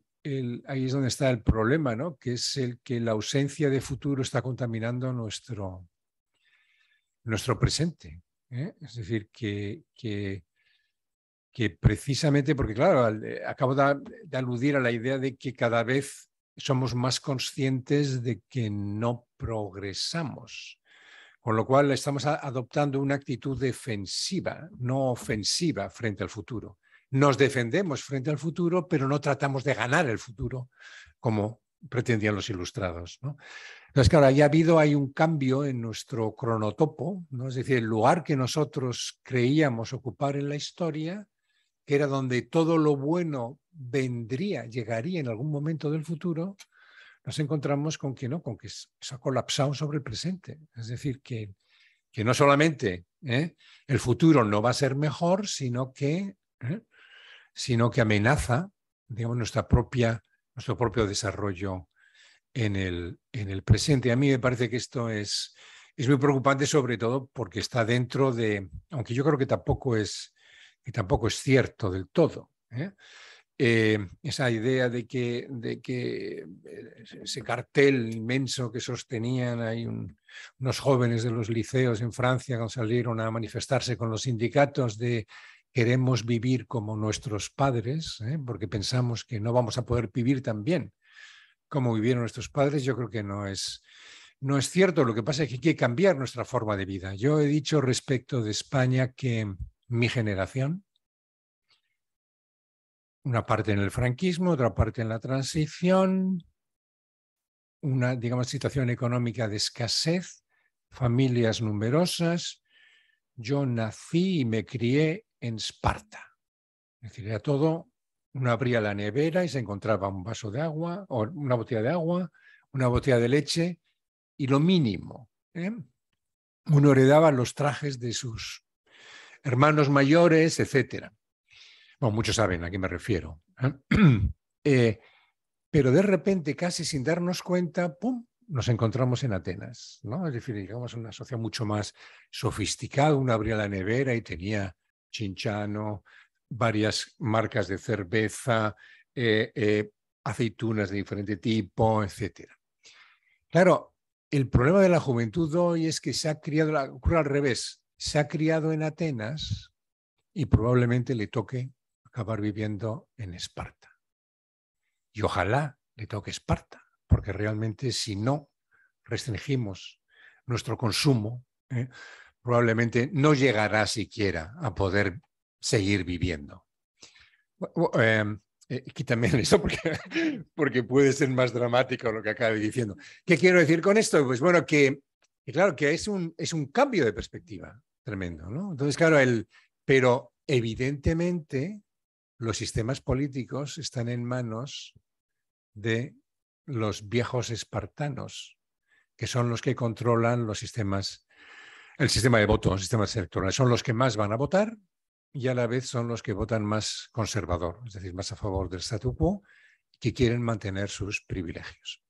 problema, ¿no? Que es el que la ausencia de futuro está contaminando nuestro, presente. ¿eh? Es decir, que que precisamente, porque claro, eh, acabo de, aludir a la idea de que cada vez somos más conscientes de que no progresamos, con lo cual estamos adoptando una actitud defensiva, no ofensiva frente al futuro. Nos defendemos frente al futuro, pero no tratamos de ganar el futuro como pretendían los ilustrados. Entonces, claro, ya ha habido hay un cambio en nuestro cronotopo, ¿no? es decir, el lugar que nosotros creíamos ocupar en la historia que era donde todo lo bueno vendría, llegaría en algún momento del futuro, nos encontramos con que no, con que se ha colapsado sobre el presente. Es decir, que, que no solamente ¿eh? el futuro no va a ser mejor, sino que, ¿eh? sino que amenaza digamos, nuestra propia, nuestro propio desarrollo en el, en el presente. A mí me parece que esto es, es muy preocupante, sobre todo porque está dentro de, aunque yo creo que tampoco es y tampoco es cierto del todo. ¿eh? Eh, esa idea de que, de que, eh, ese cartel inmenso que sostenían hay unos jóvenes de los liceos en Francia cuando salieron a manifestarse con los sindicatos de queremos vivir como nuestros padres, porque pensamos que no vamos a poder vivir tan bien como vivieron nuestros padres, yo creo que no es, no es cierto. Lo que pasa es que hay que cambiar nuestra forma de vida. Yo he dicho respecto de España que mi generación, una parte en el franquismo, otra parte en la transición, una digamos, situación económica de escasez, familias numerosas. Yo nací y me crié en Esparta. Es decir, era todo, uno abría la nevera y se encontraba un vaso de agua, o una botella de agua, una botella de leche y lo mínimo. ¿eh? Uno heredaba los trajes de sus hermanos mayores, etc. Bueno, muchos saben a qué me refiero. ¿eh? <clears throat> Eh, pero de repente, casi sin darnos cuenta, ¡pum! nos encontramos en Atenas, ¿no? Es decir, llegamos a una sociedad mucho más sofisticada. Uno abría la nevera y tenía chinchano, varias marcas de cerveza, eh, aceitunas de diferente tipo, etc. Claro, el problema de la juventud hoy es que se ha criado, la, ocurre al revés se ha criado en Atenas y probablemente le toque acabar viviendo en Esparta. Y ojalá le toque Esparta, porque realmente si no restringimos nuestro consumo, ¿eh? probablemente no llegará siquiera a poder seguir viviendo. Em, eh, quítame eso <laughs> porque, puede ser más dramático lo que acabe diciendo. ¿Qué quiero decir con esto? Pues bueno, que, claro, que es un, es un cambio de perspectiva. Tremendo, ¿no? Entonces, claro, el, pero evidentemente los sistemas políticos están en manos de los viejos espartanos, que son los que controlan los sistemas, el sistema de voto, los sistemas electorales. Son los que más van a votar y a la vez son los que votan más conservador, es decir, más a favor del statu quo, que quieren mantener sus privilegios.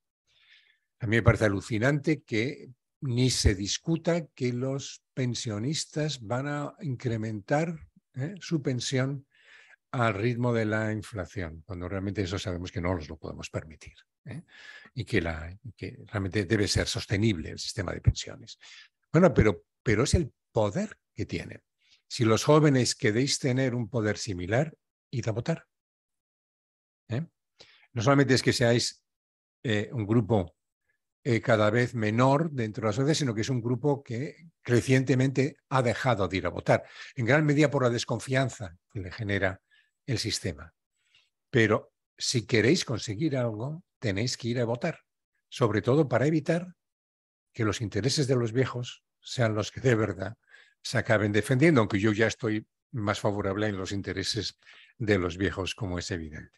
A mí me parece alucinante que ni se discuta que los pensionistas van a incrementar ¿eh? su pensión al ritmo de la inflación, cuando realmente eso sabemos que no nos lo podemos permitir ¿eh? y que, la, que, realmente debe ser sostenible el sistema de pensiones. Bueno, pero, pero es el poder que tienen. Si los jóvenes queréis tener un poder similar, id a votar. ¿eh? No solamente es que seáis un grupo eh, cada vez menor dentro de la sociedad, sino que es un grupo que crecientemente ha dejado de ir a votar, en gran medida por la desconfianza que le genera el sistema. Pero si queréis conseguir algo, tenéis que ir a votar, sobre todo para evitar que los intereses de los viejos sean los que de verdad se acaben defendiendo, aunque yo ya estoy más favorable en los intereses de los viejos, como es evidente.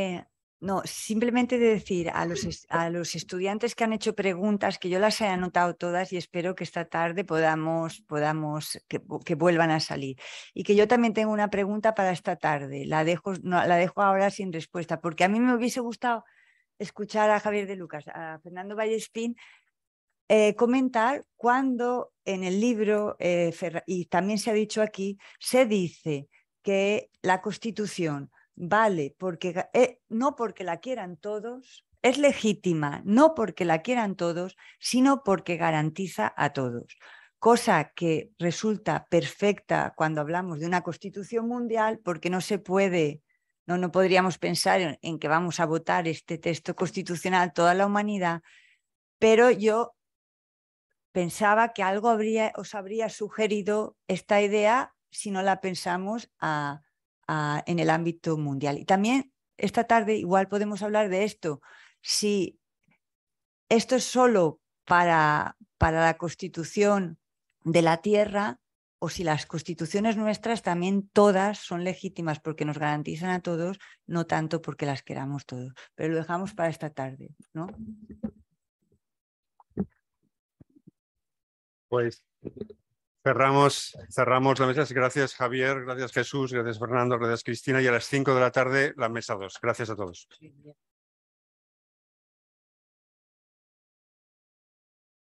Eh, no, simplemente decir a los, mm. a los, estudiantes que han hecho preguntas, que yo las he anotado todas y espero que esta tarde podamos, podamos que, vuelvan a salir. Y que yo también tengo una pregunta para esta tarde. La dejo, la dejo ahora sin respuesta, porque a mí me hubiese gustado escuchar a Javier de Lucas, a Fernando Vallespín, eh, comentar cuando en el libro, eh, y también se ha dicho aquí, se dice que la Constitución vale porque eh, no porque la quieran todos, es legítima, no porque la quieran todos, sino porque garantiza a todos. Cosa que resulta perfecta cuando hablamos de una constitución mundial, porque no se puede, no, no podríamos pensar en, que vamos a votar este texto constitucional toda la humanidad, pero yo pensaba que algo habría, os habría sugerido esta idea si no la pensamos a, Ah, en el ámbito mundial. Y también esta tarde igual podemos hablar de esto. Si esto es solo para, para la constitución de la tierra o si las constituciones nuestras también todas son legítimas porque nos garantizan a todos, no tanto porque las queramos todos. Pero lo dejamos para esta tarde, ¿no? Pues Cerramos, cerramos la mesa. Gracias, Javier. Gracias, Jesús. Gracias, Fernando. Gracias, Cristina. Y a las 5 de la tarde, la mesa 2. Gracias a todos.